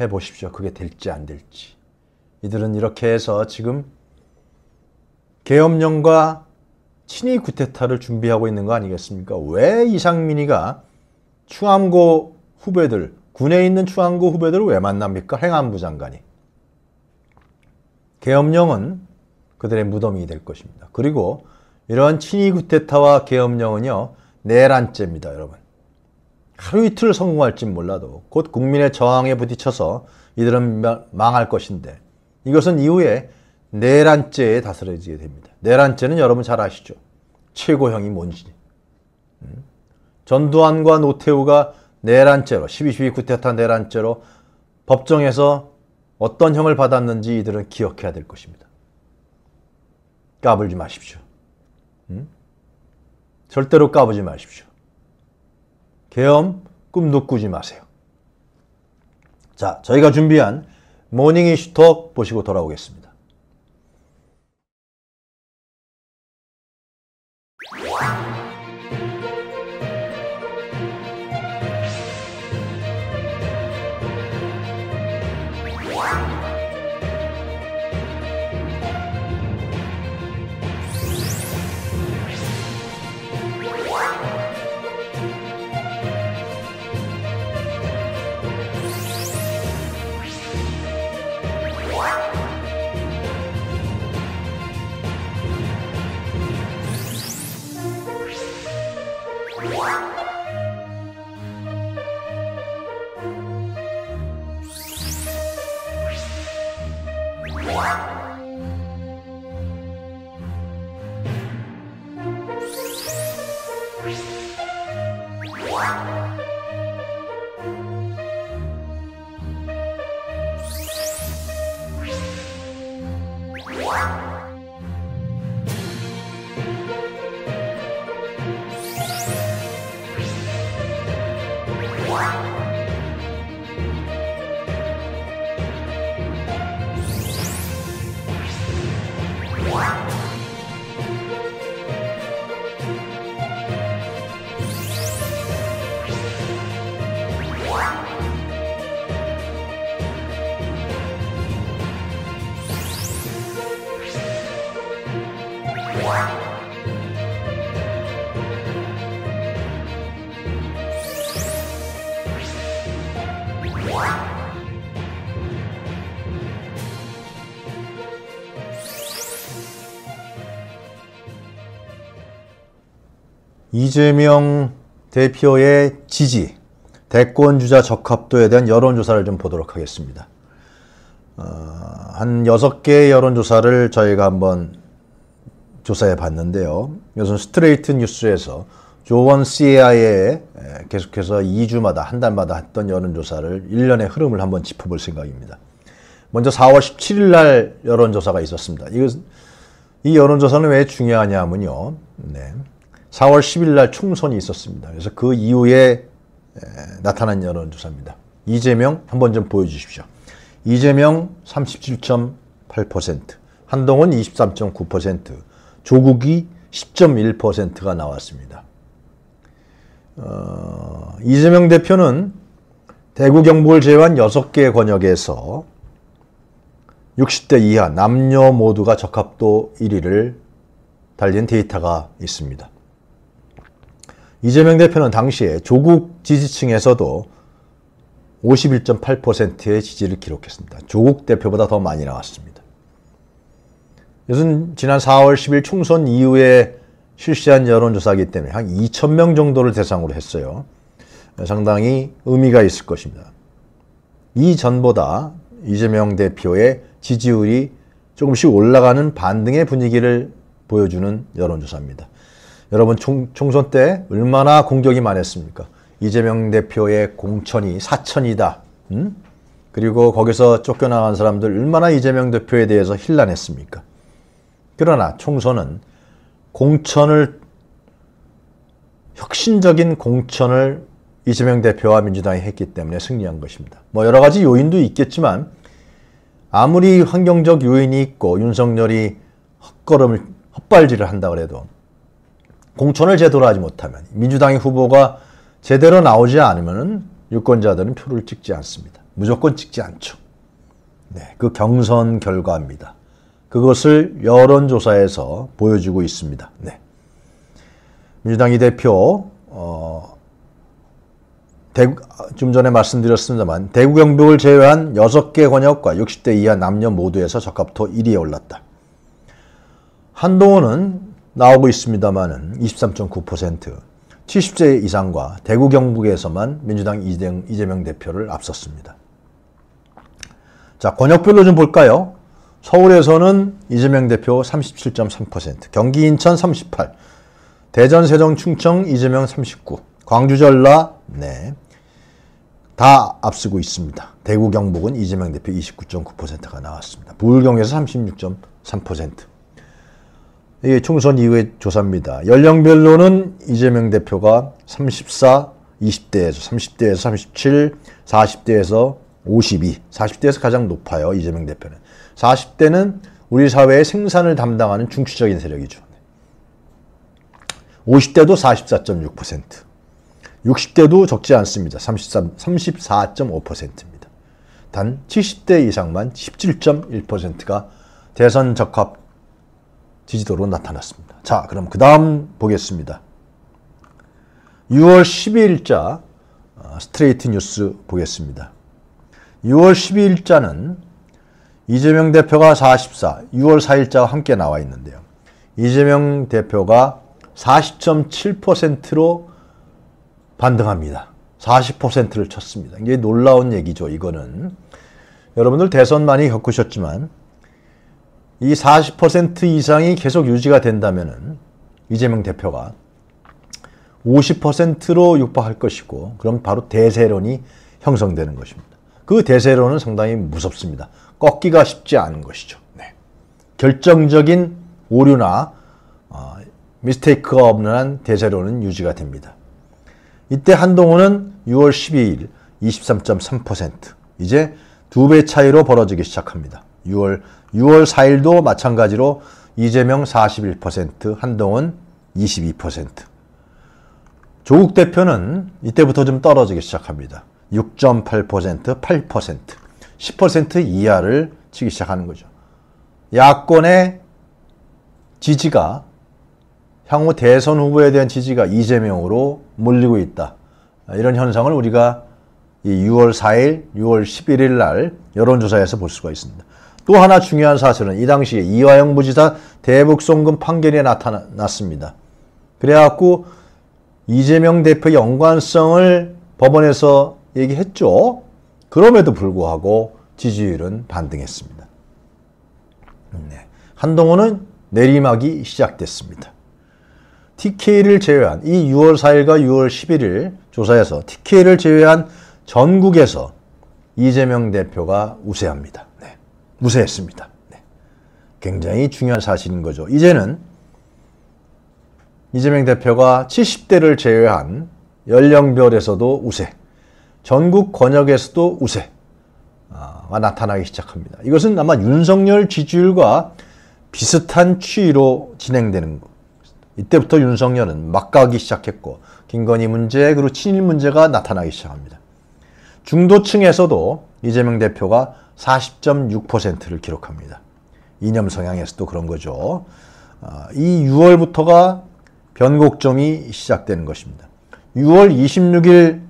해보십시오. 그게 될지 안 될지. 이들은 이렇게 해서 지금 계엄령과 친위 구테타를 준비하고 있는 거 아니겠습니까? 왜 이상민이가 충암고 후배들, 군에 있는 충암고 후배들을 왜 만납니까? 행안부 장관이. 계엄령은 그들의 무덤이 될 것입니다. 그리고 이러한 친위 구테타와 계엄령은요 내란죄입니다, 여러분. 하루 이틀 성공할진 몰라도 곧 국민의 저항에 부딪혀서 이들은 망할 것인데 이것은 이후에 내란죄에 다스려지게 됩니다. 내란죄는 여러분 잘 아시죠? 최고형이 뭔지. 음? 전두환과 노태우가 내란죄로 12.12 쿠데타 내란죄로 법정에서 어떤 형을 받았는지 이들은 기억해야 될 것입니다. 까불지 마십시오. 절대로 까부지 마십시오. 계엄 꿈도 꾸지 마세요. 자, 저희가 준비한 모닝 이슈톡 보시고 돌아오겠습니다. 啊。 이재명 대표의 지지, 대권주자 적합도에 대한 여론조사를 좀 보도록 하겠습니다. 어, 한 6개의 여론조사를 저희가 한번 조사해 봤는데요. 이것은 스트레이트 뉴스에서 조원 c i a 에 계속해서 2주마다 한 달마다 했던 여론조사를 1년의 흐름을 한번 짚어볼 생각입니다. 먼저 4월 17일 날 여론조사가 있었습니다. 이것, 이 여론조사는 왜 중요하냐면요. 네. 4월 10일 날 총선이 있었습니다. 그래서 그 이후에 나타난 여론조사입니다. 이재명 한번 좀 보여주십시오. 이재명 37.8%, 한동훈 23.9%, 조국이 10.1%가 나왔습니다. 어, 이재명 대표는 대구 경북을 제외한 6개 권역에서 60대 이하 남녀 모두가 적합도 1위를 달린 데이터가 있습니다. 이재명 대표는 당시에 조국 지지층에서도 51.8%의 지지를 기록했습니다. 조국 대표보다 더 많이 나왔습니다. 이것은 지난 4월 10일 총선 이후에 실시한 여론조사이기 때문에 한2천명 정도를 대상으로 했어요. 상당히 의미가 있을 것입니다. 이전보다 이재명 대표의 지지율이 조금씩 올라가는 반등의 분위기를 보여주는 여론조사입니다. 여러분 총, 총선 때 얼마나 공격이 많았습니까? 이재명 대표의 공천이 사천이다. 음? 그리고 거기서 쫓겨나간 사람들 얼마나 이재명 대표에 대해서 힐난했습니까? 그러나 총선은 공천을 혁신적인 공천을 이재명 대표와 민주당이 했기 때문에 승리한 것입니다. 뭐 여러 가지 요인도 있겠지만 아무리 환경적 요인이 있고 윤석열이 헛걸음을 헛발질을 한다 그래도 공천을 제대로 하지 못하면 민주당의 후보가 제대로 나오지 않으면 유권자들은 표를 찍지 않습니다. 무조건 찍지 않죠. 네, 그 경선 결과입니다. 그것을 여론조사에서 보여주고 있습니다. 네. 민주당이 대표 어, 대구, 좀 전에 말씀드렸습니다만 대구 경북을 제외한 6개 권역과 60대 이하 남녀 모두에서 적합도 1위에 올랐다. 한동훈은 나오고 있습니다만은 23.9% 70세 이상과 대구 경북에서만 민주당 이재명 대표를 앞섰습니다. 자, 권역별로 좀 볼까요? 서울에서는 이재명 대표 37.3%, 경기 인천 38, 대전 세종 충청 이재명 39, 광주 전라 네. 다 앞서고 있습니다. 대구 경북은 이재명 대표 29.9%가 나왔습니다. 부울경에서 36.3%. 이게 총선 이후의 조사입니다. 연령별로는 이재명 대표가 34, 20대에서 30대에서 37, 40대에서 52, 40대에서 가장 높아요. 이재명 대표는. 40대는 우리 사회의 생산을 담당하는 중추적인 세력이죠. 50대도 44.6%, 60대도 적지 않습니다. 3 4 5입니다단 70대 이상만 17.1%가 대선 적합 지지도로 나타났습니다. 자, 그럼 그 다음 보겠습니다. 6월 12일자 어, 스트레이트 뉴스 보겠습니다. 6월 12일자는 이재명 대표가 44, 6월 4일자와 함께 나와 있는데요. 이재명 대표가 40.7%로 반등합니다. 40%를 쳤습니다. 이게 놀라운 얘기죠, 이거는. 여러분들 대선 많이 겪으셨지만 이40% 이상이 계속 유지가 된다면 이재명 대표가 50%로 육박할 것이고 그럼 바로 대세론이 형성되는 것입니다. 그 대세론은 상당히 무섭습니다. 꺾기가 쉽지 않은 것이죠. 네. 결정적인 오류나 어, 미스테이크가 없는 한 대세론은 유지가 됩니다. 이때 한동훈은 6월 12일 23.3% 이제 두 배 차이로 벌어지기 시작합니다. 6월 6월 4일도 마찬가지로 이재명 41%, 한동훈 22%. 조국 대표는 이때부터 좀 떨어지기 시작합니다. 6.8%, 8%, 10% 이하를 치기 시작하는 거죠. 야권의 지지가 향후 대선 후보에 대한 지지가 이재명으로 몰리고 있다. 이런 현상을 우리가 이 6월 4일, 6월 11일 날 여론조사에서 볼 수가 있습니다. 또 하나 중요한 사실은 이 당시에 이화영 부지사 대북송금 판결이 나타났습니다. 그래갖고 이재명 대표 연관성을 법원에서 얘기했죠. 그럼에도 불구하고 지지율은 반등했습니다. 네. 한동훈은 내리막이 시작됐습니다. TK를 제외한 이 6월 4일과 6월 11일 조사에서 TK를 제외한 전국에서 이재명 대표가 우세합니다. 무쇠했습니다. 네. 굉장히 중요한 사실인 거죠. 이제는 이재명 대표가 70대를 제외한 연령별에서도 우세, 전국 권역에서도 우세가 아, 나타나기 시작합니다. 이것은 아마 윤석열 지지율과 비슷한 추이로 진행되는 것. 니다 이때부터 윤석열은 막 가기 시작했고 김건희 문제 그리고 친일 문제가 나타나기 시작합니다. 중도층에서도 이재명 대표가 40.6%를 기록합니다. 이념 성향에서도 그런 거죠. 아, 이 6월부터가 변곡점이 시작되는 것입니다. 6월 26일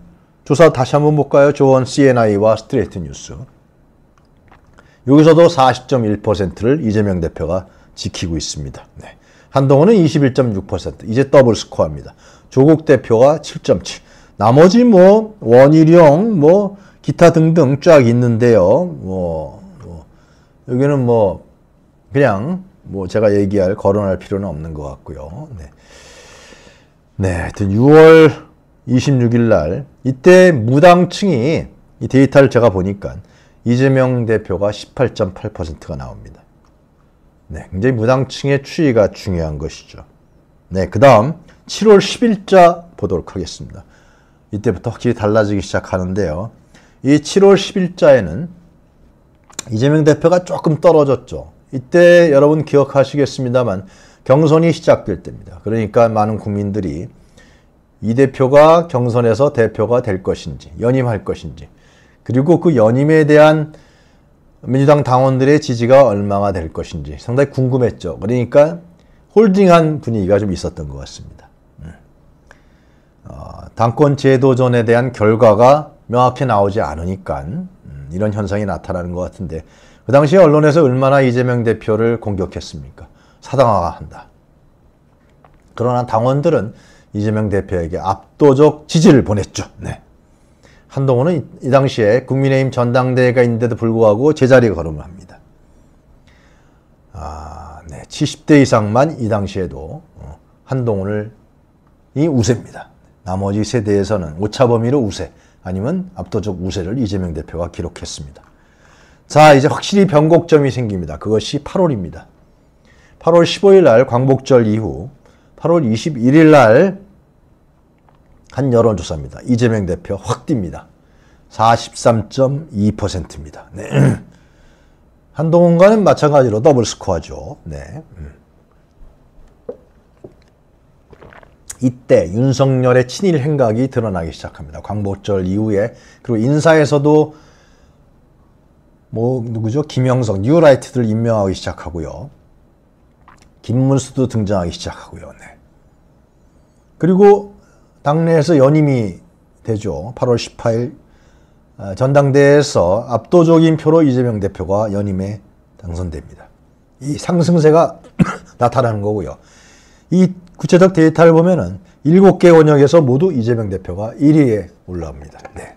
조사 다시 한번 볼까요? 조원 CNI와 스트레이트 뉴스. 여기서도 40.1%를 이재명 대표가 지키고 있습니다. 네. 한동훈은 21.6%, 이제 더블 스코어입니다. 조국 대표가 7.7. 나머지 뭐 원희룡, 뭐 기타 등등 쫙 있는데요. 뭐, 뭐 여기는 뭐 그냥 뭐 제가 얘기할 거론할 필요는 없는 것 같고요. 네. 네, 하여튼 6월 26일 날 이때 무당층이 이 데이터를 제가 보니까 이재명 대표가 18.8%가 나옵니다. 네, 굉장히 무당층의 추이가 중요한 것이죠. 네, 그 다음 7월 10일자 보도록 하겠습니다. 이때부터 확실히 달라지기 시작하는데요. 이 7월 10일자에는 이재명 대표가 조금 떨어졌죠. 이때 여러분 기억하시겠습니다만 경선이 시작될 때입니다. 그러니까 많은 국민들이 이 대표가 경선에서 대표가 될 것인지 연임할 것인지 그리고 그 연임에 대한 민주당 당원들의 지지가 얼마나 될 것인지 상당히 궁금했죠. 그러니까 홀딩한 분위기가 좀 있었던 것 같습니다. 음. 어, 당권 제도전에 대한 결과가 명확히 나오지 않으니까 음, 이런 현상이 나타나는 것 같은데 그 당시에 언론에서 얼마나 이재명 대표를 공격했습니까? 사당화가 한다. 그러나 당원들은 이재명 대표에게 압도적 지지를 보냈죠. 네. 한동훈은 이 당시에 국민의힘 전당대회가 있는데도 불구하고 제자리 걸음을 합니다. 아, 네. 70대 이상만 이 당시에도 어, 한동훈을 이 우세입니다. 나머지 세대에서는 오차 범위로 우세. 아니면 압도적 우세를 이재명 대표가 기록했습니다. 자 이제 확실히 변곡점이 생깁니다. 그것이 8월입니다. 8월 15일 날 광복절 이후 8월 21일 날 한 여론조사입니다. 이재명 대표 확 뜁니다. 43.2%입니다. 네. 한동훈과는 마찬가지로 더블 스코어죠. 네. 음. 이때 윤석열의 친일 행각이 드러나기 시작합니다. 광복절 이후에 그리고 인사에서도 뭐 누구죠? 김영석, 뉴라이트들 임명하기 시작하고요. 김문수도 등장하기 시작하고요. 네. 그리고 당내에서 연임이 되죠. 8월 18일 아, 전당대회에서 압도적인 표로 이재명 대표가 연임에 당선됩니다. 이 상승세가 나타나는 거고요. 이 구체적 데이터를 보면은 7개 원역에서 모두 이재명 대표가 1위에 올라옵니다. 네.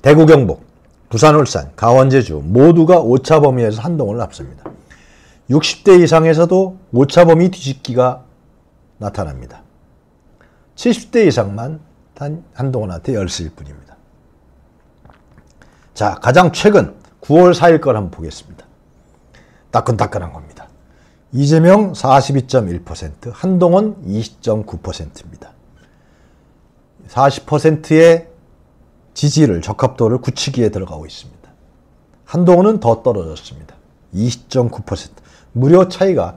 대구 경북, 부산 울산, 강원 제주 모두가 오차 범위에서 한동을 앞섭니다. 60대 이상에서도 오차 범위 뒤집기가 나타납니다. 70대 이상만 단 한동훈한테 열세일 뿐입니다. 자, 가장 최근 9월 4일 걸 한번 보겠습니다. 따끈따끈한 겁니다. 이재명 42.1%, 한동훈 20.9%입니다. 40%의 지지를 적합도를 굳히기에 들어가고 있습니다. 한동훈은 더 떨어졌습니다. 20.9%. 무려 차이가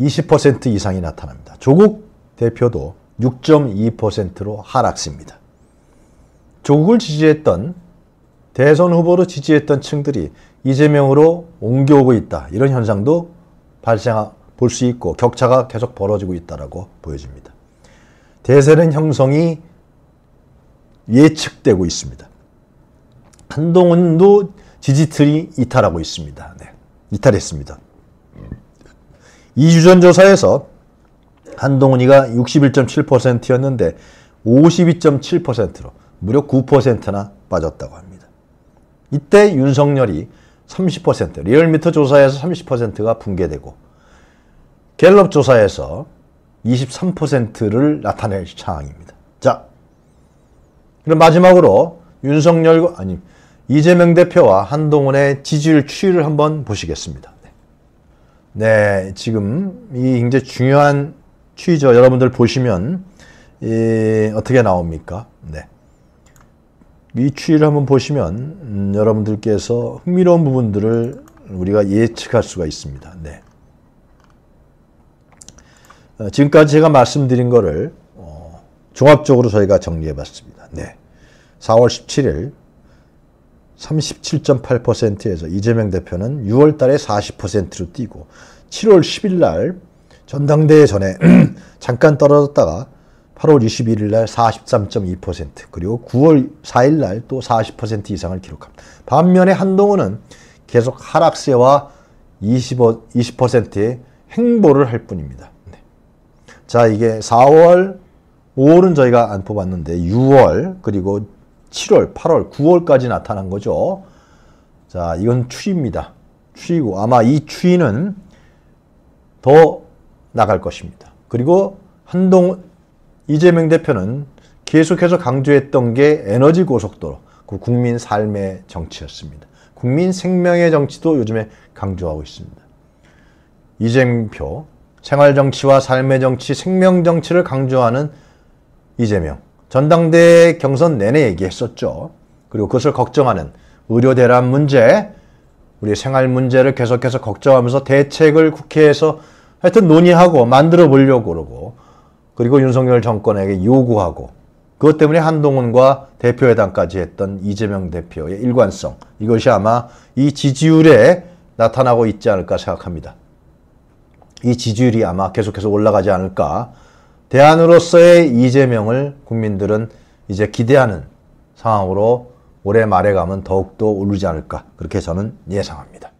20% 이상이 나타납니다. 조국 대표도 6.2%로 하락습니다. 조국을 지지했던 대선 후보로 지지했던 층들이 이재명으로 옮겨오고 있다. 이런 현상도 발생 할수 있고 격차가 계속 벌어지고 있다라고 보여집니다. 대세는 형성이 예측되고 있습니다. 한동훈도 지지틀이 이탈하고 있습니다. 네, 이탈했습니다. 이주전 조사에서 한동훈이가 61.7%였는데 52.7%로 무려 9%나 빠졌다고 합니다. 이때 윤석열이 30% 리얼미터 조사에서 30%가 붕괴되고 갤럽 조사에서 23%를 나타낼 상황입니다. 자, 그럼 마지막으로 윤석열과 아니 이재명 대표와 한동훈의 지지율 추이를 한번 보시겠습니다. 네, 지금 이 굉장히 중요한 추이죠. 여러분들 보시면 이 어떻게 나옵니까? 네. 위 추이를 한번 보시면 음, 여러분들께서 흥미로운 부분들을 우리가 예측할 수가 있습니다. 네. 어, 지금까지 제가 말씀드린 거를 어, 종합적으로 저희가 정리해 봤습니다. 네. 4월 17일 37.8%에서 이재명 대표는 6월 달에 40%로 뛰고 7월 10일 날 전당대회 전에 잠깐 떨어졌다가 8월 21일 날 43.2% 그리고 9월 4일 날 또 40% 이상을 기록합니다. 반면에 한동훈은 계속 하락세와 20%의 행보를 할 뿐입니다. 네. 자 이게 4월, 5월은 저희가 안 뽑았는데 6월 그리고 7월, 8월, 9월까지 나타난 거죠. 자 이건 추입니다. 추이고 아마 이 추이는 더 나갈 것입니다. 그리고 한동 이재명 대표는 계속해서 강조했던 게 에너지 고속도로, 그 국민 삶의 정치였습니다. 국민 생명의 정치도 요즘에 강조하고 있습니다. 이재명표, 생활정치와 삶의 정치, 생명정치를 강조하는 이재명. 전당대 회 경선 내내 얘기했었죠. 그리고 그것을 걱정하는 의료 대란 문제, 우리 생활 문제를 계속해서 걱정하면서 대책을 국회에서 하여튼 논의하고 만들어 보려고 그러고 그리고 윤석열 정권에게 요구하고 그것 때문에 한동훈과 대표회담까지 했던 이재명 대표의 일관성 이것이 아마 이 지지율에 나타나고 있지 않을까 생각합니다. 이 지지율이 아마 계속해서 올라가지 않을까 대안으로서의 이재명을 국민들은 이제 기대하는 상황으로 올해 말에 가면 더욱더 오르지 않을까 그렇게 저는 예상합니다.